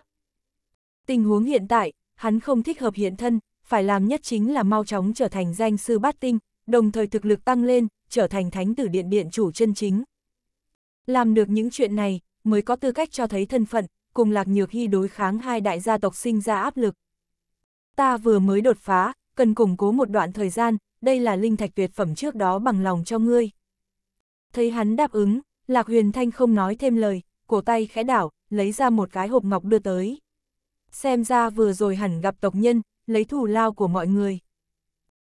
Tình huống hiện tại, hắn không thích hợp hiện thân, phải làm nhất chính là mau chóng trở thành danh sư bát tinh, đồng thời thực lực tăng lên, trở thành thánh tử điện điện chủ chân chính. Làm được những chuyện này, mới có tư cách cho thấy thân phận, cùng Lạc Nhược Hy đối kháng hai đại gia tộc sinh ra áp lực. Ta vừa mới đột phá, cần củng cố một đoạn thời gian, đây là linh thạch tuyệt phẩm trước đó bằng lòng cho ngươi. Thấy hắn đáp ứng, Lạc Huyền Thanh không nói thêm lời, cổ tay khẽ đảo, lấy ra một cái hộp ngọc đưa tới. Xem ra vừa rồi hẳn gặp tộc nhân, lấy thù lao của mọi người.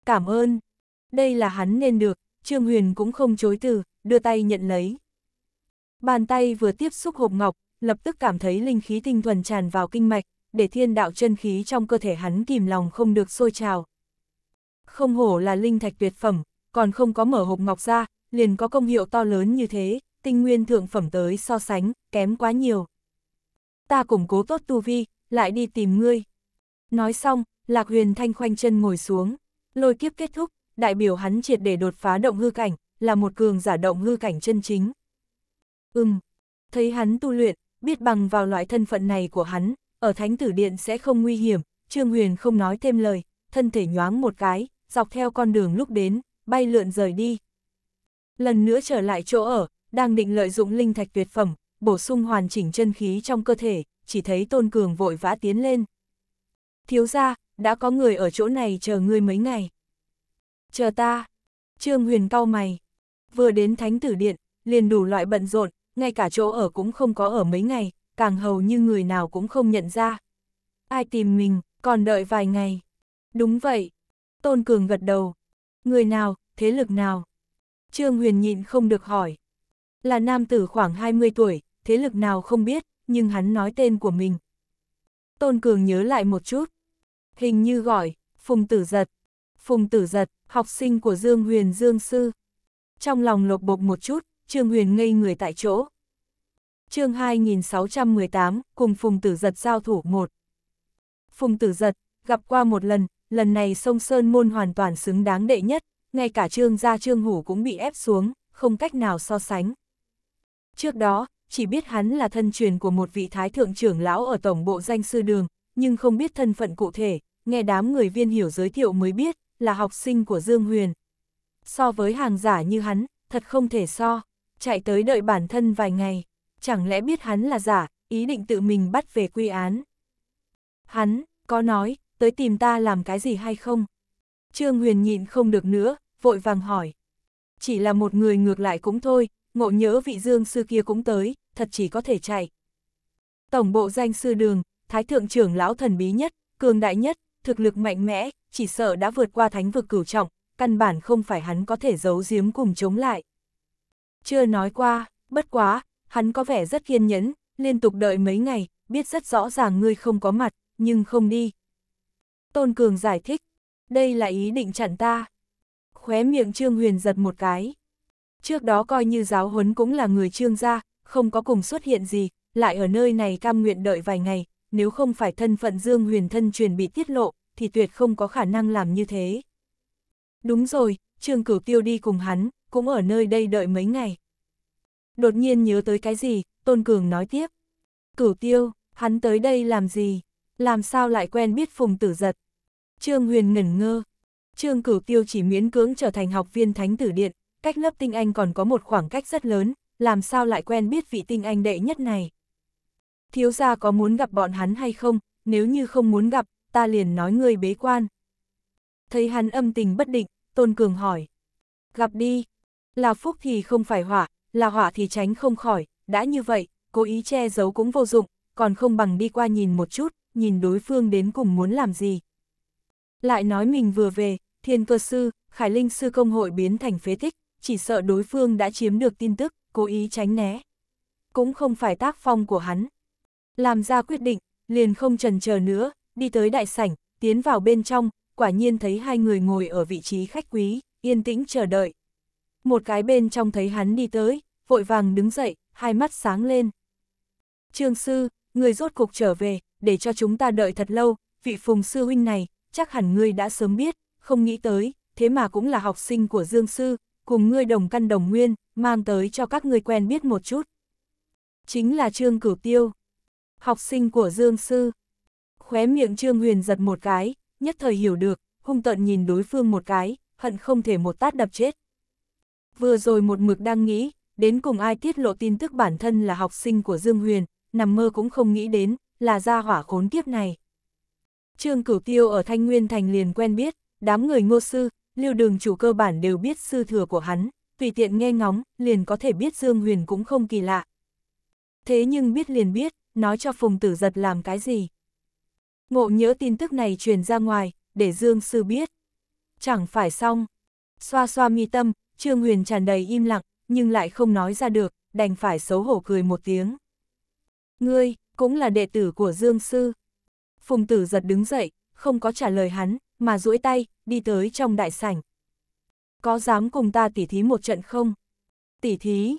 Cảm ơn, đây là hắn nên được, Trương Huyền cũng không chối từ, đưa tay nhận lấy. Bàn tay vừa tiếp xúc hộp ngọc, lập tức cảm thấy linh khí tinh thuần tràn vào kinh mạch, để thiên đạo chân khí trong cơ thể hắn kìm lòng không được sôi trào. Không hổ là linh thạch tuyệt phẩm, còn không có mở hộp ngọc ra, liền có công hiệu to lớn như thế, tinh nguyên thượng phẩm tới so sánh, kém quá nhiều. Ta củng cố tốt tu vi, lại đi tìm ngươi. Nói xong, Lạc Huyền Thanh khoanh chân ngồi xuống, lôi kiếp kết thúc, đại biểu hắn triệt để đột phá động hư cảnh, là một cường giả động hư cảnh chân chính. Ừm, thấy hắn tu luyện, biết bằng vào loại thân phận này của hắn, ở thánh tử điện sẽ không nguy hiểm, Trương Huyền không nói thêm lời, thân thể nhoáng một cái, dọc theo con đường lúc đến, bay lượn rời đi. Lần nữa trở lại chỗ ở, đang định lợi dụng linh thạch tuyệt phẩm, bổ sung hoàn chỉnh chân khí trong cơ thể, chỉ thấy Tôn Cường vội vã tiến lên. Thiếu ra, đã có người ở chỗ này chờ ngươi mấy ngày. Chờ ta. Trương Huyền cau mày. Vừa đến thánh tử điện, liền đủ loại bận rộn, ngay cả chỗ ở cũng không có ở mấy ngày, càng hầu như người nào cũng không nhận ra. Ai tìm mình, còn đợi vài ngày. Đúng vậy. Tôn Cường gật đầu. Người nào, thế lực nào? Trương Huyền nhịn không được hỏi. Là nam tử khoảng 20 tuổi, thế lực nào không biết, nhưng hắn nói tên của mình. Tôn Cường nhớ lại một chút. Hình như gọi, Phùng Tử Giật. Phùng Tử Giật, học sinh của Dương Huyền Dương Sư. Trong lòng lột bột một chút, Trương Huyền ngây người tại chỗ. chương 2618, cùng Phùng Tử Giật giao thủ một. Phùng Tử Giật, gặp qua một lần, lần này sông Sơn Môn hoàn toàn xứng đáng đệ nhất, ngay cả Trương gia Trương Hủ cũng bị ép xuống, không cách nào so sánh. Trước đó, chỉ biết hắn là thân truyền của một vị thái thượng trưởng lão ở tổng bộ danh sư đường, nhưng không biết thân phận cụ thể, nghe đám người viên hiểu giới thiệu mới biết, là học sinh của Dương Huyền. So với hàng giả như hắn, thật không thể so chạy tới đợi bản thân vài ngày, chẳng lẽ biết hắn là giả, ý định tự mình bắt về quy án. Hắn, có nói, tới tìm ta làm cái gì hay không? Trương Huyền nhịn không được nữa, vội vàng hỏi. Chỉ là một người ngược lại cũng thôi, ngộ nhớ vị dương sư kia cũng tới, thật chỉ có thể chạy. Tổng bộ danh sư đường, thái thượng trưởng lão thần bí nhất, cường đại nhất, thực lực mạnh mẽ, chỉ sợ đã vượt qua thánh vực cửu trọng, căn bản không phải hắn có thể giấu giếm cùng chống lại. Chưa nói qua, bất quá, hắn có vẻ rất kiên nhẫn, liên tục đợi mấy ngày, biết rất rõ ràng ngươi không có mặt, nhưng không đi. Tôn Cường giải thích, đây là ý định chặn ta. Khóe miệng Trương Huyền giật một cái. Trước đó coi như giáo huấn cũng là người Trương gia, không có cùng xuất hiện gì, lại ở nơi này cam nguyện đợi vài ngày, nếu không phải thân phận Dương Huyền thân truyền bị tiết lộ, thì tuyệt không có khả năng làm như thế. Đúng rồi, Trương Cửu Tiêu đi cùng hắn, cũng ở nơi đây đợi mấy ngày. Đột nhiên nhớ tới cái gì, Tôn Cường nói tiếp. Cửu tiêu, hắn tới đây làm gì? Làm sao lại quen biết phùng tử giật? Trương Huyền ngẩn ngơ. Trương Cửu tiêu chỉ miễn cưỡng trở thành học viên thánh tử điện, cách lớp tinh anh còn có một khoảng cách rất lớn, làm sao lại quen biết vị tinh anh đệ nhất này? Thiếu gia có muốn gặp bọn hắn hay không? Nếu như không muốn gặp, ta liền nói người bế quan. Thấy hắn âm tình bất định, Tôn Cường hỏi. Gặp đi, là phúc thì không phải hỏa, là hỏa thì tránh không khỏi, đã như vậy, cố ý che giấu cũng vô dụng, còn không bằng đi qua nhìn một chút, nhìn đối phương đến cùng muốn làm gì. Lại nói mình vừa về, thiên cơ sư, khải linh sư công hội biến thành phế tích, chỉ sợ đối phương đã chiếm được tin tức, cố ý tránh né. Cũng không phải tác phong của hắn. Làm ra quyết định, liền không trần chờ nữa, đi tới đại sảnh, tiến vào bên trong, quả nhiên thấy hai người ngồi ở vị trí khách quý, yên tĩnh chờ đợi một cái bên trong thấy hắn đi tới, vội vàng đứng dậy, hai mắt sáng lên. Trương sư, người rốt cục trở về, để cho chúng ta đợi thật lâu, vị phùng sư huynh này, chắc hẳn ngươi đã sớm biết, không nghĩ tới, thế mà cũng là học sinh của Dương sư, cùng ngươi đồng căn đồng nguyên, mang tới cho các ngươi quen biết một chút. Chính là Trương Cửu Tiêu, học sinh của Dương sư. Khóe miệng Trương Huyền giật một cái, nhất thời hiểu được, hung tận nhìn đối phương một cái, hận không thể một tát đập chết. Vừa rồi một mực đang nghĩ, đến cùng ai tiết lộ tin tức bản thân là học sinh của Dương Huyền, nằm mơ cũng không nghĩ đến, là gia hỏa khốn kiếp này. Trương Cửu Tiêu ở Thanh Nguyên Thành liền quen biết, đám người ngô sư, Lưu đường chủ cơ bản đều biết sư thừa của hắn, tùy tiện nghe ngóng, liền có thể biết Dương Huyền cũng không kỳ lạ. Thế nhưng biết liền biết, nói cho Phùng Tử Giật làm cái gì. Ngộ nhớ tin tức này truyền ra ngoài, để Dương Sư biết. Chẳng phải xong. Xoa xoa mi tâm, Trương Huyền tràn đầy im lặng, nhưng lại không nói ra được, đành phải xấu hổ cười một tiếng. Ngươi, cũng là đệ tử của Dương Sư. Phùng tử giật đứng dậy, không có trả lời hắn, mà duỗi tay, đi tới trong đại sảnh. Có dám cùng ta tỉ thí một trận không? Tỉ thí?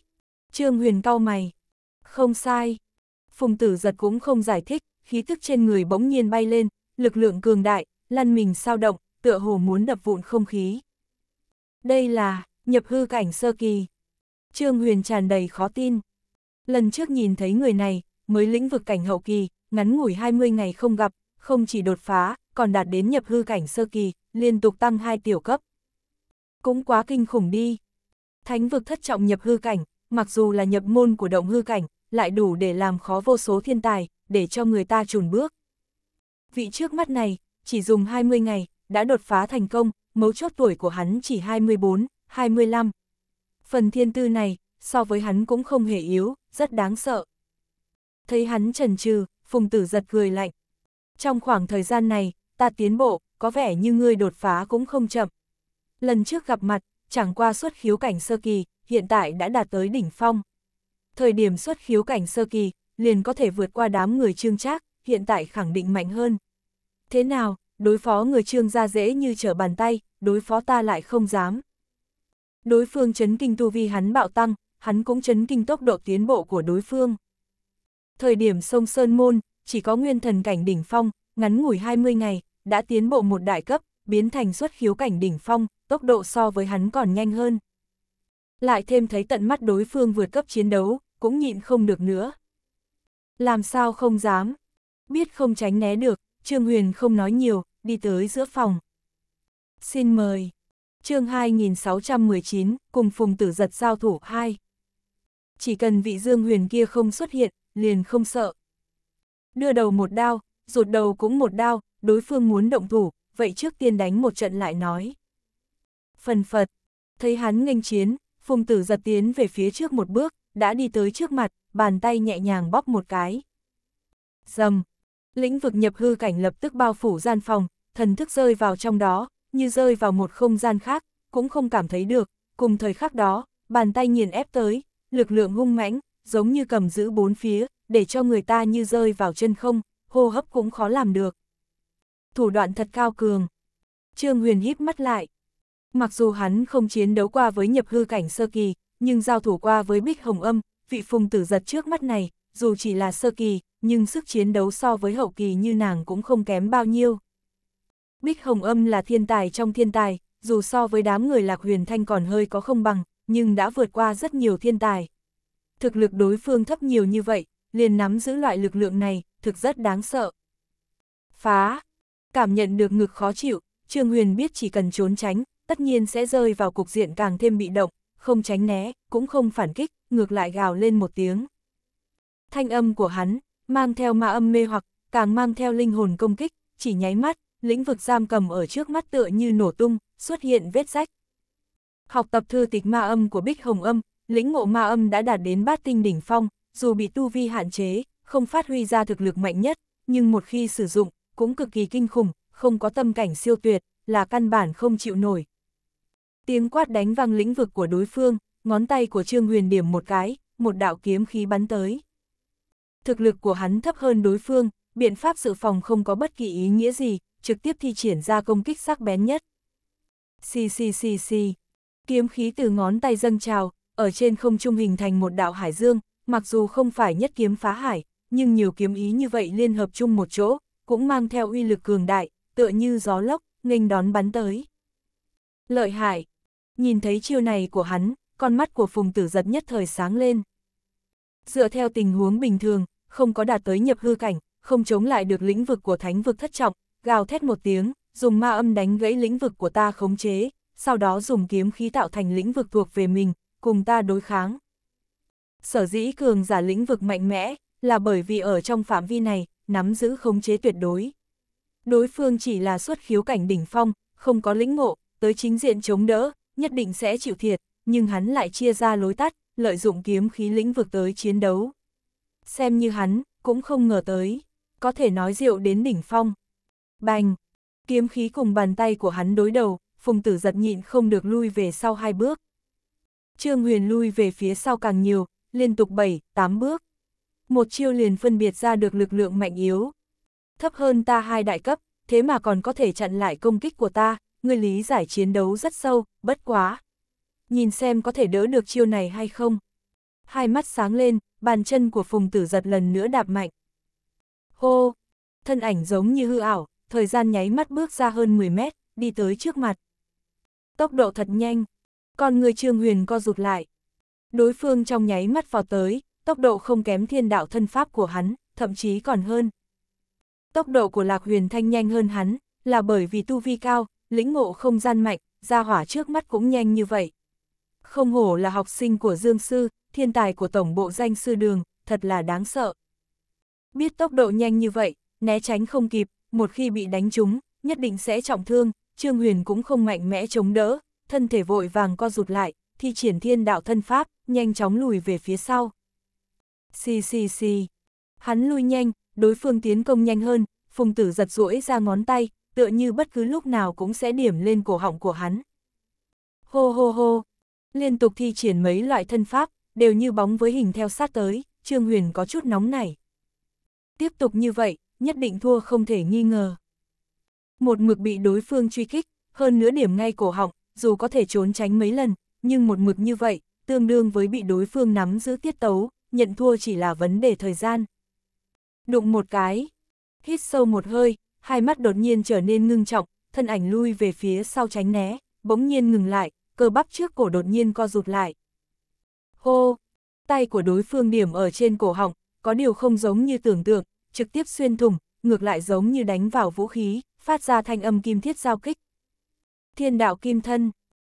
Trương Huyền cau mày. Không sai. Phùng tử giật cũng không giải thích, khí thức trên người bỗng nhiên bay lên, lực lượng cường đại, lăn mình sao động, tựa hồ muốn đập vụn không khí. Đây là, nhập hư cảnh sơ kỳ. Trương Huyền tràn đầy khó tin. Lần trước nhìn thấy người này, mới lĩnh vực cảnh hậu kỳ, ngắn ngủi 20 ngày không gặp, không chỉ đột phá, còn đạt đến nhập hư cảnh sơ kỳ, liên tục tăng hai tiểu cấp. Cũng quá kinh khủng đi. Thánh vực thất trọng nhập hư cảnh, mặc dù là nhập môn của động hư cảnh, lại đủ để làm khó vô số thiên tài, để cho người ta chùn bước. Vị trước mắt này, chỉ dùng 20 ngày, đã đột phá thành công, mấu chốt tuổi của hắn chỉ 24, 25. Phần thiên tư này, so với hắn cũng không hề yếu, rất đáng sợ. Thấy hắn trần trừ phùng tử giật cười lạnh. Trong khoảng thời gian này, ta tiến bộ, có vẻ như ngươi đột phá cũng không chậm. Lần trước gặp mặt, chẳng qua xuất khiếu cảnh sơ kỳ, hiện tại đã đạt tới đỉnh phong. Thời điểm xuất khiếu cảnh sơ kỳ, liền có thể vượt qua đám người trương trác, hiện tại khẳng định mạnh hơn. Thế nào, đối phó người trương ra dễ như trở bàn tay, đối phó ta lại không dám. Đối phương chấn kinh tu vi hắn bạo tăng, hắn cũng chấn kinh tốc độ tiến bộ của đối phương. Thời điểm sông Sơn Môn, chỉ có nguyên thần cảnh đỉnh phong, ngắn ngủi 20 ngày, đã tiến bộ một đại cấp, biến thành xuất khiếu cảnh đỉnh phong, tốc độ so với hắn còn nhanh hơn. Lại thêm thấy tận mắt đối phương vượt cấp chiến đấu, cũng nhịn không được nữa. Làm sao không dám, biết không tránh né được, Trương Huyền không nói nhiều, đi tới giữa phòng. Xin mời, chương 2619, cùng Phùng Tử Giật giao thủ 2. Chỉ cần vị Dương Huyền kia không xuất hiện, liền không sợ. Đưa đầu một đao, rụt đầu cũng một đao, đối phương muốn động thủ, vậy trước tiên đánh một trận lại nói. Phần phật, thấy hắn nghênh chiến, Phùng Tử Giật tiến về phía trước một bước, đã đi tới trước mặt, bàn tay nhẹ nhàng bóp một cái. Dầm, lĩnh vực nhập hư cảnh lập tức bao phủ gian phòng, thần thức rơi vào trong đó, như rơi vào một không gian khác, cũng không cảm thấy được, cùng thời khắc đó, bàn tay nghiền ép tới, lực lượng hung mãnh, giống như cầm giữ bốn phía, để cho người ta như rơi vào chân không, hô hấp cũng khó làm được. Thủ đoạn thật cao cường. Trương Huyền híp mắt lại. Mặc dù hắn không chiến đấu qua với nhập hư cảnh sơ kỳ, nhưng giao thủ qua với Bích Hồng Âm, vị phùng tử giật trước mắt này, dù chỉ là sơ kỳ, nhưng sức chiến đấu so với hậu kỳ như nàng cũng không kém bao nhiêu. Bích Hồng Âm là thiên tài trong thiên tài, dù so với đám người Lạc Huyền Thanh còn hơi có không bằng, nhưng đã vượt qua rất nhiều thiên tài. Thực lực đối phương thấp nhiều như vậy, liền nắm giữ loại lực lượng này, thực rất đáng sợ. Phá! Cảm nhận được ngực khó chịu, Trương Huyền biết chỉ cần trốn tránh, tất nhiên sẽ rơi vào cục diện càng thêm bị động, không tránh né, cũng không phản kích, ngược lại gào lên một tiếng. Thanh âm của hắn, mang theo ma âm mê hoặc, càng mang theo linh hồn công kích, chỉ nháy mắt, lĩnh vực giam cầm ở trước mắt tựa như nổ tung, xuất hiện vết rách. Học tập thư tịch ma âm của Bích Hồng Âm, lĩnh ngộ ma âm đã đạt đến bát tinh đỉnh phong, dù bị tu vi hạn chế, không phát huy ra thực lực mạnh nhất, nhưng một khi sử dụng, cũng cực kỳ kinh khủng, không có tâm cảnh siêu tuyệt, là căn bản không chịu nổi. Tiếng quát đánh vang lĩnh vực của đối phương, ngón tay của Trương Huyền điểm một cái, một đạo kiếm khí bắn tới. Thực lực của hắn thấp hơn đối phương, biện pháp dự phòng không có bất kỳ ý nghĩa gì, trực tiếp thi triển ra công kích sắc bén nhất. Xì xì xì xì, kiếm khí từ ngón tay dâng trào, ở trên không trung hình thành một đạo hải dương, mặc dù không phải nhất kiếm phá hải, nhưng nhiều kiếm ý như vậy liên hợp chung một chỗ, cũng mang theo uy lực cường đại, tựa như gió lốc, nghênh đón bắn tới. Lợi hại, nhìn thấy chiêu này của hắn, con mắt của phùng tử giật nhất thời sáng lên. Dựa theo tình huống bình thường, không có đạt tới nhập hư cảnh, không chống lại được lĩnh vực của thánh vực thất trọng, gào thét một tiếng, dùng ma âm đánh gãy lĩnh vực của ta khống chế, sau đó dùng kiếm khí tạo thành lĩnh vực thuộc về mình, cùng ta đối kháng. Sở dĩ cường giả lĩnh vực mạnh mẽ, là bởi vì ở trong phạm vi này, nắm giữ khống chế tuyệt đối. Đối phương chỉ là xuất khiếu cảnh đỉnh phong, không có lĩnh ngộ, tới chính diện chống đỡ, nhất định sẽ chịu thiệt, nhưng hắn lại chia ra lối tắt, lợi dụng kiếm khí lĩnh vực tới chiến đấu. Xem như hắn, cũng không ngờ tới, có thể nói rượu đến đỉnh phong. Bành! Kiếm khí cùng bàn tay của hắn đối đầu, Phùng Tử giật nhịn không được lui về sau hai bước. Trương Huyền lui về phía sau càng nhiều, liên tục bảy tám bước. Một chiêu liền phân biệt ra được lực lượng mạnh yếu. Thấp hơn ta hai đại cấp, thế mà còn có thể chặn lại công kích của ta, người lý giải chiến đấu rất sâu, bất quá. Nhìn xem có thể đỡ được chiêu này hay không. Hai mắt sáng lên, bàn chân của Phùng Tử giật lần nữa đạp mạnh. Hô! Thân ảnh giống như hư ảo, thời gian nháy mắt bước ra hơn 10 mét, đi tới trước mặt. Tốc độ thật nhanh, con người Trương Huyền co rụt lại. Đối phương trong nháy mắt vào tới, tốc độ không kém thiên đạo thân pháp của hắn, thậm chí còn hơn. Tốc độ của Lạc Huyền Thanh nhanh hơn hắn, là bởi vì tu vi cao, lĩnh ngộ không gian mạnh, ra hỏa trước mắt cũng nhanh như vậy. Không hổ là học sinh của Dương Sư, thiên tài của tổng bộ danh sư đường, thật là đáng sợ. Biết tốc độ nhanh như vậy, né tránh không kịp, một khi bị đánh trúng, nhất định sẽ trọng thương, Trương Huyền cũng không mạnh mẽ chống đỡ, thân thể vội vàng co rụt lại, thi triển thiên đạo thân pháp, nhanh chóng lùi về phía sau. Xì xì xì. Hắn lui nhanh, đối phương tiến công nhanh hơn, phùng tử giật rũi ra ngón tay, tựa như bất cứ lúc nào cũng sẽ điểm lên cổ họng của hắn. Hô hô hô. Liên tục thi triển mấy loại thân pháp, đều như bóng với hình theo sát tới, Trương Huyền có chút nóng nảy Tiếp tục như vậy, nhất định thua không thể nghi ngờ. Một mực bị đối phương truy kích, hơn nữa điểm ngay cổ họng, dù có thể trốn tránh mấy lần, nhưng một mực như vậy, tương đương với bị đối phương nắm giữ tiết tấu, nhận thua chỉ là vấn đề thời gian. Đụng một cái, hít sâu một hơi, hai mắt đột nhiên trở nên ngưng trọng, thân ảnh lui về phía sau tránh né, bỗng nhiên ngừng lại, cơ bắp trước cổ đột nhiên co rụt lại. Hô, tay của đối phương điểm ở trên cổ họng, có điều không giống như tưởng tượng, trực tiếp xuyên thủng, ngược lại giống như đánh vào vũ khí, phát ra thanh âm kim thiết giao kích. Thiên đạo kim thân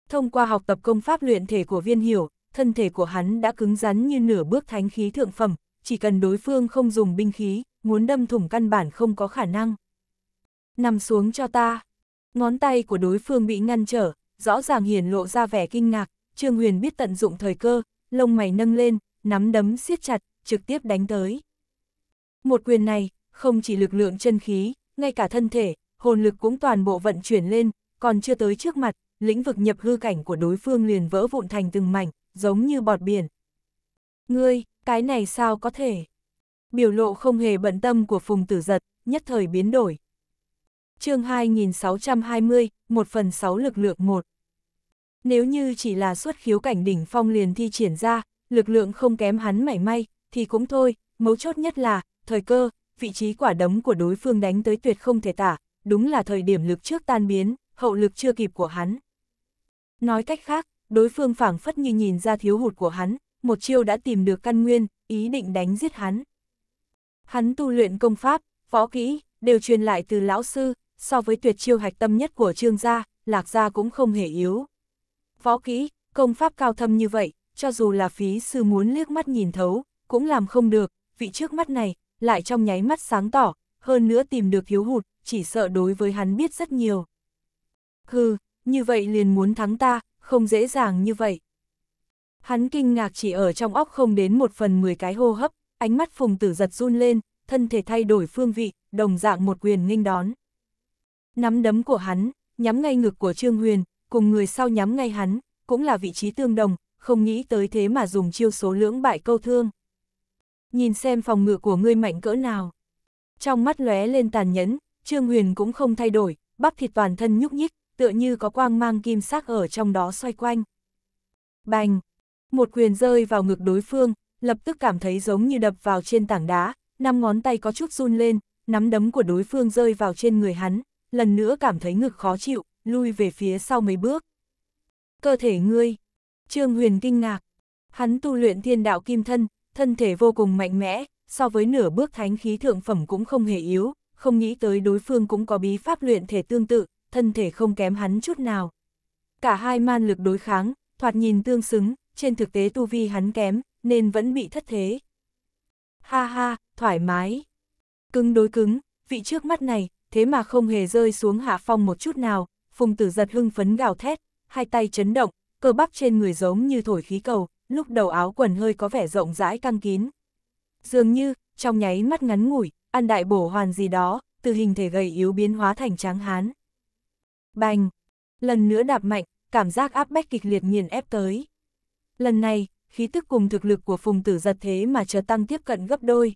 Thông qua học tập công pháp luyện thể của viên hiểu, thân thể của hắn đã cứng rắn như nửa bước thánh khí thượng phẩm, chỉ cần đối phương không dùng binh khí, muốn đâm thủng căn bản không có khả năng. Nằm xuống cho ta. Ngón tay của đối phương bị ngăn trở, rõ ràng hiển lộ ra vẻ kinh ngạc, Trương Huyền biết tận dụng thời cơ, lông mày nâng lên, nắm đấm siết chặt, trực tiếp đánh tới. Một quyền này, không chỉ lực lượng chân khí, ngay cả thân thể, hồn lực cũng toàn bộ vận chuyển lên, còn chưa tới trước mặt, lĩnh vực nhập hư cảnh của đối phương liền vỡ vụn thành từng mảnh, giống như bọt biển. Ngươi, cái này sao có thể? Biểu lộ không hề bận tâm của Phùng Tử Giật, nhất thời biến đổi. chương 2620, 1 phần 6 lực lượng 1. Nếu như chỉ là xuất khiếu cảnh đỉnh phong liền thi triển ra, lực lượng không kém hắn mảy may, thì cũng thôi, mấu chốt nhất là, thời cơ, vị trí quả đấm của đối phương đánh tới tuyệt không thể tả, đúng là thời điểm lực trước tan biến, hậu lực chưa kịp của hắn. Nói cách khác, đối phương phảng phất như nhìn ra thiếu hụt của hắn, một chiêu đã tìm được căn nguyên, ý định đánh giết hắn. Hắn tu luyện công pháp, võ kỹ, đều truyền lại từ lão sư, so với tuyệt chiêu hạch tâm nhất của trương gia, lạc gia cũng không hề yếu. Võ kỹ, công pháp cao thâm như vậy, cho dù là phí sư muốn liếc mắt nhìn thấu, cũng làm không được, vị trước mắt này, lại trong nháy mắt sáng tỏ, hơn nữa tìm được thiếu hụt, chỉ sợ đối với hắn biết rất nhiều. Hừ, như vậy liền muốn thắng ta, không dễ dàng như vậy. Hắn kinh ngạc chỉ ở trong óc không đến một phần mười cái hô hấp, ánh mắt phùng tử giật run lên, thân thể thay đổi phương vị, đồng dạng một quyền nghênh đón. Nắm đấm của hắn, nhắm ngay ngực của Trương Huyền, cùng người sau nhắm ngay hắn, cũng là vị trí tương đồng, không nghĩ tới thế mà dùng chiêu số lưỡng bại câu thương nhìn xem phòng ngựa của ngươi mạnh cỡ nào. Trong mắt lóe lên tàn nhẫn, Trương Huyền cũng không thay đổi, bắp thịt toàn thân nhúc nhích, tựa như có quang mang kim sắc ở trong đó xoay quanh. Bành! Một quyền rơi vào ngực đối phương, lập tức cảm thấy giống như đập vào trên tảng đá, năm ngón tay có chút run lên, nắm đấm của đối phương rơi vào trên người hắn, lần nữa cảm thấy ngực khó chịu, lui về phía sau mấy bước. Cơ thể ngươi! Trương Huyền kinh ngạc, hắn tu luyện thiên đạo kim thân, thân thể vô cùng mạnh mẽ, so với nửa bước thánh khí thượng phẩm cũng không hề yếu, không nghĩ tới đối phương cũng có bí pháp luyện thể tương tự, thân thể không kém hắn chút nào. Cả hai man lực đối kháng, thoạt nhìn tương xứng, trên thực tế tu vi hắn kém, nên vẫn bị thất thế. Ha ha, thoải mái. Cứng đối cứng, vị trước mắt này, thế mà không hề rơi xuống hạ phong một chút nào, phùng tử giật hưng phấn gào thét, hai tay chấn động, cơ bắp trên người giống như thổi khí cầu, lúc đầu áo quần hơi có vẻ rộng rãi căng kín. Dường như, trong nháy mắt ngắn ngủi, ăn đại bổ hoàn gì đó, từ hình thể gầy yếu biến hóa thành tráng hán. Bành! Lần nữa đạp mạnh, cảm giác áp bách kịch liệt nghiền ép tới. Lần này, khí tức cùng thực lực của phùng tử giật thế mà chờ tăng tiếp cận gấp đôi.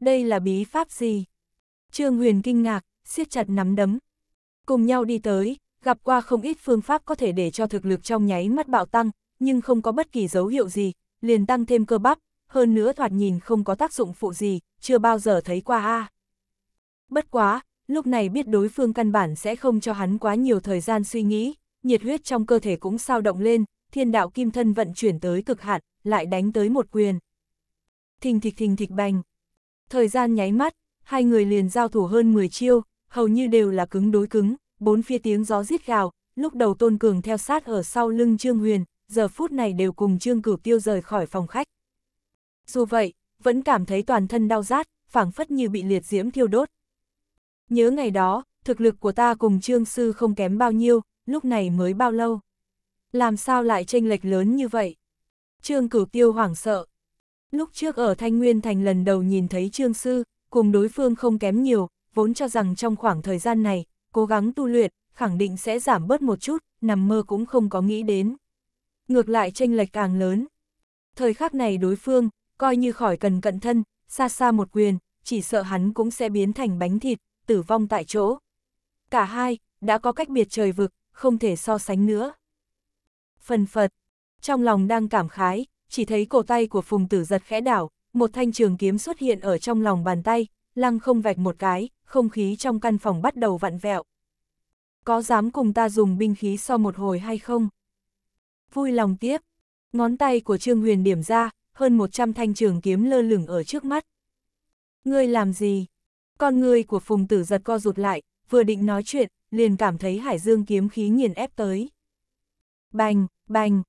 Đây là bí pháp gì? Trương Huyền kinh ngạc, siết chặt nắm đấm. Cùng nhau đi tới, gặp qua không ít phương pháp có thể để cho thực lực trong nháy mắt bạo tăng, nhưng không có bất kỳ dấu hiệu gì, liền tăng thêm cơ bắp, hơn nữa thoạt nhìn không có tác dụng phụ gì, chưa bao giờ thấy qua a. Bất quá, lúc này biết đối phương căn bản sẽ không cho hắn quá nhiều thời gian suy nghĩ, nhiệt huyết trong cơ thể cũng sao động lên, thiên đạo kim thân vận chuyển tới cực hạn, lại đánh tới một quyền. Thình thịch thình thịch bành. Thời gian nháy mắt, hai người liền giao thủ hơn 10 chiêu, hầu như đều là cứng đối cứng, bốn phía tiếng gió rít gào, lúc đầu Tôn Cường theo sát ở sau lưng Trương Huyền, giờ phút này đều cùng Trương Cửu Tiêu rời khỏi phòng khách. Dù vậy, vẫn cảm thấy toàn thân đau rát, phảng phất như bị liệt diễm thiêu đốt. Nhớ ngày đó, thực lực của ta cùng Trương Sư không kém bao nhiêu, lúc này mới bao lâu. Làm sao lại tranh lệch lớn như vậy? Trương Cửu Tiêu hoảng sợ. Lúc trước ở Thanh Nguyên Thành lần đầu nhìn thấy Trương Sư, cùng đối phương không kém nhiều, vốn cho rằng trong khoảng thời gian này, cố gắng tu luyện, khẳng định sẽ giảm bớt một chút, nằm mơ cũng không có nghĩ đến ngược lại tranh lệch càng lớn. Thời khắc này đối phương, coi như khỏi cần cận thân, xa xa một quyền, chỉ sợ hắn cũng sẽ biến thành bánh thịt, tử vong tại chỗ. Cả hai, đã có cách biệt trời vực, không thể so sánh nữa. Phần phật, trong lòng đang cảm khái, chỉ thấy cổ tay của phùng tử giật khẽ đảo, một thanh trường kiếm xuất hiện ở trong lòng bàn tay, lăng không vạch một cái, không khí trong căn phòng bắt đầu vặn vẹo. Có dám cùng ta dùng binh khí so một hồi hay không? vui lòng tiếp. Ngón tay của Trương Huyền điểm ra, hơn 100 thanh trường kiếm lơ lửng ở trước mắt. Ngươi làm gì? Con người của Phùng Tử giật co rụt lại, vừa định nói chuyện, liền cảm thấy Hải Dương kiếm khí nghiền ép tới. Bành, bành,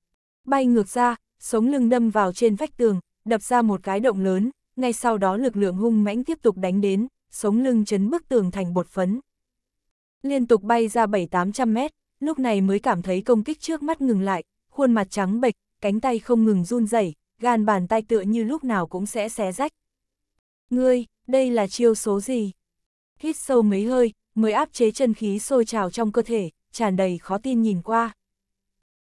bay ngược ra, sống lưng đâm vào trên vách tường, đập ra một cái động lớn, ngay sau đó lực lượng hung mãnh tiếp tục đánh đến, sống lưng chấn bức tường thành bột phấn. Liên tục bay ra 7-800 mét, lúc này mới cảm thấy công kích trước mắt ngừng lại, khuôn mặt trắng bệch, cánh tay không ngừng run rẩy, gan bàn tay tựa như lúc nào cũng sẽ xé rách. Ngươi, đây là chiêu số gì? Hít sâu mấy hơi, mới áp chế chân khí sôi trào trong cơ thể, tràn đầy khó tin nhìn qua.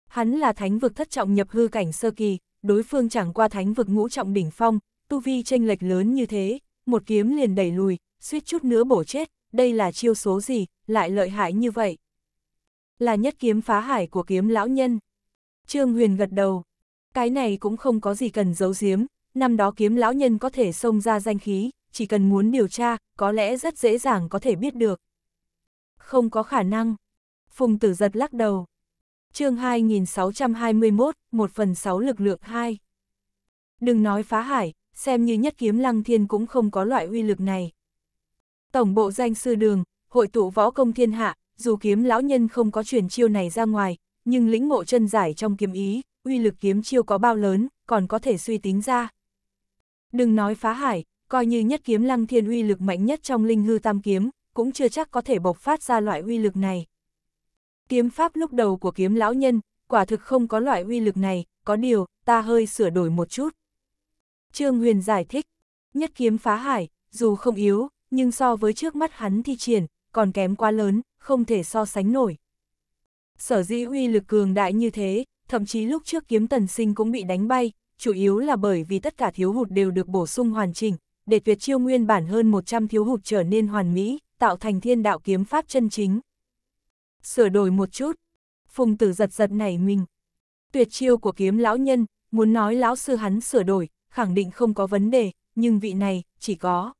Hắn là thánh vực thất trọng nhập hư cảnh sơ kỳ, đối phương chẳng qua thánh vực ngũ trọng đỉnh phong, tu vi tranh lệch lớn như thế, một kiếm liền đẩy lùi, suýt chút nữa bổ chết, đây là chiêu số gì, lại lợi hại như vậy. Là nhất kiếm phá hải của kiếm lão nhân. Trương Huyền gật đầu. Cái này cũng không có gì cần giấu giếm, năm đó kiếm lão nhân có thể xông ra danh khí, chỉ cần muốn điều tra, có lẽ rất dễ dàng có thể biết được. Không có khả năng. Phùng tử giật lắc đầu. chương 2621, một phần sáu lực lượng 2. Đừng nói phá hải, xem như nhất kiếm lăng thiên cũng không có loại uy lực này. Tổng bộ danh sư đường, hội tụ võ công thiên hạ, dù kiếm lão nhân không có truyền chiêu này ra ngoài, nhưng lĩnh ngộ chân giải trong kiếm ý, uy lực kiếm chiêu có bao lớn, còn có thể suy tính ra. Đừng nói phá hải, coi như nhất kiếm lăng thiên uy lực mạnh nhất trong linh hư tam kiếm, cũng chưa chắc có thể bộc phát ra loại uy lực này. Kiếm pháp lúc đầu của kiếm lão nhân, quả thực không có loại uy lực này, có điều, ta hơi sửa đổi một chút. Trương Huyền giải thích, nhất kiếm phá hải, dù không yếu, nhưng so với trước mắt hắn thi triển, còn kém quá lớn, không thể so sánh nổi. Sở dĩ uy lực cường đại như thế, thậm chí lúc trước kiếm tần sinh cũng bị đánh bay, chủ yếu là bởi vì tất cả thiếu hụt đều được bổ sung hoàn chỉnh, để tuyệt chiêu nguyên bản hơn 100 thiếu hụt trở nên hoàn mỹ, tạo thành thiên đạo kiếm pháp chân chính. Sửa đổi một chút, phùng tử giật giật nảy mình. Tuyệt chiêu của kiếm lão nhân, muốn nói lão sư hắn sửa đổi, khẳng định không có vấn đề, nhưng vị này, chỉ có.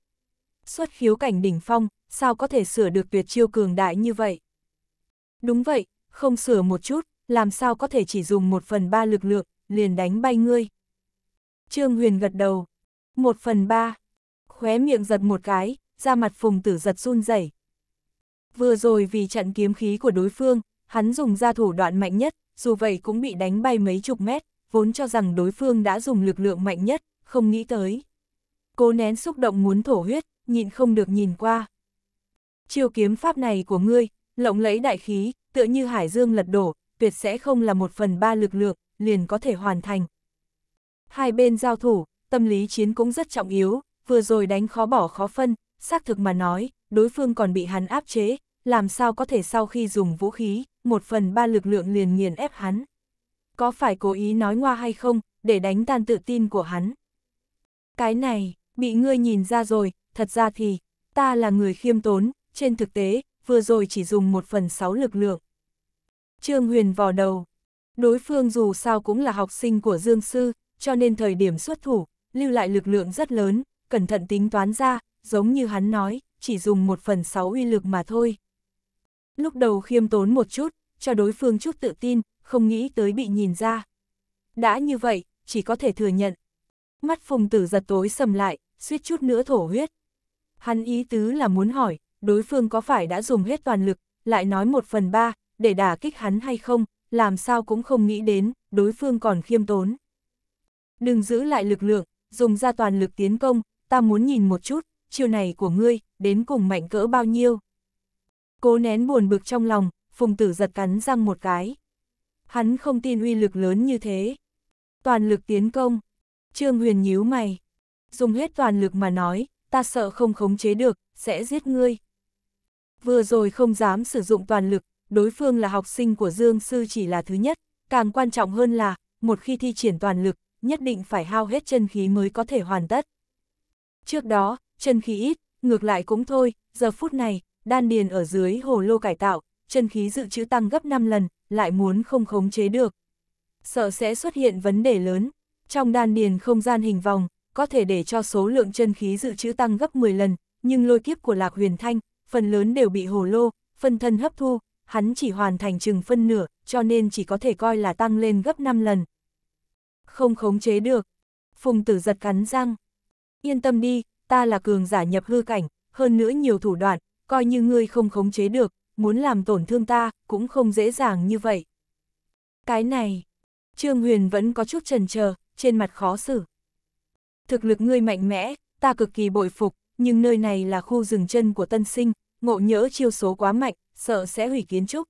Xuất khiếu cảnh đỉnh phong, sao có thể sửa được tuyệt chiêu cường đại như vậy? Đúng vậy, không sửa một chút, làm sao có thể chỉ dùng một phần ba lực lượng, liền đánh bay ngươi. Trương Huyền gật đầu, một phần ba, khóe miệng giật một cái, ra mặt phùng tử giật run rẩy. Vừa rồi vì trận kiếm khí của đối phương, hắn dùng ra thủ đoạn mạnh nhất, dù vậy cũng bị đánh bay mấy chục mét, vốn cho rằng đối phương đã dùng lực lượng mạnh nhất, không nghĩ tới. Cố nén xúc động muốn thổ huyết, nhịn không được nhìn qua. Chiêu kiếm pháp này của ngươi, lộng lẫy đại khí, tựa như hải dương lật đổ, tuyệt sẽ không là một phần ba lực lượng, liền có thể hoàn thành. Hai bên giao thủ, tâm lý chiến cũng rất trọng yếu, vừa rồi đánh khó bỏ khó phân, xác thực mà nói, đối phương còn bị hắn áp chế, làm sao có thể sau khi dùng vũ khí, một phần ba lực lượng liền nghiền ép hắn. Có phải cố ý nói ngoa hay không, để đánh tan tự tin của hắn? Cái này, bị ngươi nhìn ra rồi, thật ra thì, ta là người khiêm tốn, trên thực tế, vừa rồi chỉ dùng một phần sáu lực lượng. Trương Huyền vò đầu. Đối phương dù sao cũng là học sinh của Dương Sư, cho nên thời điểm xuất thủ, lưu lại lực lượng rất lớn, cẩn thận tính toán ra, giống như hắn nói, chỉ dùng một phần sáu uy lực mà thôi. Lúc đầu khiêm tốn một chút, cho đối phương chút tự tin, không nghĩ tới bị nhìn ra. Đã như vậy, chỉ có thể thừa nhận. Mắt phùng tử giật tối sầm lại, suýt chút nữa thổ huyết. Hắn ý tứ là muốn hỏi, đối phương có phải đã dùng hết toàn lực, lại nói một phần ba, để đả kích hắn hay không, làm sao cũng không nghĩ đến, đối phương còn khiêm tốn. Đừng giữ lại lực lượng, dùng ra toàn lực tiến công, ta muốn nhìn một chút, chiều này của ngươi, đến cùng mạnh cỡ bao nhiêu. Cố nén buồn bực trong lòng, phùng tử giật cắn răng một cái. Hắn không tin uy lực lớn như thế. Toàn lực tiến công. Trương Huyền nhíu mày. Dùng hết toàn lực mà nói, ta sợ không khống chế được, sẽ giết ngươi. Vừa rồi không dám sử dụng toàn lực, đối phương là học sinh của Dương Sư chỉ là thứ nhất, càng quan trọng hơn là, một khi thi triển toàn lực, nhất định phải hao hết chân khí mới có thể hoàn tất. Trước đó, chân khí ít, ngược lại cũng thôi, giờ phút này, đan điền ở dưới hồ lô cải tạo, chân khí dự trữ tăng gấp 5 lần, lại muốn không khống chế được. Sợ sẽ xuất hiện vấn đề lớn, trong đan điền không gian hình vòng, có thể để cho số lượng chân khí dự trữ tăng gấp 10 lần, nhưng lôi kiếp của Lạc Huyền Thanh, phần lớn đều bị hồ lô, phân thân hấp thu, hắn chỉ hoàn thành chừng phân nửa, cho nên chỉ có thể coi là tăng lên gấp 5 lần. Không khống chế được. Phùng tử giật cắn răng. Yên tâm đi, ta là cường giả nhập hư cảnh, hơn nữa nhiều thủ đoạn, coi như ngươi không khống chế được, muốn làm tổn thương ta, cũng không dễ dàng như vậy. Cái này, Trương Huyền vẫn có chút trần chờ trên mặt khó xử. Thực lực ngươi mạnh mẽ, ta cực kỳ bội phục, nhưng nơi này là khu rừng chân của tân sinh, ngộ nhỡ chiêu số quá mạnh, sợ sẽ hủy kiến trúc.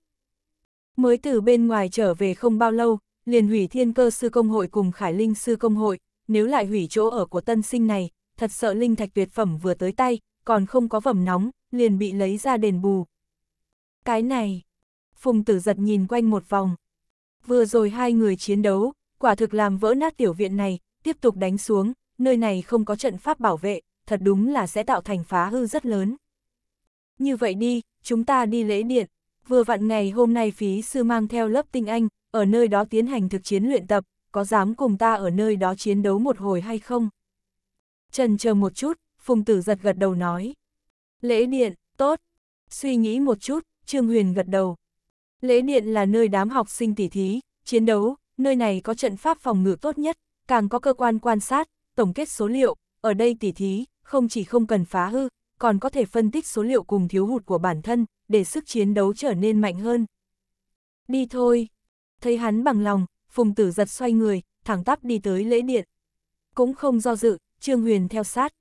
Mới từ bên ngoài trở về không bao lâu, liền hủy thiên cơ sư công hội cùng khải linh sư công hội, nếu lại hủy chỗ ở của tân sinh này, thật sợ linh thạch tuyệt phẩm vừa tới tay, còn không có phẩm nóng, liền bị lấy ra đền bù. Cái này, Phùng tử giật nhìn quanh một vòng. Vừa rồi hai người chiến đấu, quả thực làm vỡ nát tiểu viện này, tiếp tục đánh xuống, nơi này không có trận pháp bảo vệ, thật đúng là sẽ tạo thành phá hư rất lớn. Như vậy đi, chúng ta đi lễ điện. Vừa vặn ngày hôm nay phí sư mang theo lớp tinh anh, ở nơi đó tiến hành thực chiến luyện tập, có dám cùng ta ở nơi đó chiến đấu một hồi hay không? Trần chờ một chút, Phùng Tử giật gật đầu nói. Lễ điện, tốt. Suy nghĩ một chút, Trương Huyền gật đầu. Lễ điện là nơi đám học sinh tỉ thí, chiến đấu, nơi này có trận pháp phòng ngự tốt nhất, càng có cơ quan quan sát, tổng kết số liệu, ở đây tỉ thí, không chỉ không cần phá hư, còn có thể phân tích số liệu cùng thiếu hụt của bản thân, để sức chiến đấu trở nên mạnh hơn. Đi thôi. Thấy hắn bằng lòng, Phùng Tử giật xoay người, thẳng tắp đi tới lễ điện. Cũng không do dự, Trương Huyền theo sát.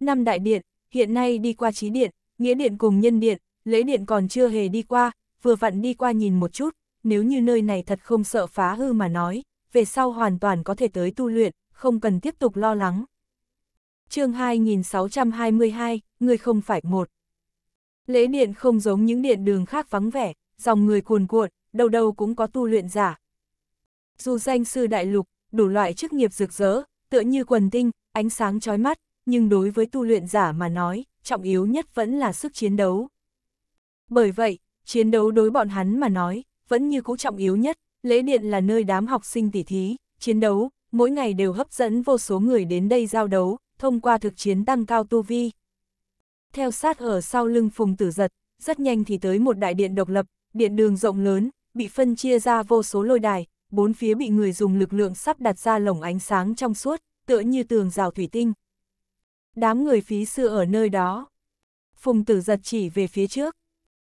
Năm đại điện, hiện nay đi qua trí điện, nghĩa điện cùng nhân điện, lễ điện còn chưa hề đi qua, vừa vặn đi qua nhìn một chút, nếu như nơi này thật không sợ phá hư mà nói, về sau hoàn toàn có thể tới tu luyện, không cần tiếp tục lo lắng. chương 2622 ngươi không phải một. Lễ điện không giống những điện đường khác vắng vẻ, dòng người cuồn cuộn, đâu đâu cũng có tu luyện giả. Dù danh sư đại lục, đủ loại chức nghiệp rực rỡ, tựa như quần tinh, ánh sáng chói mắt, nhưng đối với tu luyện giả mà nói, trọng yếu nhất vẫn là sức chiến đấu. Bởi vậy, chiến đấu đối bọn hắn mà nói, vẫn như cũ trọng yếu nhất, lễ điện là nơi đám học sinh tỉ thí, chiến đấu, mỗi ngày đều hấp dẫn vô số người đến đây giao đấu, thông qua thực chiến tăng cao tu vi theo sát ở sau lưng Phùng Tử Giật, rất nhanh thì tới một đại điện độc lập, điện đường rộng lớn, bị phân chia ra vô số lôi đài, bốn phía bị người dùng lực lượng sắp đặt ra lồng ánh sáng trong suốt, tựa như tường rào thủy tinh. Đám người phí sư ở nơi đó. Phùng Tử Giật chỉ về phía trước.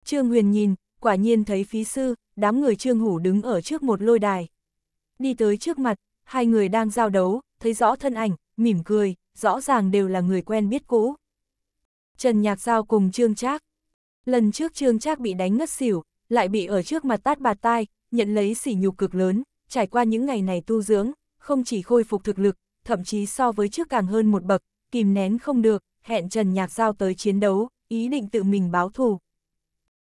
Trương Huyền nhìn, quả nhiên thấy phí sư, đám người Trương Hủ đứng ở trước một lôi đài. Đi tới trước mặt, hai người đang giao đấu, thấy rõ thân ảnh, mỉm cười, rõ ràng đều là người quen biết cũ. Trần Nhạc Giao cùng Trương Trác. Lần trước Trương Trác bị đánh ngất xỉu, lại bị ở trước mặt tát bạt tai, nhận lấy sỉ nhục cực lớn, trải qua những ngày này tu dưỡng, không chỉ khôi phục thực lực, thậm chí so với trước càng hơn một bậc, kìm nén không được, hẹn Trần Nhạc Giao tới chiến đấu, ý định tự mình báo thù.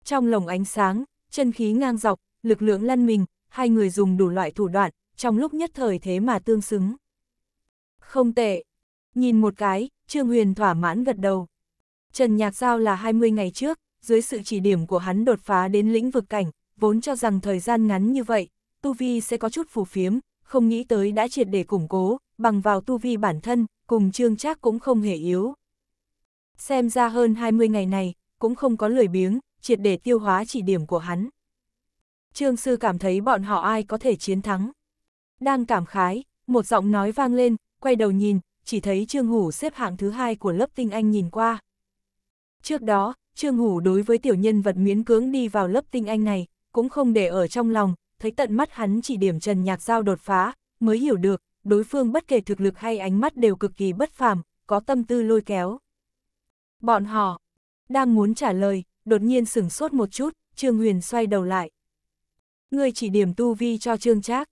Trong lồng ánh sáng, chân khí ngang dọc, lực lượng lăn mình, hai người dùng đủ loại thủ đoạn, trong lúc nhất thời thế mà tương xứng. Không tệ. Nhìn một cái, Trương Huyền thỏa mãn gật đầu. Trần Nhạc Giao là 20 ngày trước, dưới sự chỉ điểm của hắn đột phá đến lĩnh vực cảnh, vốn cho rằng thời gian ngắn như vậy, Tu Vi sẽ có chút phù phiếm, không nghĩ tới đã triệt để củng cố, bằng vào Tu Vi bản thân, cùng Trương Trác cũng không hề yếu. Xem ra hơn 20 ngày này, cũng không có lười biếng, triệt để tiêu hóa chỉ điểm của hắn. Trương Sư cảm thấy bọn họ ai có thể chiến thắng. Đang cảm khái, một giọng nói vang lên, quay đầu nhìn, chỉ thấy Trương Hủ xếp hạng thứ hai của lớp tinh anh nhìn qua. Trước đó, Trương Hủ đối với tiểu nhân vật miễn cưỡng đi vào lớp tinh anh này, cũng không để ở trong lòng, thấy tận mắt hắn chỉ điểm Trần Nhạc Giao đột phá, mới hiểu được, đối phương bất kể thực lực hay ánh mắt đều cực kỳ bất phàm, có tâm tư lôi kéo. Bọn họ đang muốn trả lời, đột nhiên sửng sốt một chút, Trương Huyền xoay đầu lại. Người chỉ điểm tu vi cho Trương Trác.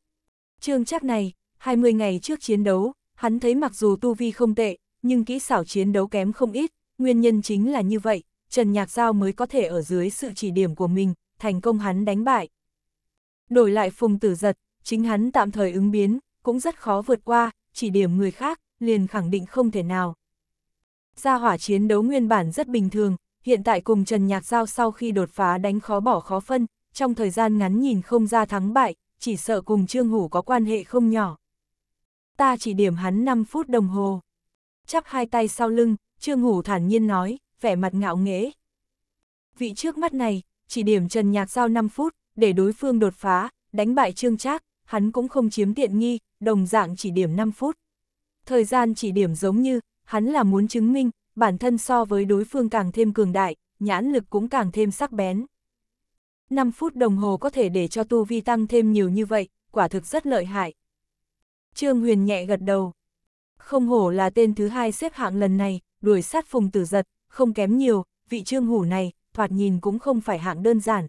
Trương Trác này, 20 ngày trước chiến đấu, hắn thấy mặc dù tu vi không tệ, nhưng kỹ xảo chiến đấu kém không ít, Nguyên nhân chính là như vậy, Trần Nhạc Giao mới có thể ở dưới sự chỉ điểm của mình, thành công hắn đánh bại. Đổi lại phùng tử giật, chính hắn tạm thời ứng biến, cũng rất khó vượt qua, chỉ điểm người khác, liền khẳng định không thể nào. Gia hỏa chiến đấu nguyên bản rất bình thường, hiện tại cùng Trần Nhạc Giao sau khi đột phá đánh khó bỏ khó phân, trong thời gian ngắn nhìn không ra thắng bại, chỉ sợ cùng Trương Hủ có quan hệ không nhỏ. Ta chỉ điểm hắn 5 phút đồng hồ. Chắp hai tay sau lưng, Trương Hủ thản nhiên nói, vẻ mặt ngạo nghễ. Vị trước mắt này, chỉ điểm Trần Nhạc Giao 5 phút, để đối phương đột phá, đánh bại Trương Trác, hắn cũng không chiếm tiện nghi, đồng dạng chỉ điểm 5 phút. Thời gian chỉ điểm giống như, hắn là muốn chứng minh, bản thân so với đối phương càng thêm cường đại, nhãn lực cũng càng thêm sắc bén. 5 phút đồng hồ có thể để cho tu vi tăng thêm nhiều như vậy, quả thực rất lợi hại. Trương Huyền nhẹ gật đầu. Không hổ là tên thứ hai xếp hạng lần này, đuổi sát phùng tử giật, không kém nhiều, vị trương hủ này, thoạt nhìn cũng không phải hạng đơn giản.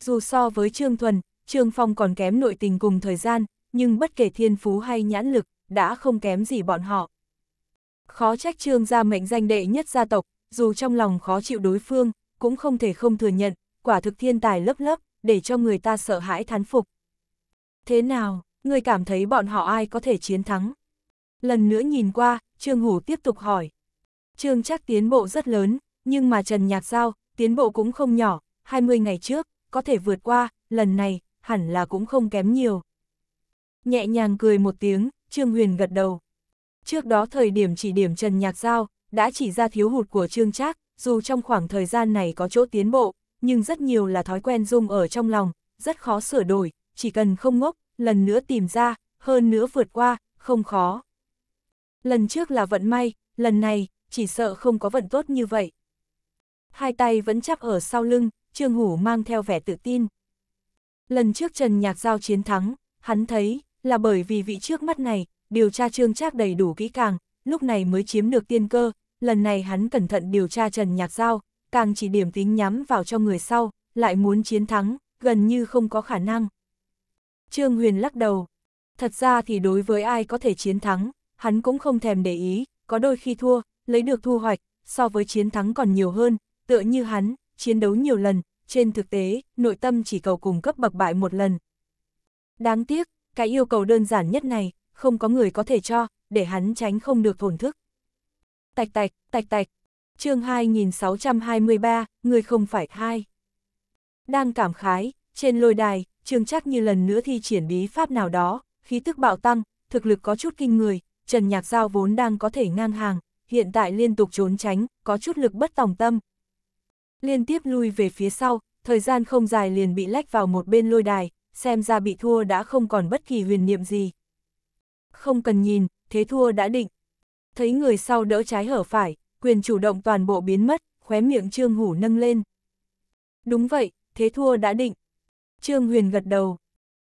Dù so với trương thuần, trương phong còn kém nội tình cùng thời gian, nhưng bất kể thiên phú hay nhãn lực, đã không kém gì bọn họ. Khó trách trương gia mệnh danh đệ nhất gia tộc, dù trong lòng khó chịu đối phương, cũng không thể không thừa nhận, quả thực thiên tài lấp lấp, để cho người ta sợ hãi thán phục. Thế nào, người cảm thấy bọn họ ai có thể chiến thắng? Lần nữa nhìn qua, Trương Hủ tiếp tục hỏi. Trương Trác tiến bộ rất lớn, nhưng mà Trần Nhạc Giao, tiến bộ cũng không nhỏ, 20 ngày trước, có thể vượt qua, lần này, hẳn là cũng không kém nhiều. Nhẹ nhàng cười một tiếng, Trương Huyền gật đầu. Trước đó thời điểm chỉ điểm Trần Nhạc Giao, đã chỉ ra thiếu hụt của Trương Trác, dù trong khoảng thời gian này có chỗ tiến bộ, nhưng rất nhiều là thói quen dung ở trong lòng, rất khó sửa đổi, chỉ cần không ngốc, lần nữa tìm ra, hơn nữa vượt qua, không khó. Lần trước là vận may, lần này, chỉ sợ không có vận tốt như vậy. Hai tay vẫn chắp ở sau lưng, Trương Hủ mang theo vẻ tự tin. Lần trước Trần Nhạc Giao chiến thắng, hắn thấy là bởi vì vị trước mắt này, điều tra Trương Trác đầy đủ kỹ càng, lúc này mới chiếm được tiên cơ, lần này hắn cẩn thận điều tra Trần Nhạc Giao, càng chỉ điểm tính nhắm vào cho người sau, lại muốn chiến thắng, gần như không có khả năng. Trương Huyền lắc đầu, thật ra thì đối với ai có thể chiến thắng, hắn cũng không thèm để ý, có đôi khi thua, lấy được thu hoạch, so với chiến thắng còn nhiều hơn, tựa như hắn, chiến đấu nhiều lần, trên thực tế, nội tâm chỉ cầu cùng cấp bậc bại một lần. Đáng tiếc, cái yêu cầu đơn giản nhất này, không có người có thể cho, để hắn tránh không được thổn thức. Tạch tạch, tạch tạch, chương 2623, người không phải hai. Đang cảm khái, trên lôi đài, trương chắc như lần nữa thi triển bí pháp nào đó, khí tức bạo tăng, thực lực có chút kinh người, Trần Nhạc Giao vốn đang có thể ngang hàng, hiện tại liên tục trốn tránh, có chút lực bất tòng tâm. Liên tiếp lui về phía sau, thời gian không dài liền bị lách vào một bên lôi đài, xem ra bị thua đã không còn bất kỳ huyền niệm gì. Không cần nhìn, thế thua đã định. Thấy người sau đỡ trái hở phải, quyền chủ động toàn bộ biến mất, khóe miệng Trương Hủ nâng lên. Đúng vậy, thế thua đã định. Trương Huyền gật đầu.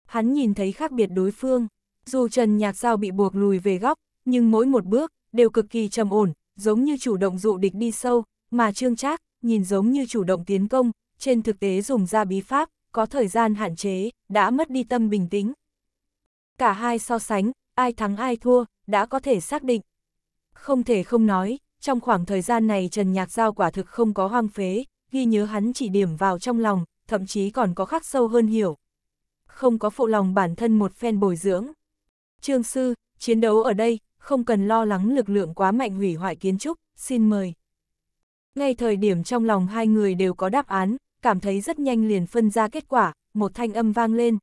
Hắn nhìn thấy khác biệt đối phương. Dù Trần Nhạc Giao bị buộc lùi về góc, nhưng mỗi một bước, đều cực kỳ trầm ổn, giống như chủ động dụ địch đi sâu, mà Trương Trác nhìn giống như chủ động tiến công, trên thực tế dùng ra bí pháp, có thời gian hạn chế, đã mất đi tâm bình tĩnh. Cả hai so sánh, ai thắng ai thua, đã có thể xác định. Không thể không nói, trong khoảng thời gian này Trần Nhạc Giao quả thực không có hoang phế, ghi nhớ hắn chỉ điểm vào trong lòng, thậm chí còn có khắc sâu hơn hiểu. Không có phụ lòng bản thân một phen bồi dưỡng. Trương Sư, chiến đấu ở đây, không cần lo lắng lực lượng quá mạnh hủy hoại kiến trúc, xin mời. Ngay thời điểm trong lòng hai người đều có đáp án, cảm thấy rất nhanh liền phân ra kết quả, một thanh âm vang lên.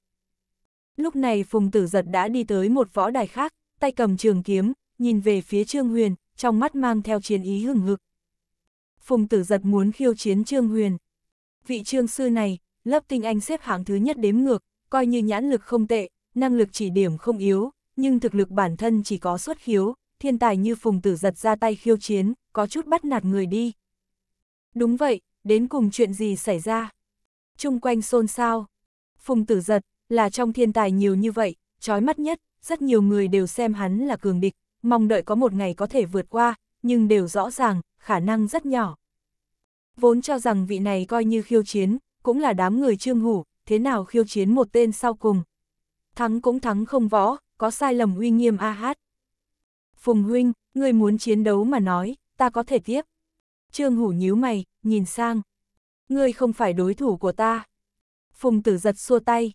Lúc này Phùng Tử Giật đã đi tới một võ đài khác, tay cầm trường kiếm, nhìn về phía Trương Huyền, trong mắt mang theo chiến ý hừng hực. Phùng Tử Giật muốn khiêu chiến Trương Huyền. Vị trương sư này, lớp tinh anh xếp hạng thứ nhất đếm ngược, coi như nhãn lực không tệ, năng lực chỉ điểm không yếu, nhưng thực lực bản thân chỉ có xuất khiếu, thiên tài như phùng tử giật ra tay khiêu chiến, có chút bắt nạt người đi. Đúng vậy, đến cùng chuyện gì xảy ra? Trung quanh xôn xao. Phùng tử giật, là trong thiên tài nhiều như vậy, trói mắt nhất, rất nhiều người đều xem hắn là cường địch, mong đợi có một ngày có thể vượt qua, nhưng đều rõ ràng, khả năng rất nhỏ. Vốn cho rằng vị này coi như khiêu chiến, cũng là đám người trương hủ, thế nào khiêu chiến một tên sau cùng. Thắng cũng thắng không võ, có sai lầm uy nghiêm a hát. Phùng huynh, người muốn chiến đấu mà nói, ta có thể tiếp. Trương Hủ nhíu mày, nhìn sang. Ngươi không phải đối thủ của ta. Phùng tử giật xua tay.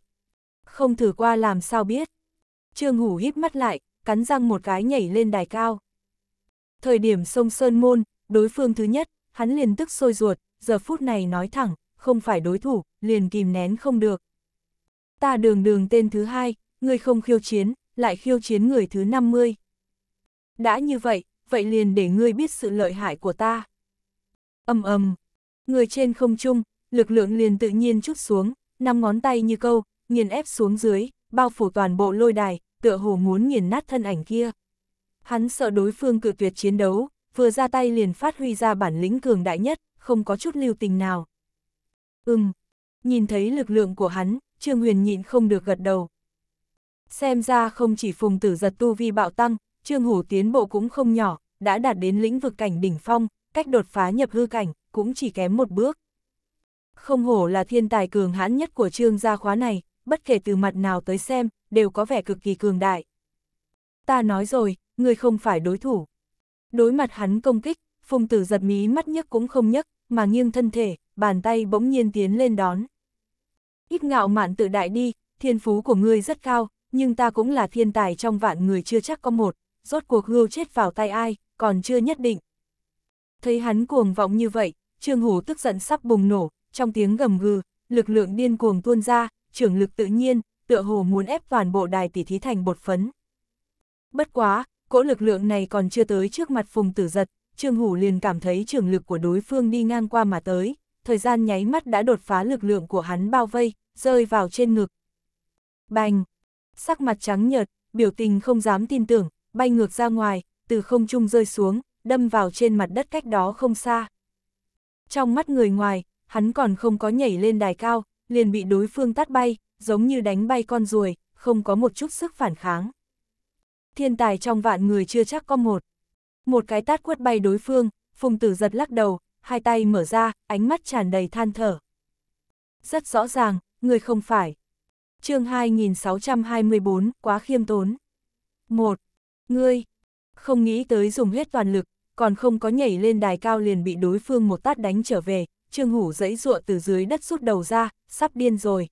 Không thử qua làm sao biết. Trương Hủ híp mắt lại, cắn răng một cái nhảy lên đài cao. Thời điểm sông Sơn Môn, đối phương thứ nhất, hắn liền tức sôi ruột, giờ phút này nói thẳng, không phải đối thủ, liền kìm nén không được. Ta đường đường tên thứ hai, ngươi không khiêu chiến, lại khiêu chiến người thứ 50. Đã như vậy, vậy liền để ngươi biết sự lợi hại của ta. Âm âm, người trên không trung, lực lượng liền tự nhiên chút xuống, năm ngón tay như câu, nghiền ép xuống dưới, bao phủ toàn bộ lôi đài, tựa hồ muốn nghiền nát thân ảnh kia. Hắn sợ đối phương cự tuyệt chiến đấu, vừa ra tay liền phát huy ra bản lĩnh cường đại nhất, không có chút lưu tình nào. Ừm, nhìn thấy lực lượng của hắn, Trương Huyền nhịn không được gật đầu, Xem ra không chỉ phùng tử giật tu vi bạo tăng, Trương Hủ tiến bộ cũng không nhỏ, đã đạt đến lĩnh vực cảnh đỉnh phong, cách đột phá nhập hư cảnh, cũng chỉ kém một bước. Không hổ là thiên tài cường hãn nhất của trương gia khóa này, bất kể từ mặt nào tới xem, đều có vẻ cực kỳ cường đại. Ta nói rồi, người không phải đối thủ. Đối mặt hắn công kích, phùng tử giật mí mắt nhấc cũng không nhấc, mà nghiêng thân thể, bàn tay bỗng nhiên tiến lên đón. Ít ngạo mạn tự đại đi, thiên phú của ngươi rất cao, nhưng ta cũng là thiên tài trong vạn người chưa chắc có một, rốt cuộc hưu chết vào tay ai, còn chưa nhất định. Thấy hắn cuồng vọng như vậy, Trương Hủ tức giận sắp bùng nổ, trong tiếng gầm gừ, lực lượng điên cuồng tuôn ra, trưởng lực tự nhiên, tựa hồ muốn ép toàn bộ đài tỷ thí thành bột phấn. Bất quá, cỗ lực lượng này còn chưa tới trước mặt Phùng Tử Giật, Trương Hủ liền cảm thấy trưởng lực của đối phương đi ngang qua mà tới, thời gian nháy mắt đã đột phá lực lượng của hắn bao vây, rơi vào trên ngực. Bành, sắc mặt trắng nhợt, biểu tình không dám tin tưởng, bay ngược ra ngoài, từ không trung rơi xuống, đâm vào trên mặt đất cách đó không xa. Trong mắt người ngoài, hắn còn không có nhảy lên đài cao, liền bị đối phương tát bay, giống như đánh bay con ruồi, không có một chút sức phản kháng. Thiên tài trong vạn người chưa chắc có một. Một cái tát quất bay đối phương, phùng tử giật lắc đầu, hai tay mở ra, ánh mắt tràn đầy than thở. Rất rõ ràng, người không phải, chương 2624, quá khiêm tốn. một Ngươi, không nghĩ tới dùng hết toàn lực, còn không có nhảy lên đài cao liền bị đối phương một tát đánh trở về, Trương Hủ dẫy dụa từ dưới đất rút đầu ra, sắp điên rồi.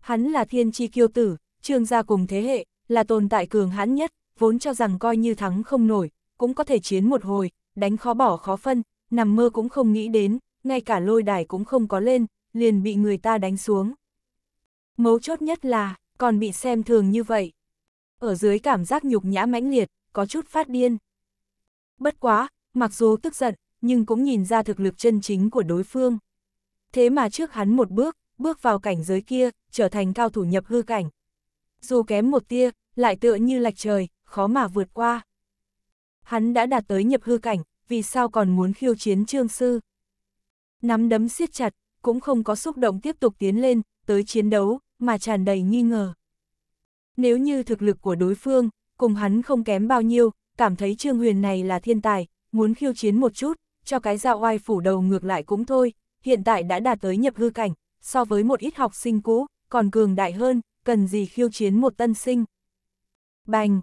Hắn là thiên chi kiêu tử, Trương gia cùng thế hệ, là tồn tại cường hãn nhất, vốn cho rằng coi như thắng không nổi, cũng có thể chiến một hồi, đánh khó bỏ khó phân, nằm mơ cũng không nghĩ đến, ngay cả lôi đài cũng không có lên, liền bị người ta đánh xuống. Mấu chốt nhất là, còn bị xem thường như vậy. Ở dưới cảm giác nhục nhã mãnh liệt, có chút phát điên. Bất quá, mặc dù tức giận, nhưng cũng nhìn ra thực lực chân chính của đối phương. Thế mà trước hắn một bước, bước vào cảnh giới kia, trở thành cao thủ nhập hư cảnh. Dù kém một tia, lại tựa như lạch trời, khó mà vượt qua. Hắn đã đạt tới nhập hư cảnh, vì sao còn muốn khiêu chiến trương sư? Nắm đấm siết chặt, cũng không có xúc động tiếp tục tiến lên, tới chiến đấu, mà tràn đầy nghi ngờ. Nếu như thực lực của đối phương, cùng hắn không kém bao nhiêu, cảm thấy Trương Huyền này là thiên tài, muốn khiêu chiến một chút, cho cái dạo oai phủ đầu ngược lại cũng thôi, hiện tại đã đạt tới nhập hư cảnh, so với một ít học sinh cũ, còn cường đại hơn, cần gì khiêu chiến một tân sinh. Bành!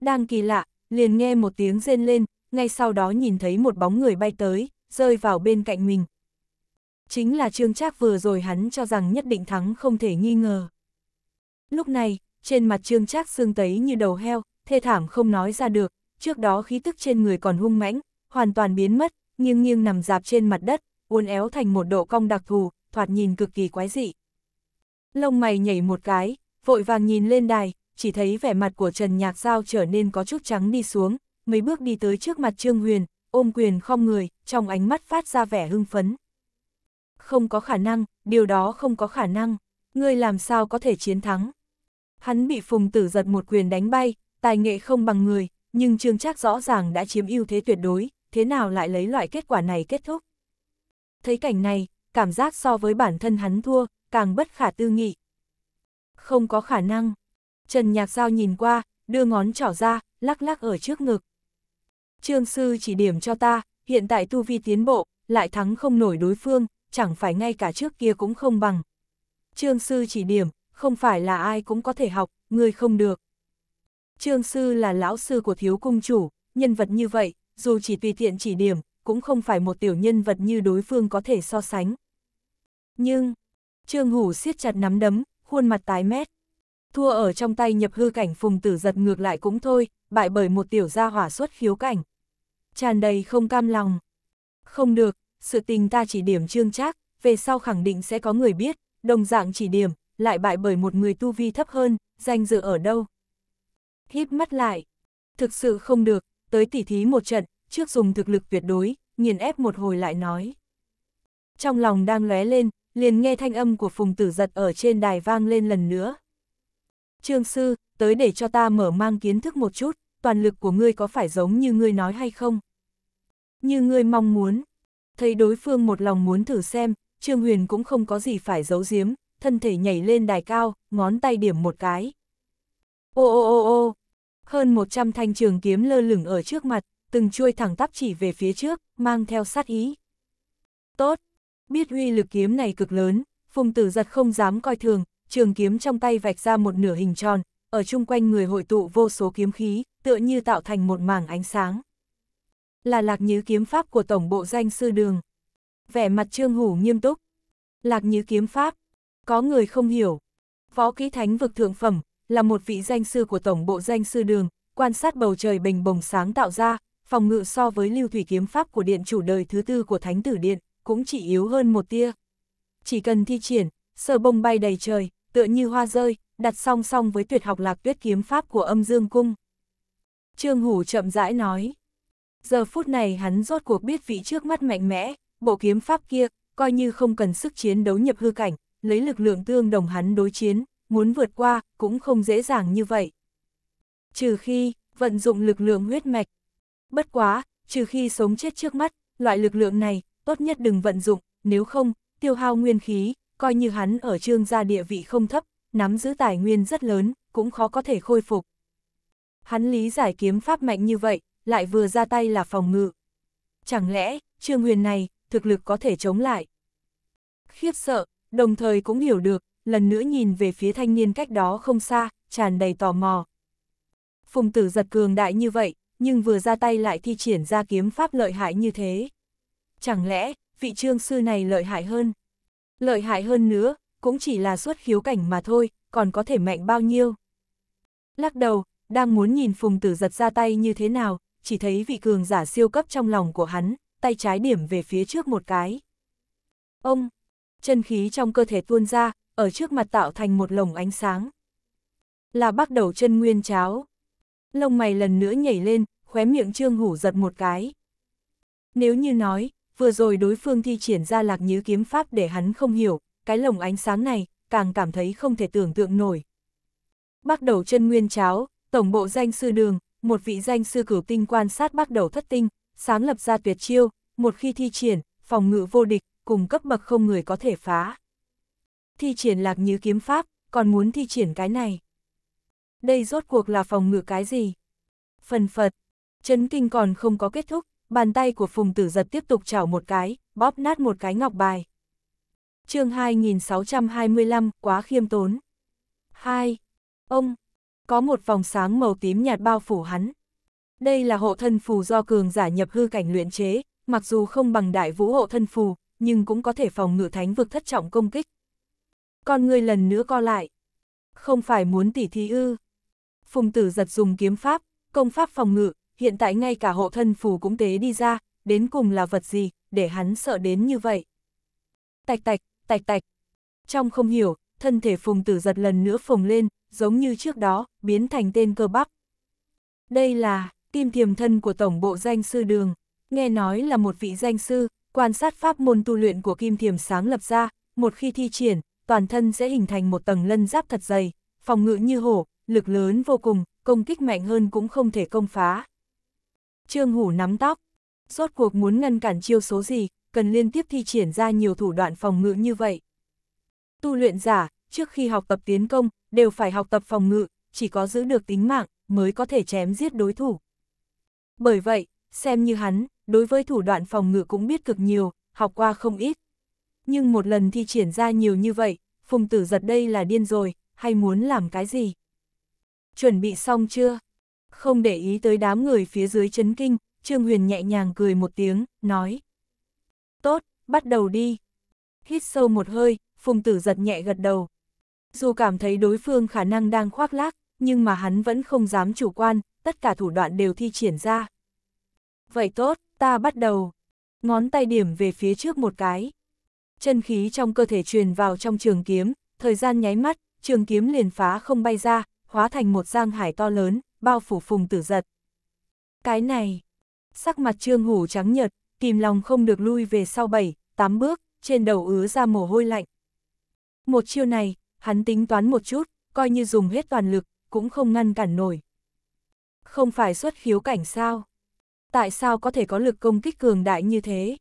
Đang kỳ lạ, liền nghe một tiếng rên lên, ngay sau đó nhìn thấy một bóng người bay tới, rơi vào bên cạnh mình, Chính là Trương Trác vừa rồi hắn cho rằng nhất định thắng không thể nghi ngờ. Lúc này, trên mặt Trương Trác xương tấy như đầu heo, thê thảm không nói ra được, trước đó khí tức trên người còn hung mãnh, hoàn toàn biến mất, nghiêng nghiêng nằm dạp trên mặt đất, uốn éo thành một độ cong đặc thù, thoạt nhìn cực kỳ quái dị. Lông mày nhảy một cái, vội vàng nhìn lên đài, chỉ thấy vẻ mặt của Trần Nhạc Giao trở nên có chút trắng đi xuống, mấy bước đi tới trước mặt Trương Huyền, ôm quyền không người, trong ánh mắt phát ra vẻ hưng phấn không có khả năng, điều đó không có khả năng, ngươi làm sao có thể chiến thắng. Hắn bị phùng tử giật một quyền đánh bay, tài nghệ không bằng người, nhưng Trương Trác rõ ràng đã chiếm ưu thế tuyệt đối, thế nào lại lấy loại kết quả này kết thúc. Thấy cảnh này, cảm giác so với bản thân hắn thua, càng bất khả tư nghị. Không có khả năng. Trần Nhạc Giao nhìn qua, đưa ngón trỏ ra, lắc lắc ở trước ngực. Trương Sư chỉ điểm cho ta, hiện tại tu vi tiến bộ, lại thắng không nổi đối phương, chẳng phải ngay cả trước kia cũng không bằng. Trương sư chỉ điểm, không phải là ai cũng có thể học, người không được. Trương sư là lão sư của thiếu cung chủ, nhân vật như vậy, dù chỉ tùy tiện chỉ điểm, cũng không phải một tiểu nhân vật như đối phương có thể so sánh. Nhưng, Trương Hủ siết chặt nắm đấm, khuôn mặt tái mét. Thua ở trong tay nhập hư cảnh phùng tử giật ngược lại cũng thôi, bại bởi một tiểu gia hỏa xuất khiếu cảnh. tràn đầy không cam lòng. Không được, sự tình ta chỉ điểm trương chắc về sau khẳng định sẽ có người biết, đồng dạng chỉ điểm, lại bại bởi một người tu vi thấp hơn, danh dự ở đâu. Híp mắt lại, thực sự không được, tới tỉ thí một trận, trước dùng thực lực tuyệt đối, nghiền ép một hồi lại nói. Trong lòng đang lóe lên, liền nghe thanh âm của phùng tử giật ở trên đài vang lên lần nữa. Trương sư, tới để cho ta mở mang kiến thức một chút, toàn lực của ngươi có phải giống như ngươi nói hay không? Như ngươi mong muốn, thấy đối phương một lòng muốn thử xem, Trương Huyền cũng không có gì phải giấu giếm, thân thể nhảy lên đài cao, ngón tay điểm một cái. Ô ô ô ô, hơn 100 thanh trường kiếm lơ lửng ở trước mặt, từng chuôi thẳng tắp chỉ về phía trước, mang theo sát ý. Tốt, biết huy lực kiếm này cực lớn, Phùng Tử Giật không dám coi thường, trường kiếm trong tay vạch ra một nửa hình tròn, ở chung quanh người hội tụ vô số kiếm khí, tựa như tạo thành một mảng ánh sáng là lạc nhứ kiếm pháp của tổng bộ danh sư đường. Vẻ mặt trương hủ nghiêm túc. Lạc nhứ kiếm pháp. Có người không hiểu. Võ kỹ thánh vực thượng phẩm, là một vị danh sư của tổng bộ danh sư đường, quan sát bầu trời bình bồng sáng tạo ra, phòng ngự so với lưu thủy kiếm pháp của điện chủ đời thứ tư của thánh tử điện, cũng chỉ yếu hơn một tia. Chỉ cần thi triển, sờ bông bay đầy trời, tựa như hoa rơi, đặt song song với tuyệt học lạc tuyết kiếm pháp của âm dương cung. Trương Hủ chậm rãi nói giờ phút này hắn rốt cuộc biết vị trước mắt mạnh mẽ, bộ kiếm pháp kia, coi như không cần sức chiến đấu nhập hư cảnh, lấy lực lượng tương đồng hắn đối chiến, muốn vượt qua, cũng không dễ dàng như vậy. Trừ khi, vận dụng lực lượng huyết mạch. Bất quá, trừ khi sống chết trước mắt, loại lực lượng này, tốt nhất đừng vận dụng, nếu không, tiêu hao nguyên khí, coi như hắn ở trương gia địa vị không thấp, nắm giữ tài nguyên rất lớn, cũng khó có thể khôi phục. Hắn lý giải kiếm pháp mạnh như vậy, lại vừa ra tay là phòng ngự. Chẳng lẽ, Trương Huyền này, thực lực có thể chống lại? Khiếp sợ, đồng thời cũng hiểu được, lần nữa nhìn về phía thanh niên cách đó không xa, tràn đầy tò mò. Phùng tử giật cường đại như vậy, nhưng vừa ra tay lại thi triển ra kiếm pháp lợi hại như thế. Chẳng lẽ, vị trương sư này lợi hại hơn? Lợi hại hơn nữa, cũng chỉ là suốt khiếu cảnh mà thôi, còn có thể mạnh bao nhiêu? Lắc đầu, đang muốn nhìn phùng tử giật ra tay như thế nào, chỉ thấy vị cường giả siêu cấp trong lòng của hắn, tay trái điểm về phía trước một cái. Ông, chân khí trong cơ thể tuôn ra, ở trước mặt tạo thành một lồng ánh sáng. Là bắt đầu chân nguyên cháo. Lông mày lần nữa nhảy lên, khóe miệng trương hủ giật một cái. Nếu như nói, vừa rồi đối phương thi triển ra lạc nhứ kiếm pháp để hắn không hiểu, cái lồng ánh sáng này, càng cảm thấy không thể tưởng tượng nổi. Bắt đầu chân nguyên cháo, tổng bộ danh sư đường, một vị danh sư cửu tinh quan sát bắt đầu thất tinh, sáng lập ra tuyệt chiêu, một khi thi triển, phòng ngự vô địch, cùng cấp bậc không người có thể phá. Thi triển lạc như kiếm pháp, còn muốn thi triển cái này. Đây rốt cuộc là phòng ngự cái gì? Phần phật, chấn kinh còn không có kết thúc, bàn tay của phùng tử giật tiếp tục chảo một cái, bóp nát một cái ngọc bài. chương 2625, quá khiêm tốn. 2. Ông, có một vòng sáng màu tím nhạt bao phủ hắn. Đây là hộ thân phù do cường giả nhập hư cảnh luyện chế, mặc dù không bằng đại vũ hộ thân phù, nhưng cũng có thể phòng ngự thánh vực thất trọng công kích. Con ngươi lần nữa co lại. Không phải muốn tỉ thí ư. Phùng tử giật dùng kiếm pháp, công pháp phòng ngự, hiện tại ngay cả hộ thân phù cũng tế đi ra, đến cùng là vật gì, để hắn sợ đến như vậy. Tạch tạch, tạch tạch. Trong không hiểu, thân thể phùng tử giật lần nữa phồng lên, giống như trước đó, biến thành tên cơ bắp. Đây là kim thiềm thân của tổng bộ danh sư đường, nghe nói là một vị danh sư, quan sát pháp môn tu luyện của kim thiềm sáng lập ra, một khi thi triển, toàn thân sẽ hình thành một tầng lân giáp thật dày, phòng ngự như hổ, lực lớn vô cùng, công kích mạnh hơn cũng không thể công phá. Trương Hủ nắm tóc, rốt cuộc muốn ngăn cản chiêu số gì, cần liên tiếp thi triển ra nhiều thủ đoạn phòng ngự như vậy. Tu luyện giả, trước khi học tập tiến công, đều phải học tập phòng ngự, chỉ có giữ được tính mạng, mới có thể chém giết đối thủ. Bởi vậy, xem như hắn, đối với thủ đoạn phòng ngự cũng biết cực nhiều, học qua không ít. Nhưng một lần thi triển ra nhiều như vậy, Phùng Tử giật đây là điên rồi, hay muốn làm cái gì? Chuẩn bị xong chưa? Không để ý tới đám người phía dưới chấn kinh, Trương Huyền nhẹ nhàng cười một tiếng, nói. Tốt, bắt đầu đi. Hít sâu một hơi, Phùng Tử giật nhẹ gật đầu, dù cảm thấy đối phương khả năng đang khoác lác, nhưng mà hắn vẫn không dám chủ quan, tất cả thủ đoạn đều thi triển ra. Vậy tốt, ta bắt đầu. Ngón tay điểm về phía trước một cái. Chân khí trong cơ thể truyền vào trong trường kiếm, thời gian nháy mắt, trường kiếm liền phá không bay ra, hóa thành một giang hải to lớn, bao phủ phùng tử giật. Cái này, sắc mặt trương hủ trắng nhợt kìm lòng không được lui về sau bảy, tám bước, trên đầu ứa ra mồ hôi lạnh. Một chiêu này, hắn tính toán một chút, coi như dùng hết toàn lực, cũng không ngăn cản nổi. Không phải xuất khiếu cảnh sao? Tại sao có thể có lực công kích cường đại như thế?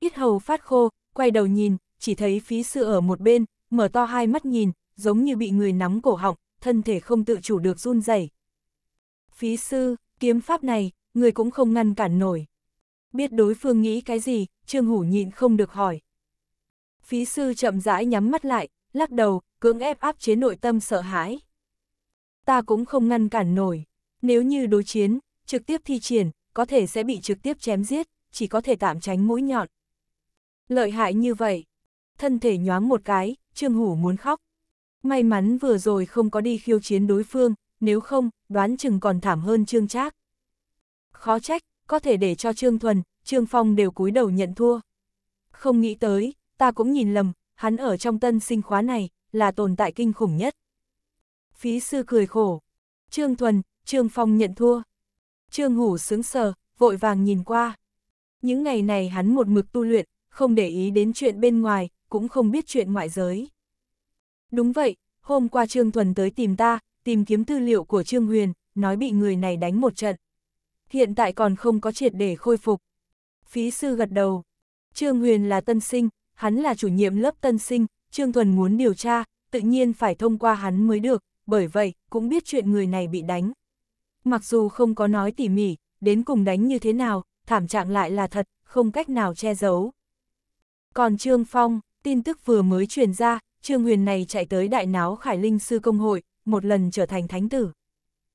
Ít hầu phát khô, quay đầu nhìn, chỉ thấy phí sự ở một bên, mở to hai mắt nhìn, giống như bị người nắm cổ họng, thân thể không tự chủ được run rẩy. Phí sư, kiếm pháp này, người cũng không ngăn cản nổi. Biết đối phương nghĩ cái gì, Trương Hủ nhịn không được hỏi. Phí sư chậm rãi nhắm mắt lại, lắc đầu, cưỡng ép áp chế nội tâm sợ hãi. Ta cũng không ngăn cản nổi, nếu như đối chiến, trực tiếp thi triển, có thể sẽ bị trực tiếp chém giết, chỉ có thể tạm tránh mũi nhọn. Lợi hại như vậy, thân thể nhoáng một cái, Trương Hủ muốn khóc. May mắn vừa rồi không có đi khiêu chiến đối phương, nếu không, đoán chừng còn thảm hơn Trương Trác. Khó trách, có thể để cho Trương Thuần, Trương Phong đều cúi đầu nhận thua. Không nghĩ tới, ta cũng nhìn lầm, hắn ở trong tân sinh khóa này, là tồn tại kinh khủng nhất. Phí sư cười khổ. Trương Thuần, Trương Phong nhận thua. Trương Hủ sướng sờ, vội vàng nhìn qua. Những ngày này hắn một mực tu luyện, không để ý đến chuyện bên ngoài, cũng không biết chuyện ngoại giới. Đúng vậy, hôm qua Trương Thuần tới tìm ta, tìm kiếm tư liệu của Trương Huyền, nói bị người này đánh một trận. Hiện tại còn không có triệt để khôi phục. Phí sư gật đầu. Trương Huyền là tân sinh, hắn là chủ nhiệm lớp tân sinh, Trương Thuần muốn điều tra, tự nhiên phải thông qua hắn mới được, bởi vậy, cũng biết chuyện người này bị đánh. Mặc dù không có nói tỉ mỉ, đến cùng đánh như thế nào, thảm trạng lại là thật, không cách nào che giấu. Còn Trương Phong, tin tức vừa mới truyền ra, Trương Huyền này chạy tới đại náo Khải Linh Sư Công Hội, một lần trở thành thánh tử.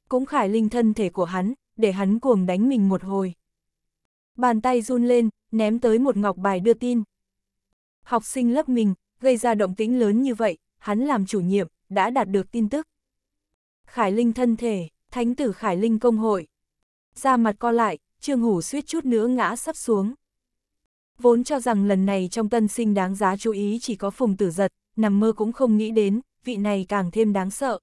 Cũng Khải Linh thân thể của hắn, để hắn cuồng đánh mình một hồi. Bàn tay run lên, ném tới một ngọc bài đưa tin. Học sinh lớp mình, gây ra động tĩnh lớn như vậy, hắn làm chủ nhiệm, đã đạt được tin tức. Khải Linh thân thể, thánh tử Khải Linh công hội. Ra mặt co lại, Trương Hủ suýt chút nữa ngã sắp xuống. Vốn cho rằng lần này trong tân sinh đáng giá chú ý chỉ có phùng tử giật, nằm mơ cũng không nghĩ đến, vị này càng thêm đáng sợ.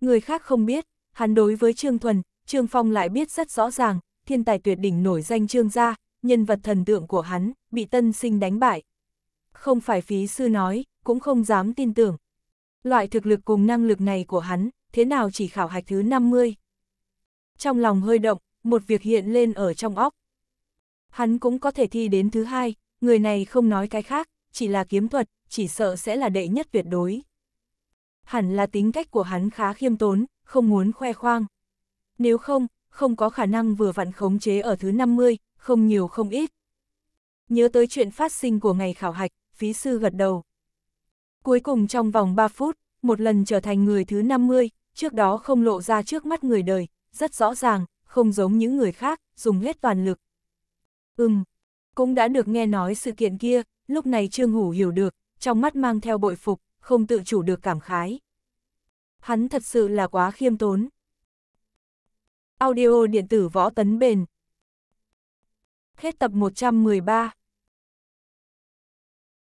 Người khác không biết, hắn đối với Trương Thuần, Trương Phong lại biết rất rõ ràng, thiên tài tuyệt đỉnh nổi danh Trương gia, nhân vật thần tượng của hắn, bị tân sinh đánh bại, không phải phí sư nói, cũng không dám tin tưởng. Loại thực lực cùng năng lực này của hắn, thế nào chỉ khảo hạch thứ 50? Trong lòng hơi động, một việc hiện lên ở trong óc. Hắn cũng có thể thi đến thứ hai, người này không nói cái khác, chỉ là kiếm thuật, chỉ sợ sẽ là đệ nhất tuyệt đối. Hẳn là tính cách của hắn khá khiêm tốn, không muốn khoe khoang. Nếu không, không có khả năng vừa vặn khống chế ở thứ 50, không nhiều không ít. Nhớ tới chuyện phát sinh của ngày khảo hạch, phí sư gật đầu. Cuối cùng trong vòng 3 phút, một lần trở thành người thứ 50, trước đó không lộ ra trước mắt người đời, rất rõ ràng, không giống những người khác, dùng hết toàn lực. Ừm, cũng đã được nghe nói sự kiện kia, lúc này Trương Hủ hiểu được, trong mắt mang theo bội phục, không tự chủ được cảm khái. Hắn thật sự là quá khiêm tốn. Audio điện tử võ tấn bền. Hết tập 113